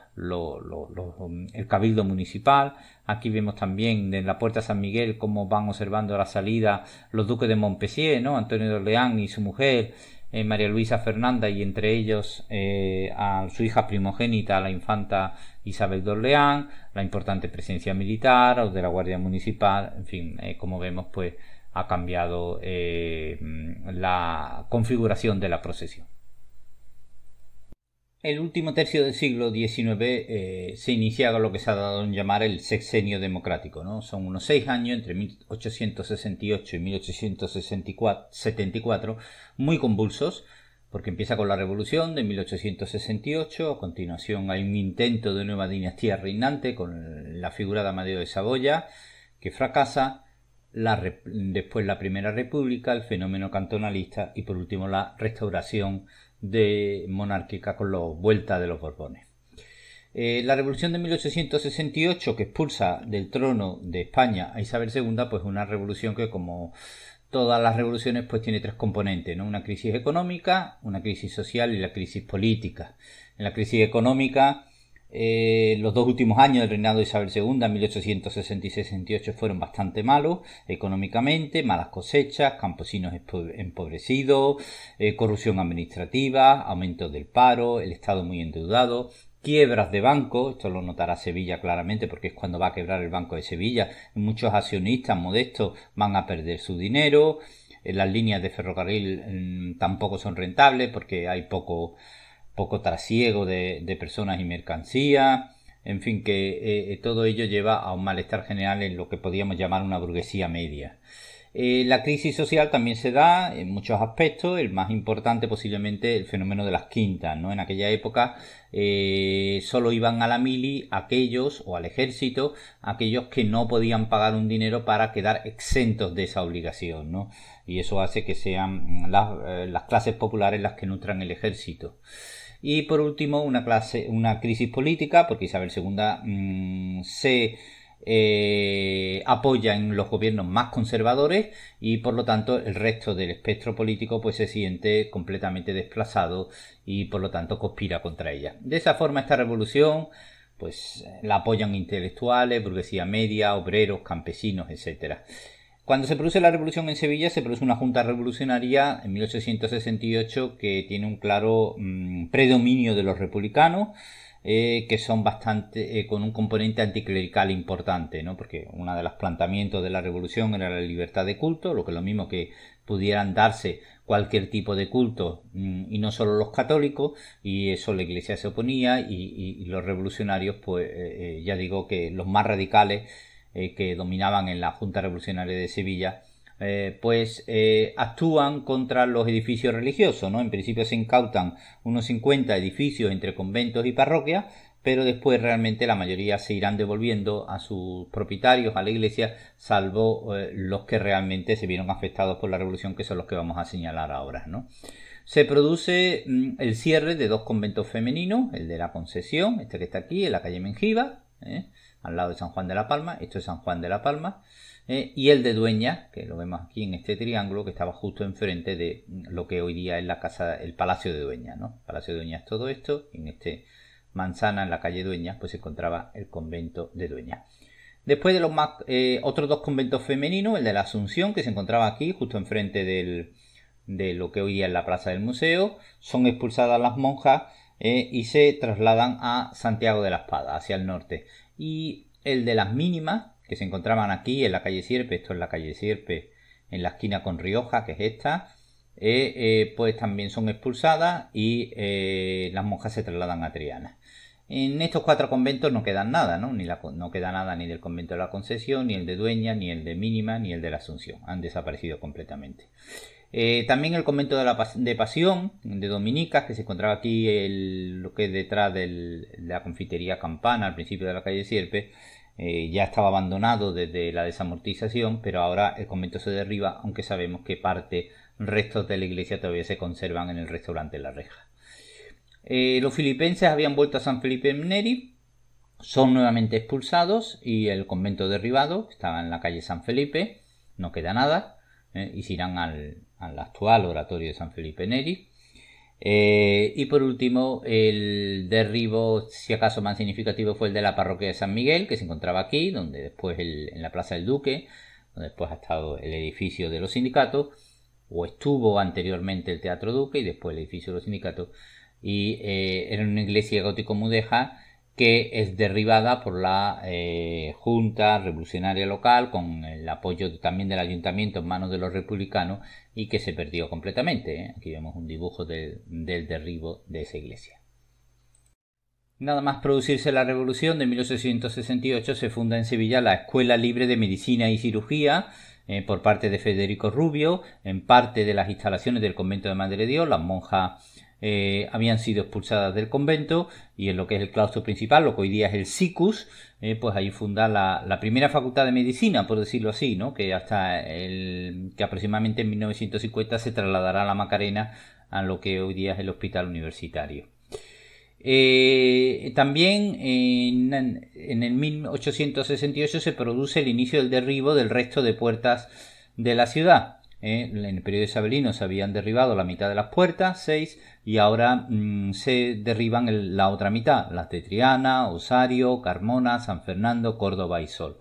el cabildo municipal. Aquí vemos también en la puerta de San Miguel cómo van observando la salida los duques de Montpensier, ¿no? Antonio de Orleán y su mujer, eh, María Luisa Fernanda y entre ellos eh, a su hija primogénita, la infanta Isabel de Orleán, la importante presencia militar o de la Guardia Municipal, en fin, eh, como vemos pues ha cambiado la configuración de la procesión el último tercio del siglo XIX eh, se iniciaba lo que se ha dado en llamar el sexenio democrático. ¿no? Son unos seis años, entre 1868 y 1874, muy convulsos, porque empieza con la revolución de 1868, a continuación hay un intento de nueva dinastía reinante con la figura de Amadeo de Saboya, que fracasa, la, después la Primera República, el fenómeno cantonalista y por último la restauración de monárquica con la vuelta de los Borbones. Eh, la revolución de 1868 que expulsa del trono de España a Isabel II, pues una revolución que como todas las revoluciones pues tiene tres componentes, ¿no? Una crisis económica, una crisis social y la crisis política. En la crisis económica eh, los dos últimos años del reinado de Isabel II, 1866-68, fueron bastante malos económicamente, malas cosechas, campesinos empobrecidos, eh, corrupción administrativa, aumento del paro, el Estado muy endeudado, quiebras de banco, esto lo notará Sevilla claramente porque es cuando va a quebrar el Banco de Sevilla, muchos accionistas modestos van a perder su dinero, eh, las líneas de ferrocarril mm, tampoco son rentables porque hay poco poco trasiego de, personas y mercancías, en fin, que eh, eh, todo ello lleva a un malestar general en lo que podríamos llamar una burguesía media. Eh, la crisis social también se da en muchos aspectos, el más importante posiblemente el fenómeno de las quintas, ¿no? En aquella época solo iban a la mili aquellos o al ejército aquellos que no podían pagar un dinero para quedar exentos de esa obligación, Y eso hace que sean las clases populares las que nutran el ejército. Y por último, una, clase, una crisis política, porque Isabel II mm, se eh, apoya en los gobiernos más conservadores y por lo tanto el resto del espectro político pues se siente completamente desplazado y por lo tanto conspira contra ella. De esa forma esta revolución pues la apoyan intelectuales, burguesía media, obreros, campesinos, etcétera. Cuando se produce la revolución en Sevilla, se produce una junta revolucionaria en 1868 que tiene un claro mm, predominio de los republicanos. Eh, que son bastante eh, con un componente anticlerical importante, ¿no? porque uno de los planteamientos de la revolución era la libertad de culto, lo que es lo mismo que pudieran darse cualquier tipo de culto mm, y no solo los católicos y eso la iglesia se oponía y, los revolucionarios pues eh, ya digo que los más radicales eh, que dominaban en la Junta Revolucionaria de Sevilla, eh, pues eh, actúan contra los edificios religiosos, ¿no? En principio se incautan unos 50 edificios entre conventos y parroquias, pero después realmente la mayoría se irán devolviendo a sus propietarios, a la iglesia, salvo los que realmente se vieron afectados por la revolución, que son los que vamos a señalar ahora, ¿no? Se produce mm, el cierre de dos conventos femeninos, el de la Concesión, este que está aquí, en la calle Mengiva, al lado de San Juan de la Palma, esto es San Juan de la Palma, eh, y el de Dueña, que lo vemos aquí en este triángulo, que estaba justo enfrente de lo que hoy día es la casa, el Palacio de Dueña, ¿no? Palacio de Dueña es todo esto, en este manzana, en la calle Dueña, pues se encontraba el convento de Dueña. Después de los más, eh, otros dos conventos femeninos, el de la Asunción, que se encontraba aquí, justo enfrente del, de lo que hoy día es la plaza del museo, son expulsadas las monjas eh, y se trasladan a Santiago de la Espada, hacia el norte y el de las mínimas, que se encontraban aquí en la calle Sierpe, esto es la calle Sierpe, en la esquina con Rioja, que es esta, eh, eh, pues también son expulsadas y eh, las monjas se trasladan a Triana. En estos cuatro conventos no quedan nada, ¿no? Ni no queda nada ni del convento de la Concesión, ni el de Dueña, ni el de Mínima, ni el de la Asunción. Han desaparecido completamente. Eh, también el convento de la de Pasión de Dominicas, que se encontraba aquí lo que es detrás de la confitería Campana, al principio de la calle Sierpe, eh, ya estaba abandonado desde la desamortización, pero ahora el convento se derriba, aunque sabemos que parte, restos de la iglesia todavía se conservan en el restaurante La Reja. Eh, los filipenses habían vuelto a San Felipe Neri, son nuevamente expulsados y el convento derribado, estaba en la calle San Felipe, no queda nada, y se irán al, al actual oratorio de San Felipe Neri. Eh, y por último, el derribo, si acaso más significativo, fue el de la parroquia de San Miguel, que se encontraba aquí, donde después en la Plaza del Duque, donde después ha estado el edificio de los sindicatos, o estuvo anteriormente el Teatro Duque y después el edificio de los sindicatos, y eh, era una iglesia gótico-mudeja que es derribada por la eh, Junta Revolucionaria Local con el apoyo también del ayuntamiento en manos de los republicanos y que se perdió completamente. ¿eh? Aquí vemos un dibujo del derribo de esa iglesia. Nada más producirse la revolución de 1868 se funda en Sevilla la Escuela Libre de Medicina y Cirugía eh, por parte de Federico Rubio, en parte de las instalaciones del convento de Madre de Dios, las monjas eh, habían sido expulsadas del convento y en lo que es el claustro principal, lo que hoy día es el SICUS, eh, pues ahí funda la, primera facultad de medicina, por decirlo así, que hasta que aproximadamente en 1950 se trasladará a la Macarena a lo que hoy día es el hospital universitario. Eh, también en, el 1868 se produce el inicio del derribo del resto de puertas de la ciudad. en el periodo isabelino se habían derribado la mitad de las puertas, seis, y ahora mm, se derriban la otra mitad, las de Triana, Osario, Carmona, San Fernando, Córdoba y Sol.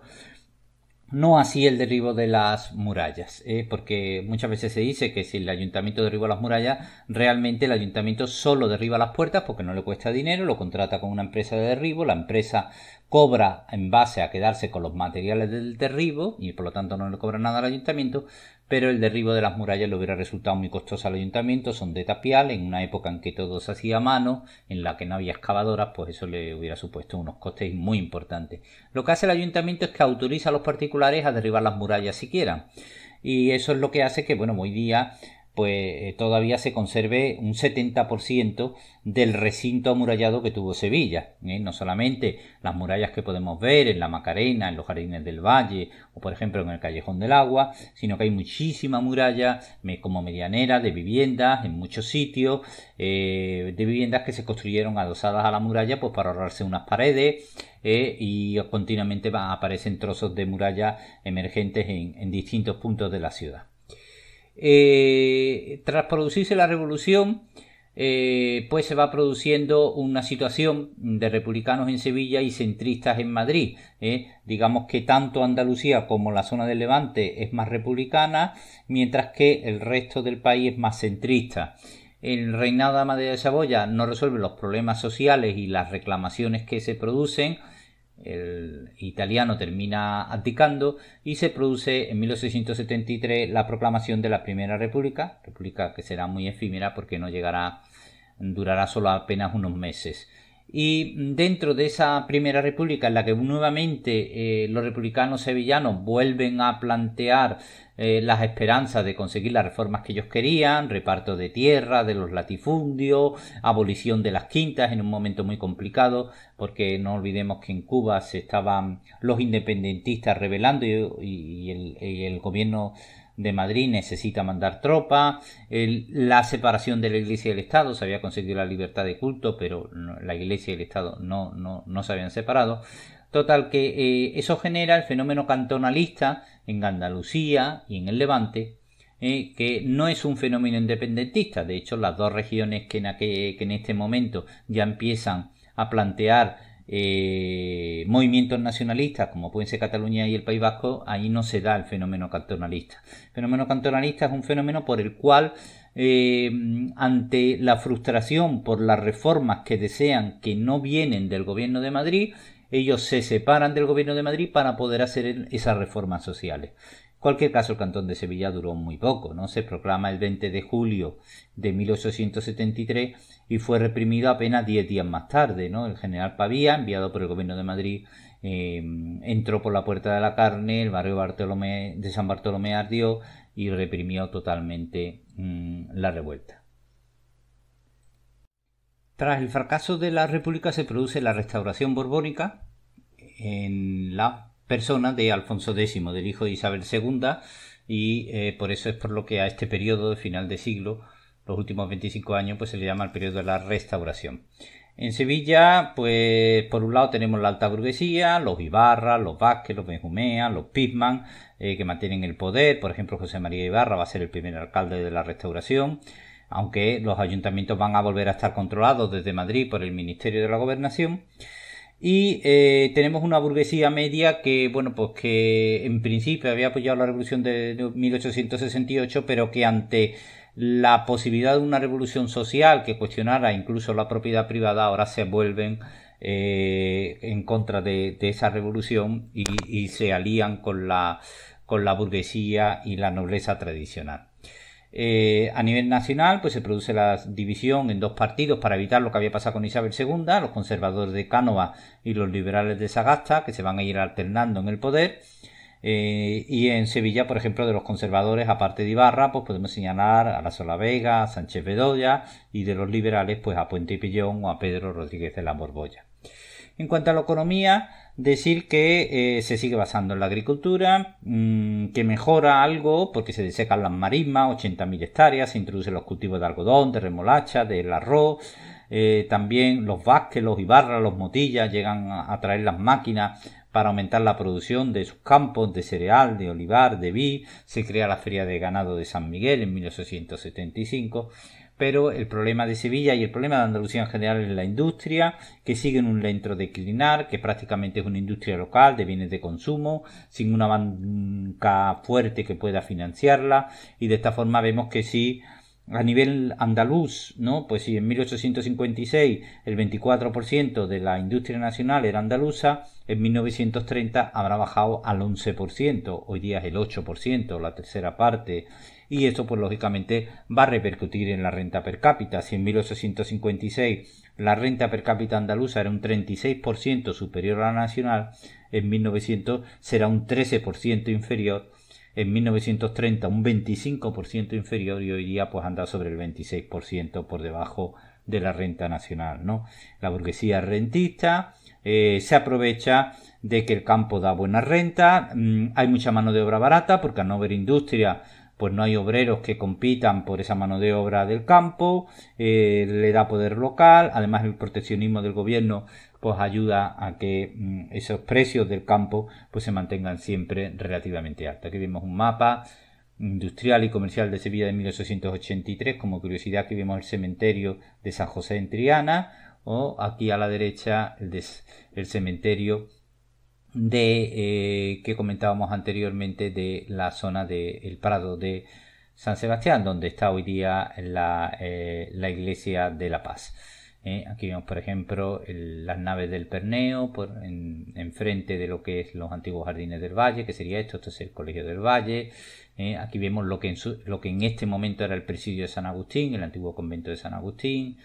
No así el derribo de las murallas, ¿eh? porque muchas veces se dice que si el ayuntamiento derriba las murallas, realmente el ayuntamiento solo derriba las puertas porque no le cuesta dinero, lo contrata con una empresa de derribo, la empresa cobra en base a quedarse con los materiales del derribo y por lo tanto no le cobra nada al ayuntamiento, pero el derribo de las murallas le hubiera resultado muy costoso al ayuntamiento, son de tapial, en una época en que todo se hacía a mano, en la que no había excavadoras, pues eso le hubiera supuesto unos costes muy importantes. Lo que hace el ayuntamiento es que autoriza a los particulares a derribar las murallas si quieran. Y eso es lo que hace que, bueno, hoy día pues eh, todavía se conserve un 70% del recinto amurallado que tuvo Sevilla. ¿eh? No solamente las murallas que podemos ver en la Macarena, en los jardines del Valle o por ejemplo en el Callejón del Agua, sino que hay muchísima muralla como medianera de viviendas en muchos sitios, eh, de viviendas que se construyeron adosadas a la muralla pues para ahorrarse unas paredes y continuamente aparecen trozos de muralla emergentes en distintos puntos de la ciudad. Eh, tras producirse la revolución, eh, pues se va produciendo una situación de republicanos en Sevilla y centristas en Madrid. ¿eh? Digamos que tanto Andalucía como la zona del Levante es más republicana, mientras que el resto del país es más centrista. El reinado de Amadeo de Saboya no resuelve los problemas sociales y las reclamaciones que se producen, el italiano termina abdicando y se produce en 1873 la proclamación de la Primera República, república que será muy efímera porque no llegará, durará solo apenas unos meses. Y dentro de esa primera república en la que nuevamente eh, los republicanos sevillanos vuelven a plantear eh, las esperanzas de conseguir las reformas que ellos querían, reparto de tierra, de los latifundios, abolición de las quintas en un momento muy complicado, porque no olvidemos que en Cuba se estaban los independentistas rebelando y el, gobierno de Madrid necesita mandar tropa, la separación de la Iglesia y el Estado, se había conseguido la libertad de culto, pero la Iglesia y el Estado no, no, se habían separado. Total que eh, eso genera el fenómeno cantonalista en Andalucía y en el Levante, eh, que no es un fenómeno independentista. De hecho, las dos regiones que en, que en este momento ya empiezan a plantear eh, movimientos nacionalistas, como pueden ser Cataluña y el País Vasco, ahí no se da el fenómeno cantonalista. El fenómeno cantonalista es un fenómeno por el cual, eh, ante la frustración por las reformas que desean que no vienen del gobierno de Madrid, ellos se separan del gobierno de Madrid para poder hacer esas reformas sociales. En cualquier caso, el cantón de Sevilla duró muy poco, ¿no? Se proclama el 20 de julio de 1873 y fue reprimido apenas 10 días más tarde. ¿no? El general Pavía, enviado por el gobierno de Madrid, eh, entró por la Puerta de la Carne, el barrio Bartolomé, de San Bartolomé ardió y reprimió totalmente mm, la revuelta. Tras el fracaso de la República se produce la restauración borbónica en la persona de Alfonso X, del hijo de Isabel II, y eh, por eso es por lo que a este periodo de final de siglo los últimos 25 años pues se le llama el periodo de la restauración. En Sevilla, pues por un lado tenemos la alta burguesía, los Ibarra, los Vázquez, los Benjumea, los Pisman, eh, que mantienen el poder. Por ejemplo, José María Ibarra va a ser el primer alcalde de la restauración, aunque los ayuntamientos van a volver a estar controlados desde Madrid por el Ministerio de la Gobernación. Y eh, tenemos una burguesía media que, bueno, pues que en principio había apoyado la revolución de 1868, pero que ante la posibilidad de una revolución social que cuestionara incluso la propiedad privada ahora se vuelven eh, en contra de, esa revolución y, se alían con la, burguesía y la nobleza tradicional. Eh, a nivel nacional, pues se produce la división en dos partidos para evitar lo que había pasado con Isabel II, los conservadores de Cánova y los liberales de Sagasta, que se van a ir alternando en el poder. Eh, y en Sevilla, por ejemplo, de los conservadores, aparte de Ibarra, pues podemos señalar a la Sola Vega, a Sánchez Bedoya y de los liberales, pues a Puente y Pillón o a Pedro Rodríguez de la Borbolla. En cuanto a la economía, decir que eh, se sigue basando en la agricultura, mm, que mejora algo porque se desecan las marismas, 80.000 hectáreas, se introducen los cultivos de algodón, de remolacha, del arroz, eh, también los Vázquez, los Ibarra, los Motillas llegan a traer las máquinas para aumentar la producción de sus campos de cereal, de olivar, de vi... Se crea la Feria de Ganado de San Miguel en 1875. Pero el problema de Sevilla y el problema de Andalucía en general es la industria, que sigue en un lento declinar, que prácticamente es una industria local de bienes de consumo, sin una banca fuerte que pueda financiarla. Y de esta forma vemos que sí a nivel andaluz, ¿no? Pues si en 1856 el 24% de la industria nacional era andaluza, en 1930 habrá bajado al 11%, hoy día es el 8%, la tercera parte, y eso pues lógicamente va a repercutir en la renta per cápita. Si en 1856 la renta per cápita andaluza era un 36% superior a la nacional, en 1900 será un 13% inferior en 1930 un 25% inferior y hoy día pues anda sobre el 26% por debajo de la renta nacional, ¿no? La burguesía rentista eh, se aprovecha de que el campo da buena renta, mm, hay mucha mano de obra barata porque al no haber industria pues no hay obreros que compitan por esa mano de obra del campo, eh, le da poder local, además el proteccionismo del gobierno pues ayuda a que mm, esos precios del campo pues se mantengan siempre relativamente altos. Aquí vemos un mapa industrial y comercial de Sevilla de 1883, como curiosidad aquí vemos el cementerio de San José en Triana, o aquí a la derecha el, cementerio de eh, que comentábamos anteriormente de la zona del Prado de San Sebastián, donde está hoy día la, eh, la Iglesia de la Paz. ¿eh? aquí vemos, por ejemplo, las naves del Perneo enfrente en, frente de lo que es los antiguos jardines del Valle, que sería esto, esto es el Colegio del Valle. ¿eh? aquí vemos lo que, en lo que en este momento era el presidio de San Agustín, el antiguo convento de San Agustín,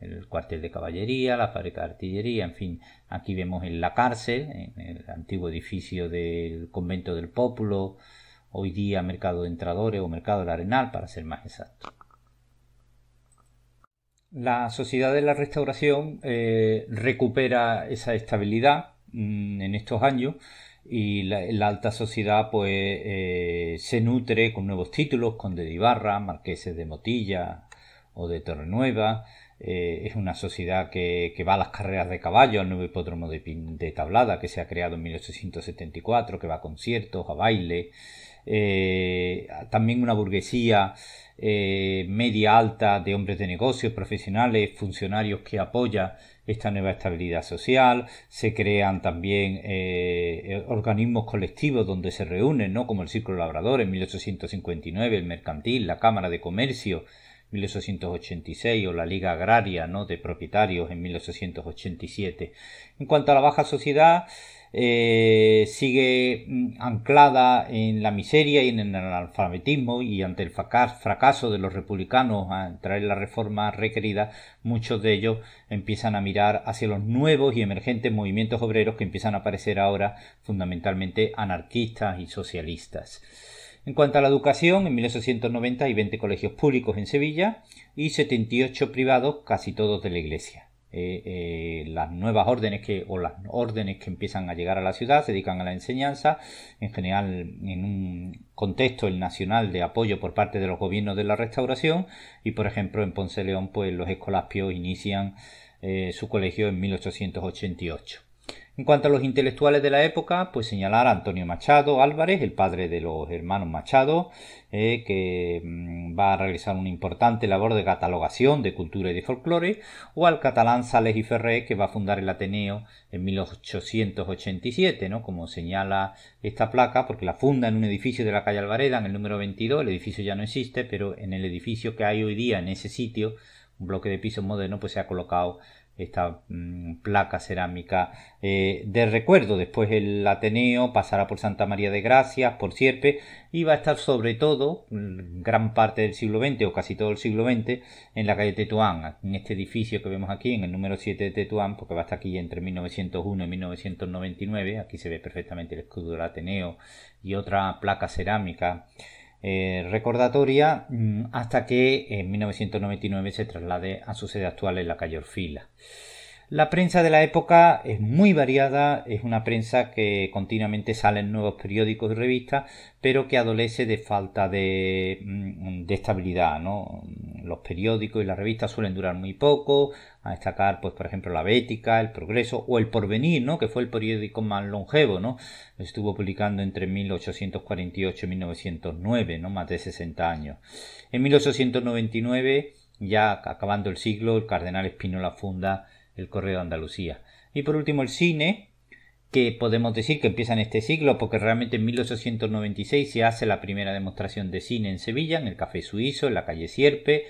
el cuartel de caballería, la fábrica de artillería, en fin. Aquí vemos en la cárcel, el antiguo edificio del convento del Pópulo, hoy día mercado de entradores o mercado del Arenal, para ser más exacto. La Sociedad de la Restauración eh, recupera esa estabilidad mm, en estos años y la, alta sociedad pues eh, se nutre con nuevos títulos, con de Ibarra, marqueses de Motilla o de Torrenueva. Eh, es una sociedad que, va a las carreras de caballo, al nuevo hipódromo de, de Tablada que se ha creado en 1874, que va a conciertos, a baile. también una burguesía eh, media alta de hombres de negocios, profesionales, funcionarios que apoya esta nueva estabilidad social, se crean también eh, eh, organismos colectivos donde se reúnen, ¿no? como el Círculo Labrador en 1859, el Mercantil, la Cámara de Comercio, en 1886 o la Liga Agraria ¿no? de Propietarios en 1887. En cuanto a la baja sociedad, eh, sigue mm, anclada en la miseria y en el analfabetismo y ante el fracaso de los republicanos a traer la reforma requerida, muchos de ellos empiezan a mirar hacia los nuevos y emergentes movimientos obreros que empiezan a aparecer ahora fundamentalmente anarquistas y socialistas. En cuanto a la educación, en 1890 hay 20 colegios públicos en Sevilla y 78 privados, casi todos de la Iglesia. Eh, eh, las nuevas órdenes que o las órdenes que empiezan a llegar a la ciudad se dedican a la enseñanza en general en un contexto nacional de apoyo por parte de los gobiernos de la restauración y por ejemplo en Ponce León pues los escolapios inician eh, su colegio en 1888 en cuanto a los intelectuales de la época, pues señalar a Antonio Machado Álvarez, el padre de los hermanos Machado, eh, que mm, va a realizar una importante labor de catalogación de cultura y de folclore, o al catalán Sales y Ferré, que va a fundar el Ateneo en 1887, ¿no? como señala esta placa, porque la funda en un edificio de la calle Alvareda, en el número 22, el edificio ya no existe, pero en el edificio que hay hoy día en ese sitio, un bloque de pisos moderno, pues se ha colocado esta mm, placa cerámica eh, de recuerdo. Después el Ateneo pasará por Santa María de Gracias, por Sierpe, y va a estar sobre todo mm, gran parte del siglo XX o casi todo el siglo XX en la calle Tetuán, en este edificio que vemos aquí, en el número 7 de Tetuán, porque va a estar aquí entre 1901 y 1999. Aquí se ve perfectamente el escudo del Ateneo y otra placa cerámica eh, recordatoria mm, hasta que en 1999 se traslade a su sede actual en la calle Orfila. La prensa de la época es muy variada, es una prensa que continuamente salen nuevos periódicos y revistas, pero que adolece de falta de, mm, estabilidad. Los periódicos y las revistas suelen durar muy poco, a destacar, pues, por ejemplo, La Bética, El Progreso o El Porvenir, ¿no? que fue el periódico más longevo, ¿no? estuvo publicando entre 1848 y 1909, ¿no? más de 60 años. En 1899, ya acabando el siglo, el cardenal Espinola funda el Correo de Andalucía. Y por último, el cine, que podemos decir que empieza en este siglo, porque realmente en 1896 se hace la primera demostración de cine en Sevilla, en el Café Suizo, en la calle Sierpe,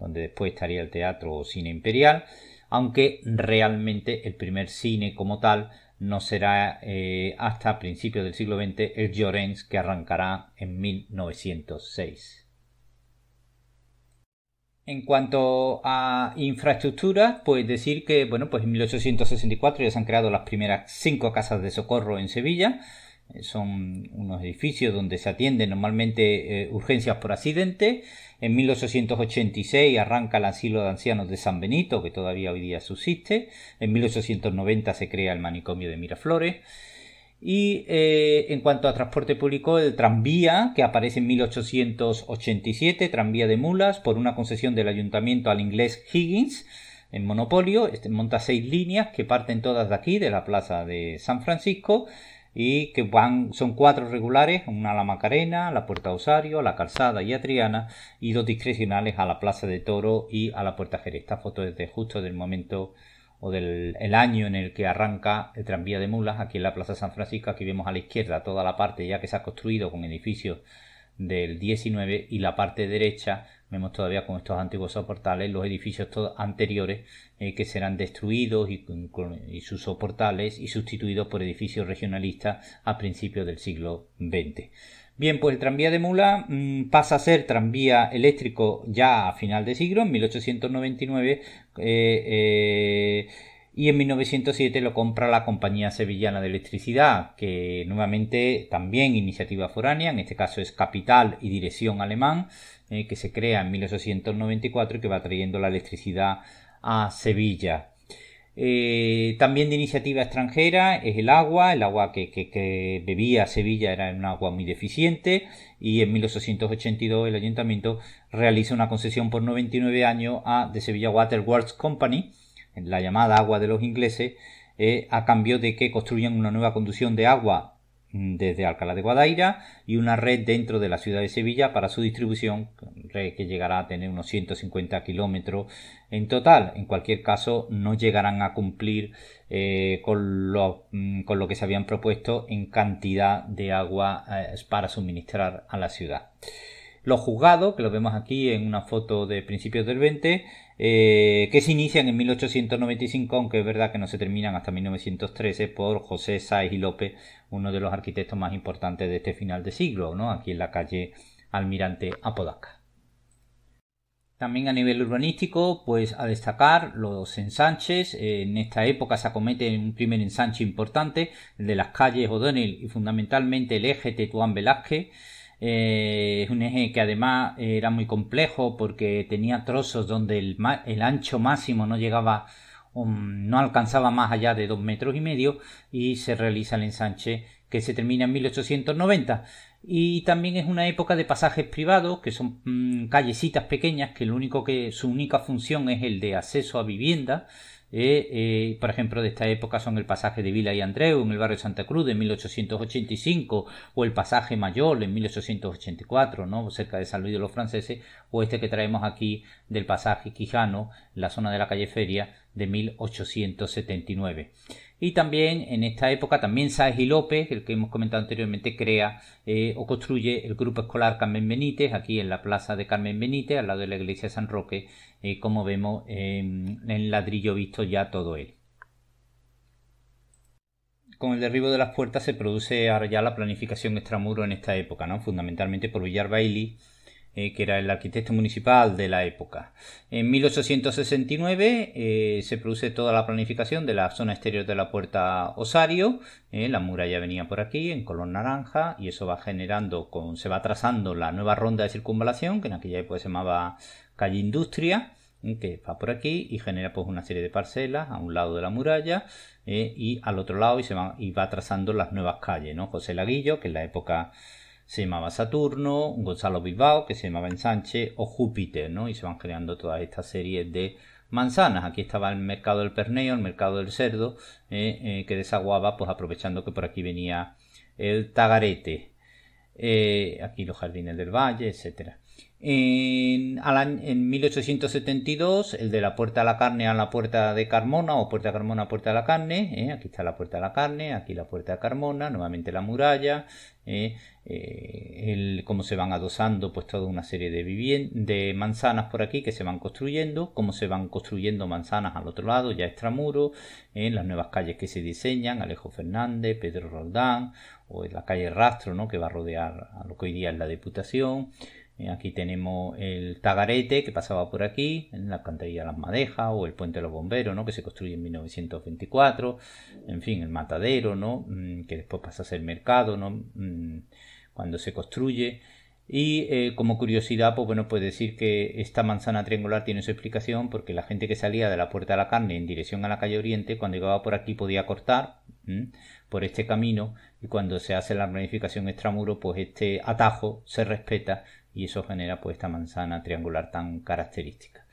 donde después estaría el teatro o cine imperial, aunque realmente el primer cine como tal no será eh, hasta principios del siglo XX el Llorens que arrancará en 1906. En cuanto a infraestructura, pues decir que bueno, pues en 1864 ya se han creado las primeras cinco casas de socorro en Sevilla. Eh, son unos edificios donde se atienden normalmente eh, urgencias por accidente. En 1886 arranca el asilo de ancianos de San Benito, que todavía hoy día subsiste. En 1890 se crea el manicomio de Miraflores. Y eh, en cuanto a transporte público, el tranvía, que aparece en 1887, tranvía de mulas, por una concesión del ayuntamiento al inglés Higgins, en monopolio, este monta seis líneas que parten todas de aquí, de la plaza de San Francisco, y que van, son cuatro regulares, una a la Macarena, la Puerta Osario, la Calzada y a y dos discrecionales a la Plaza de Toro y a la Puerta Jerez. Esta foto de justo del momento o del el año en el que arranca el tranvía de mulas aquí en la Plaza San Francisco. Aquí vemos a la izquierda toda la parte ya que se ha construido con edificios del 19 y la parte derecha vemos todavía con estos antiguos soportales los edificios anteriores eh, que serán destruidos y, sus soportales y sustituidos por edificios regionalistas a principios del siglo XX. Bien, pues el tranvía de Mula mm, pasa a ser tranvía eléctrico ya a final de siglo, en 1899. Eh, eh, y en 1907 lo compra la Compañía Sevillana de Electricidad, que nuevamente también iniciativa foránea, en este caso es capital y dirección alemán, eh, que se crea en 1894 y que va trayendo la electricidad a Sevilla. Eh, también de iniciativa extranjera es el agua, el agua que, que, que, bebía Sevilla era un agua muy deficiente y en 1882 el ayuntamiento realiza una concesión por 99 años a The Sevilla Water Works Company, la llamada agua de los ingleses, eh, a cambio de que construyan una nueva conducción de agua desde Alcalá de Guadaira y una red dentro de la ciudad de Sevilla para su distribución, red que llegará a tener unos 150 kilómetros en total. En cualquier caso, no llegarán a cumplir eh, mm, con, lo, que se habían propuesto en cantidad de agua eh, para suministrar a la ciudad. Los juzgados, que lo vemos aquí en una foto de principios del 20, eh, que se inician en 1895, aunque es verdad que no se terminan hasta 1913 por José Sáez y López, uno de los arquitectos más importantes de este final de siglo, ¿no? aquí en la calle Almirante Apodaca. También a nivel urbanístico, pues a destacar los ensanches. En esta época se acomete un primer ensanche importante, el de las calles O'Donnell y fundamentalmente el eje Tetuán Velázquez. Eh, es un eje que además era muy complejo porque tenía trozos donde el, ancho máximo no llegaba um, no alcanzaba más allá de dos metros y medio y se realiza el ensanche que se termina en 1890 y también es una época de pasajes privados que son mm, callecitas pequeñas que lo único que su única función es el de acceso a vivienda eh, eh, por ejemplo, de esta época son el pasaje de Vila y Andreu en el barrio de Santa Cruz de 1885 o el pasaje Mayor en 1884, ¿no? cerca de San Luis de los Franceses, o este que traemos aquí del pasaje Quijano, la zona de la calle Feria de 1879. Y también en esta época, también Sáez y López, el que hemos comentado anteriormente, crea eh, o construye el grupo escolar Carmen Benítez, aquí en la plaza de Carmen Benítez, al lado de la iglesia de San Roque, eh, como vemos em, en ladrillo visto ya todo él con el derribo de las puertas se produce ahora ya la planificación extramuro en esta época, ¿no? Fundamentalmente por Villar Bailey, eh, que era el arquitecto municipal de la época. En 1869 eh, se produce toda la planificación de la zona exterior de la puerta Osario, eh, la muralla venía por aquí en color naranja y eso va generando, con, se va trazando la nueva ronda de circunvalación que en aquella época se llamaba calle Industria que va por aquí y genera pues una serie de parcelas a un lado de la muralla y al otro lado y se va, trazando las nuevas calles, ¿no? José Laguillo, que en la época se llamaba Saturno, Gonzalo Bilbao, que se llamaba Ensanche, o Júpiter, ¿no? Y se van creando todas estas series de manzanas. Aquí estaba el mercado del perneo, el mercado del cerdo, eh, eh, que desaguaba, pues aprovechando que por aquí venía el tagarete. Eh, aquí los jardines del valle, etcétera. En, 1872, el de la puerta a la carne a la puerta de Carmona, o puerta Carmona a puerta de la carne, ¿eh? aquí está la puerta a la carne, aquí la puerta de Carmona, nuevamente la muralla, ¿eh? Eh, cómo se van adosando pues toda una serie de, manzanas por aquí que se van construyendo, cómo se van construyendo manzanas al otro lado, ya extramuro, en las nuevas calles que se diseñan, Alejo Fernández, Pedro Roldán, o en la calle Rastro, que va a rodear a lo que hoy día es la Diputación. Eh, aquí tenemos el tagarete que pasaba por aquí, en la alcantarilla de las madejas, o el puente de los bomberos, Que se construye en 1924, en fin, el matadero, mm, Que después pasa a ser mercado, mm, Cuando se construye. Y eh, como curiosidad, pues bueno, puede decir que esta manzana triangular tiene su explicación porque la gente que salía de la Puerta de la Carne en dirección a la calle Oriente, cuando llegaba por aquí podía cortar por este camino y cuando se hace la planificación extramuro, pues este atajo se respeta y eso genera pues esta manzana triangular tan característica.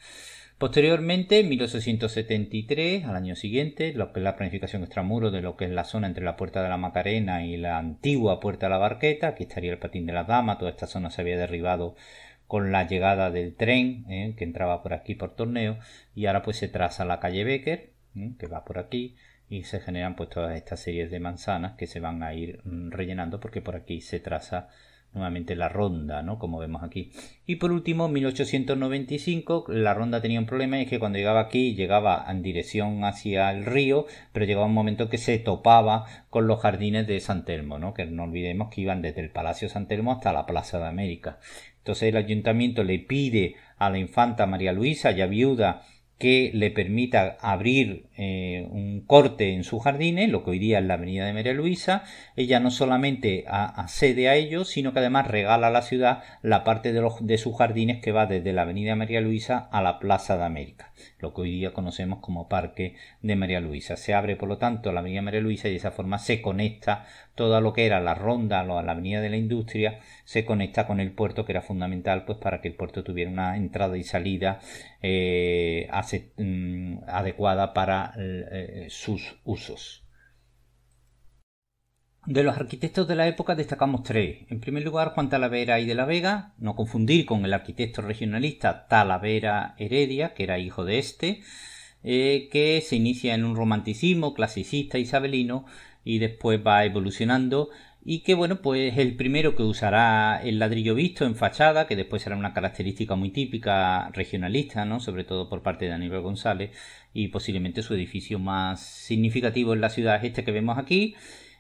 Posteriormente, en 1873, al año siguiente, lo que es la planificación extramuro de lo que es la zona entre la Puerta de la Macarena y la antigua Puerta de la Barqueta, aquí estaría el Patín de la dama. toda esta zona se había derribado con la llegada del tren ¿eh? que entraba por aquí por torneo y ahora pues se traza la calle Becker ¿eh? que va por aquí y se generan pues todas estas series de manzanas que se van a ir mm, rellenando porque por aquí se traza nuevamente la ronda, ¿no? Como vemos aquí. Y por último, 1895, la ronda tenía un problema, es que cuando llegaba aquí llegaba en dirección hacia el río, pero llegaba un momento que se topaba con los jardines de San Telmo, ¿no? Que no olvidemos que iban desde el Palacio San Telmo hasta la Plaza de América. Entonces el ayuntamiento le pide a la infanta María Luisa, ya viuda, que le permita abrir eh, un corte en sus jardines, lo que hoy día es la Avenida de María Luisa. Ella no solamente accede a, ellos, ello, sino que además regala a la ciudad la parte de, los, de sus jardines que va desde la Avenida María Luisa a la Plaza de América lo que hoy día conocemos como Parque de María Luisa. Se abre, por lo tanto, la Avenida María Luisa y de esa forma se conecta todo lo que era la ronda, la Avenida de la Industria, se conecta con el puerto, que era fundamental pues para que el puerto tuviera una entrada y salida eh, mm, adecuada para eh, eh, sus usos. De los arquitectos de la época destacamos tres. En primer lugar, Juan Talavera y de la Vega, no confundir con el arquitecto regionalista Talavera Heredia, que era hijo de este, eh, que se inicia en un romanticismo clasicista isabelino y después va evolucionando y que bueno pues es el primero que usará el ladrillo visto en fachada que después será una característica muy típica regionalista no sobre todo por parte de Aníbal González y posiblemente su edificio más significativo en la ciudad es este que vemos aquí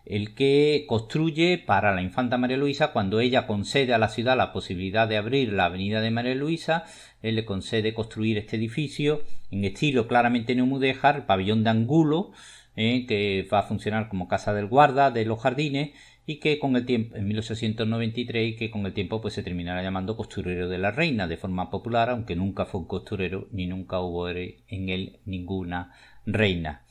el que construye para la infanta María Luisa cuando ella concede a la ciudad la posibilidad de abrir la avenida de María Luisa, él le concede construir este edificio en estilo claramente el pabellón de angulo, eh, que va a funcionar como casa del guarda de los jardines y que con el tiempo, en 1893, que con el tiempo pues se terminará llamando costurero de la reina de forma popular, aunque nunca fue un costurero ni nunca hubo en él ninguna reina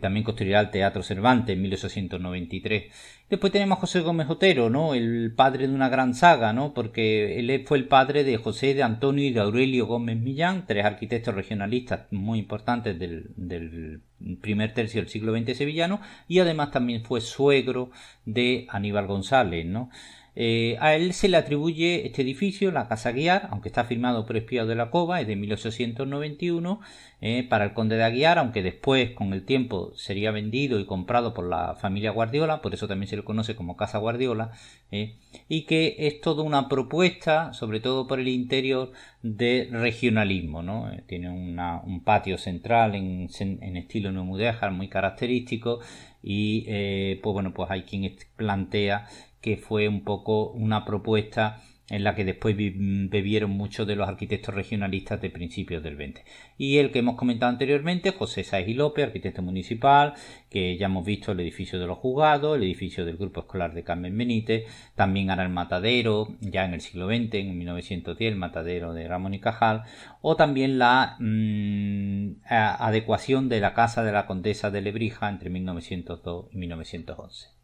también construirá el Teatro Cervantes en 1893. Después tenemos a José Gómez Otero, ¿no? El padre de una gran saga, ¿no? Porque él fue el padre de José de Antonio y de Aurelio Gómez Millán, tres arquitectos regionalistas muy importantes del, del primer tercio del siglo XX sevillano, y además también fue suegro de Aníbal González, ¿no? Eh, a él se le atribuye este edificio, la Casa Aguiar, aunque está firmado por Espiado de la Cova, es de 1891, eh, para el conde de Aguiar, aunque después, con el tiempo, sería vendido y comprado por la familia Guardiola, por eso también se le conoce como Casa Guardiola, eh, y que es toda una propuesta, sobre todo por el interior, de regionalismo. ¿no? tiene un patio central en, estilo neumudéjar muy característico, y pues bueno pues hay quien plantea que fue un poco una propuesta en la que después bebieron muchos de los arquitectos regionalistas de principios del 20. Y el que hemos comentado anteriormente, José Sáez y López, arquitecto municipal, que ya hemos visto el edificio de los juzgados, el edificio del grupo escolar de Carmen Benítez, también hará el matadero, ya en el siglo XX, en 1910, el matadero de Ramón y Cajal, o también la mm, adecuación de la casa de la condesa de Lebrija entre 1902 y 1911.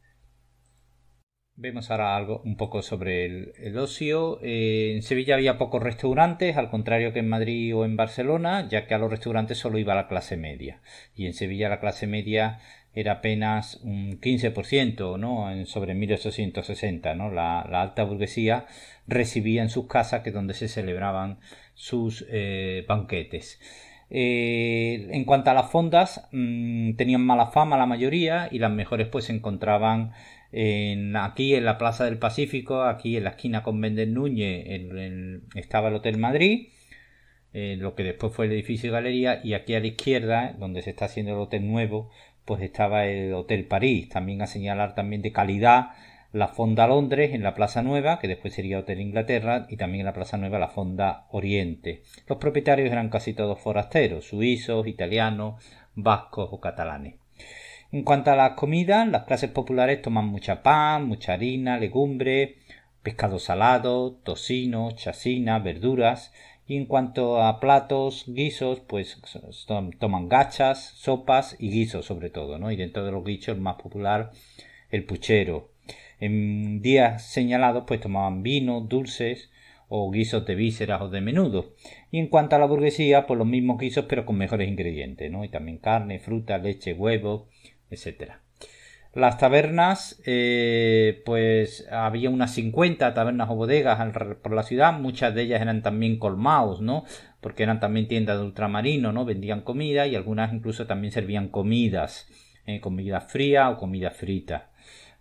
Vemos ahora algo un poco sobre el, ocio. Eh, en Sevilla había pocos restaurantes, al contrario que en Madrid o en Barcelona, ya que a los restaurantes solo iba la clase media. Y en Sevilla la clase media era apenas un 15%, ¿no? sobre 1860, ¿no? La, alta burguesía recibía en sus casas, que es donde se celebraban sus eh, banquetes. Eh, en cuanto a las fondas, mm, tenían mala fama la mayoría y las mejores pues se encontraban en, aquí en la Plaza del Pacífico, aquí en la esquina con Méndez Núñez, estaba el Hotel Madrid, eh, lo que después fue el edificio de galería, y aquí a la izquierda, donde se está haciendo el hotel nuevo, pues estaba el Hotel París, también a señalar también de calidad la Fonda Londres en la Plaza Nueva, que después sería Hotel Inglaterra, y también en la Plaza Nueva la Fonda Oriente. Los propietarios eran casi todos forasteros, suizos, italianos, vascos o catalanes. En cuanto a las comidas, las clases populares toman mucha pan, mucha harina, legumbre, pescado salado, tocino, chacina, verduras. Y en cuanto a platos, guisos, pues toman gachas, sopas y guisos sobre todo, ¿no? Y dentro de los guisos más popular, el puchero. En días señalados, pues tomaban vino, dulces o guisos de vísceras o de menudo. Y en cuanto a la burguesía, pues los mismos guisos pero con mejores ingredientes, ¿no? Y también carne, fruta, leche, huevos etcétera. Las tabernas, eh, pues había unas 50 tabernas o bodegas por la ciudad, muchas de ellas eran también colmaos, ¿no? Porque eran también tiendas de ultramarino, ¿no? Vendían comida y algunas incluso también servían comidas, eh, comida fría o comida frita.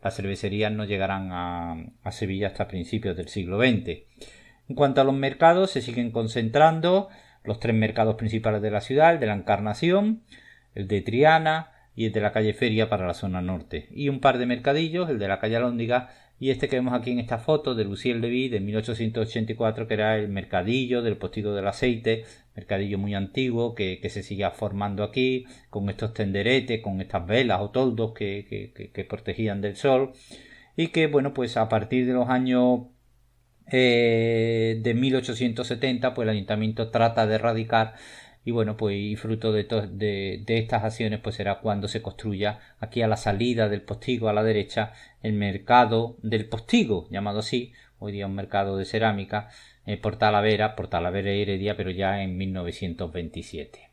Las cervecerías no llegarán a, a Sevilla hasta principios del siglo XX. En cuanto a los mercados, se siguen concentrando los tres mercados principales de la ciudad, el de la Encarnación, el de Triana y el de la calle Feria para la zona norte. Y un par de mercadillos, el de la calle Alóndiga y este que vemos aquí en esta foto de Lucille Levy de 1884, que era el mercadillo del postigo del aceite, mercadillo muy antiguo que, se sigue formando aquí, con estos tenderetes, con estas velas o toldos que, que, protegían del sol. Y que, bueno, pues a partir de los años eh, de 1870, pues el ayuntamiento trata de erradicar y bueno, pues y fruto de, de, estas acciones pues será cuando se construya aquí a la salida del postigo a la derecha el mercado del postigo, llamado así, hoy día un mercado de cerámica, eh, por Talavera, por Talavera y Heredia, pero ya en 1927.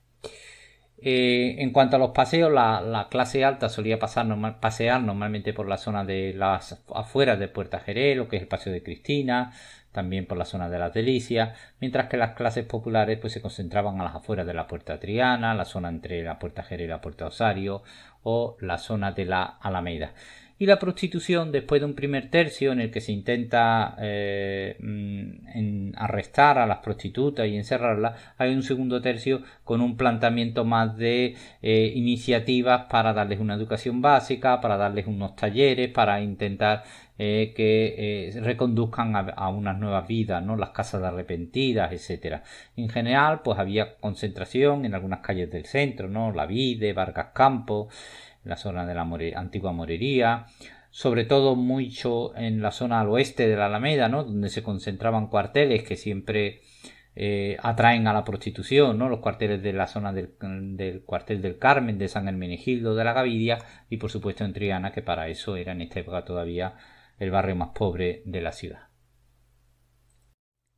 Eh, en cuanto a los paseos, la, clase alta solía pasar normal, pasear normalmente por la zona de las afueras de Puerta Jerez, lo que es el Paseo de Cristina, también por la zona de las Delicias, mientras que las clases populares pues, se concentraban a las afueras de la Puerta Triana, la zona entre la Puerta Jerez y la Puerta Osario o la zona de la Alameda y la prostitución después de un primer tercio en el que se intenta eh, mm, arrestar a las prostitutas y encerrarlas, hay un segundo tercio con un planteamiento más de eh, iniciativas para darles una educación básica, para darles unos talleres, para intentar eh, que reconduzcan a, unas nuevas vidas, ¿no? Las casas de arrepentidas, etcétera. En general, pues había concentración en algunas calles del centro, ¿no? La Vide, Vargas Campos, la zona de la antigua morería, sobre todo mucho en la zona al oeste de la Alameda, ¿no? donde se concentraban cuarteles que siempre eh, atraen a la prostitución, ¿no? los cuarteles de la zona del, cuartel del Carmen, de San Hermenegildo, de la Gavidia y por supuesto en Triana, que para eso era en esta época todavía el barrio más pobre de la ciudad.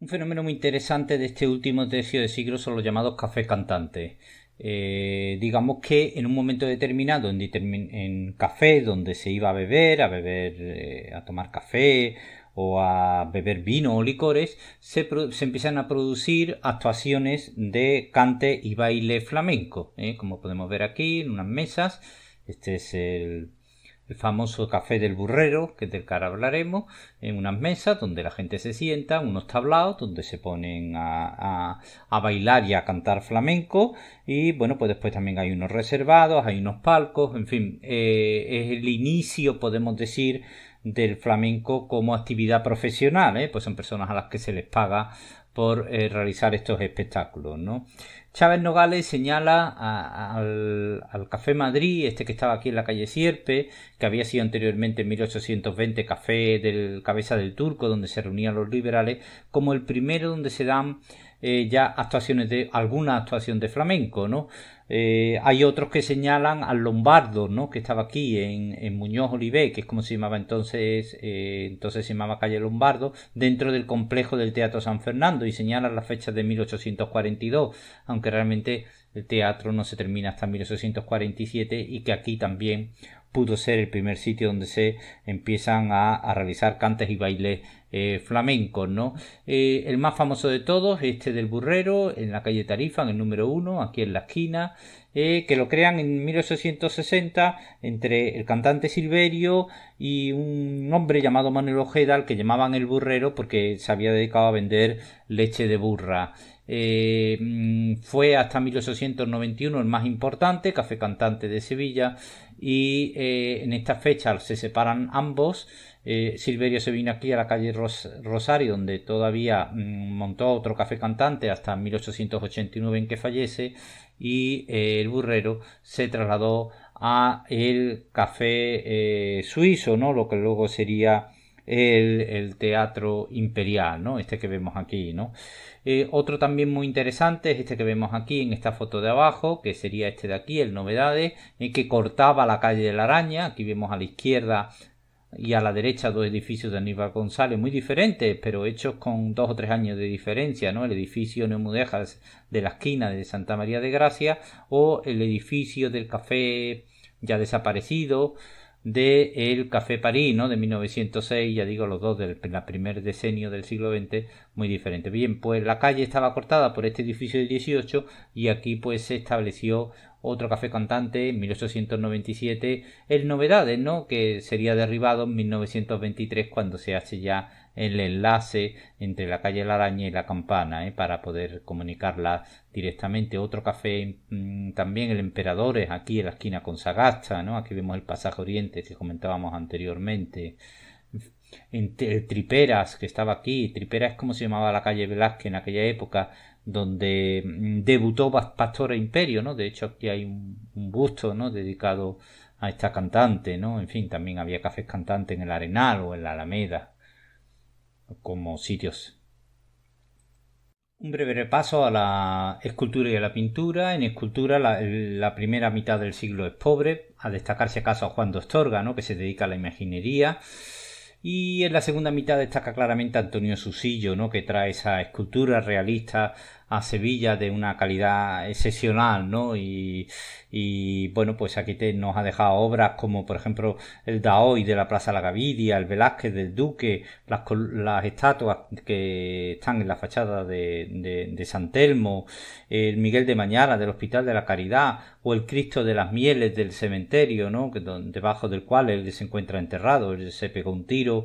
Un fenómeno muy interesante de este último tercio de siglo son los llamados cafés cantantes. Eh, digamos que en un momento determinado en, café donde se iba a beber, a beber, eh, a tomar café o a beber vino o licores, se, empiezan a producir actuaciones de cante y baile flamenco, ¿eh? como podemos ver aquí en unas mesas. Este es el el famoso café del burrero, que del cara hablaremos, en unas mesas donde la gente se sienta, unos tablados donde se ponen a, bailar y a cantar flamenco. Y bueno, pues después también hay unos reservados, hay unos palcos, en fin, eh, es el inicio, podemos decir, del flamenco como actividad profesional, ¿eh? pues son personas a las que se les paga por eh, realizar estos espectáculos, ¿no? Chávez Nogales señala al, Café Madrid, este que estaba aquí en la calle Sierpe, que había sido anteriormente en 1820 Café del Cabeza del Turco, donde se reunían los liberales, como el primero donde se dan eh, ya actuaciones de alguna actuación de flamenco, ¿no? Eh, hay otros que señalan al Lombardo, ¿no? que estaba aquí en, Muñoz Olivé, que es como se llamaba entonces, eh, entonces se llamaba calle Lombardo, dentro del complejo del Teatro San Fernando y señalan la fecha de 1842, aunque realmente el teatro no se termina hasta 1847 y que aquí también pudo ser el primer sitio donde se empiezan a, a realizar cantes y bailes eh, flamenco, ¿no? Eh, el más famoso de todos, este del Burrero, en la calle Tarifa, en el número uno, aquí en la esquina, eh, que lo crean en 1860 entre el cantante Silverio y un hombre llamado Manuel Ojeda, al que llamaban el burrero porque se había dedicado a vender leche de burra. Mm, fue hasta 1891 el más importante, Café Cantante de Sevilla, y en esta fecha se separan ambos eh, Silverio se vino aquí a la calle Rosario, donde todavía mm, montó otro café cantante hasta 1889 en que fallece, y eh, el burrero se trasladó a el café eh, suizo, ¿no? Lo que luego sería el, teatro imperial, ¿no? Este que vemos aquí, ¿no? otro también muy interesante es este que vemos aquí en esta foto de abajo, que sería este de aquí, el Novedades, que cortaba la calle de la Araña. Aquí vemos a la izquierda y a la derecha dos edificios de Aníbal González muy diferentes, pero hechos con dos o tres años de diferencia, ¿no? El edificio Neumudejas de la esquina de Santa María de Gracia o el edificio del café ya desaparecido de el Café París, ¿no? De 1906, ya digo, los dos del primer decenio del siglo XX, muy diferente. Bien, pues la calle estaba cortada por este edificio del 18 y aquí pues se estableció otro café cantante, en 1897, el Novedades, ¿no? que sería derribado en 1923 cuando se hace ya el enlace entre la calle La Araña y la Campana ¿eh? para poder comunicarla directamente. Otro café mm, también, el Emperadores, aquí en la esquina con Sagasta, ¿no? aquí vemos el pasaje Oriente que comentábamos anteriormente. En eh, Triperas, que estaba aquí, Triperas es como se llamaba la calle Velázquez en aquella época, donde mm, debutó Pastora Imperio, ¿no? De hecho, aquí hay un, busto, ¿no? Dedicado a esta cantante, ¿no? En fin, también había cafés cantantes en el Arenal o en la Alameda, como sitios. Un breve repaso a la escultura y a la pintura. En escultura, la, primera mitad del siglo es pobre, a destacarse acaso a Juan de ¿no? Que se dedica a la imaginería. Y en la segunda mitad destaca claramente Antonio Susillo, ¿no? que trae esa escultura realista a Sevilla de una calidad excepcional, ¿no? Y, y bueno, pues aquí te, nos ha dejado obras como, por ejemplo, el Daoy de la Plaza La Gavidia, el Velázquez del Duque, las, estatuas que están en la fachada de, San Telmo, el Miguel de Mañana del Hospital de la Caridad, o el Cristo de las Mieles del cementerio, ¿no? Que, debajo del cual él se encuentra enterrado, él se pegó un tiro,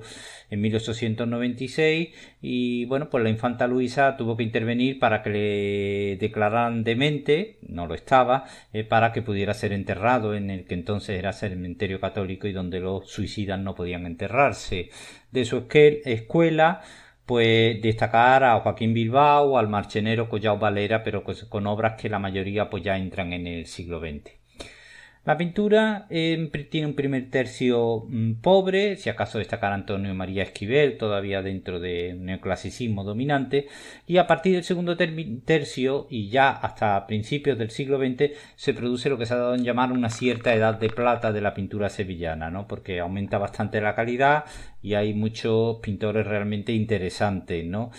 en 1896 y bueno, pues la infanta Luisa tuvo que intervenir para que le declararan demente, no lo estaba, eh, para que pudiera ser enterrado en el que entonces era cementerio católico y donde los suicidas no podían enterrarse. De su escuela pues destacar a Joaquín Bilbao, al marchenero Collao Valera, pero con obras que la mayoría pues ya entran en el siglo XX. La pintura em, tiene un primer tercio mm, pobre, si acaso destacar Antonio María Esquivel, todavía dentro del neoclasicismo dominante, y a partir del segundo tercio y ya hasta principios del siglo XX se produce lo que se ha dado en llamar una cierta edad de plata de la pintura sevillana, ¿no? porque aumenta bastante la calidad y hay muchos pintores realmente interesantes. ¿no?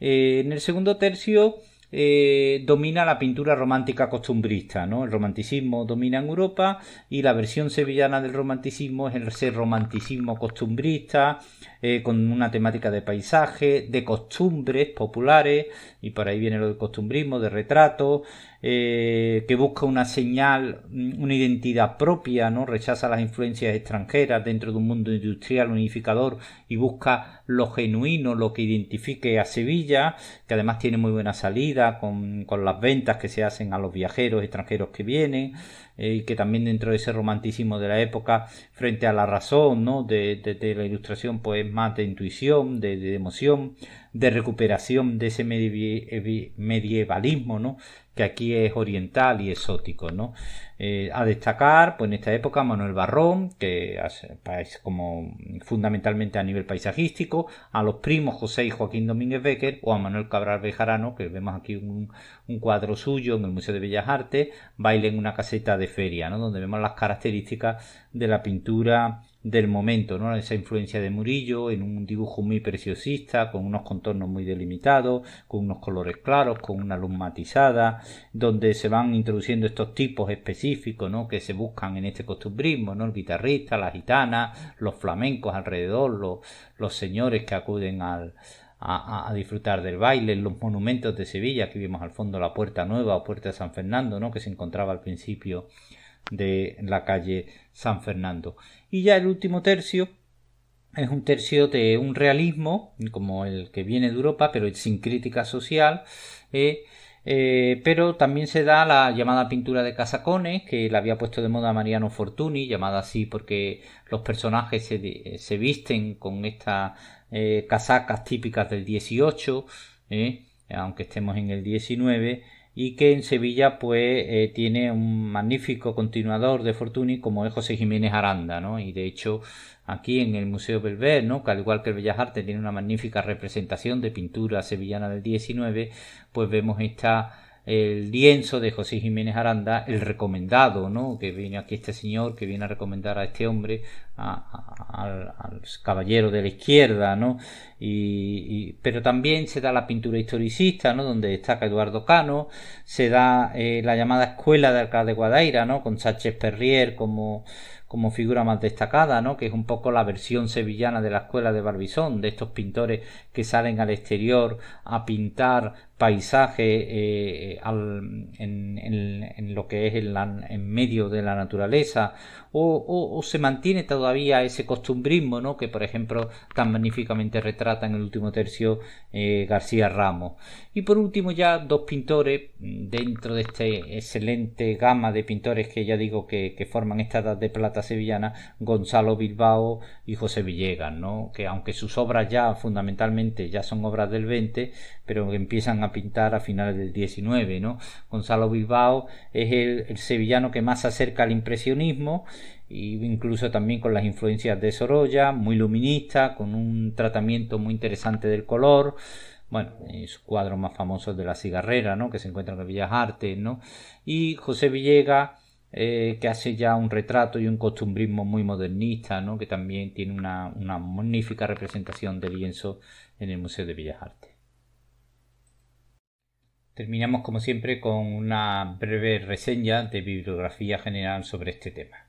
Eh, en el segundo tercio eh, domina la pintura romántica costumbrista, ¿no? El romanticismo domina en Europa y la versión sevillana del romanticismo es el romanticismo costumbrista, eh, con una temática de paisaje, de costumbres populares, y por ahí viene lo del costumbrismo, de retrato, eh, que busca una señal, una identidad propia, ¿no? rechaza las influencias extranjeras dentro de un mundo industrial unificador y busca lo genuino, lo que identifique a Sevilla, que además tiene muy buena salida con, con las ventas que se hacen a los viajeros extranjeros que vienen. Eh, y que también dentro de ese romanticismo de la época, frente a la razón, ¿no? De, la ilustración, pues más de intuición, de, emoción, de recuperación de ese eh, medievalismo, ¿no? Que aquí es oriental y exótico, ¿no? Eh, a destacar, pues en esta época, Manuel Barrón, que es como fundamentalmente a nivel paisajístico, a los primos José y Joaquín Domínguez Becker, o a Manuel Cabral Bejarano, que vemos aquí un, cuadro suyo en el Museo de Bellas Artes, baile en una caseta de feria, ¿no? donde vemos las características de la pintura del momento, ¿no? Esa influencia de Murillo en un dibujo muy preciosista, con unos contornos muy delimitados, con unos colores claros, con una luz matizada, donde se van introduciendo estos tipos específicos, ¿no? Que se buscan en este costumbrismo, ¿no? El guitarrista, la gitana, los flamencos alrededor, los, señores que acuden a, disfrutar del baile, los monumentos de Sevilla, que vimos al fondo la Puerta Nueva o Puerta de San Fernando, ¿no? que se encontraba al principio de la calle San Fernando. Y ya el último tercio es un tercio de un realismo, como el que viene de Europa, pero sin crítica social. Eh, eh, pero también se da la llamada pintura de casacones, que la había puesto de moda Mariano Fortuny, llamada así porque los personajes se, eh, se visten con estas casacas típicas del 18, aunque estemos en el 19 y que en Sevilla pues eh, tiene un magnífico continuador de Fortuny como es José Jiménez Aranda, ¿no? Y de hecho aquí en el Museo Belver, ¿no? que al igual que el Bellas Artes tiene una magnífica representación de pintura sevillana del 19, pues vemos esta el lienzo de José Jiménez Aranda, el recomendado, ¿no? Que viene aquí este señor, que viene a recomendar a este hombre, al, caballero de la izquierda, ¿no? Y, pero también se da la pintura historicista, ¿no? Donde destaca Eduardo Cano, se da eh, la llamada Escuela de Alcalde de Guadaira, ¿no? Con Sánchez Perrier como, como figura más destacada, ¿no? Que es un poco la versión sevillana de la Escuela de Barbizón, de estos pintores que salen al exterior a pintar paisaje eh, eh, en, lo que es el, en medio de la naturaleza o, se mantiene todavía ese costumbrismo ¿no? que por ejemplo tan magníficamente retrata en el último tercio eh, García Ramos y por último ya dos pintores dentro de esta excelente gama de pintores que ya digo que, forman esta edad de plata sevillana Gonzalo Bilbao y José Villegas ¿no? que aunque sus obras ya fundamentalmente ya son obras del 20 pero empiezan a pintar a finales del 19. ¿no? Gonzalo Bilbao es el, sevillano que más se acerca al impresionismo e incluso también con las influencias de Sorolla, muy luminista, con un tratamiento muy interesante del color. Bueno, su cuadro más famoso de la cigarrera, ¿no? que se encuentra en Bellas Artes, ¿no? Y José Villega, eh, que hace ya un retrato y un costumbrismo muy modernista, ¿no? que también tiene una, una magnífica representación de lienzo en el Museo de Bellas Artes. Terminamos como siempre con una breve reseña de bibliografía general sobre este tema.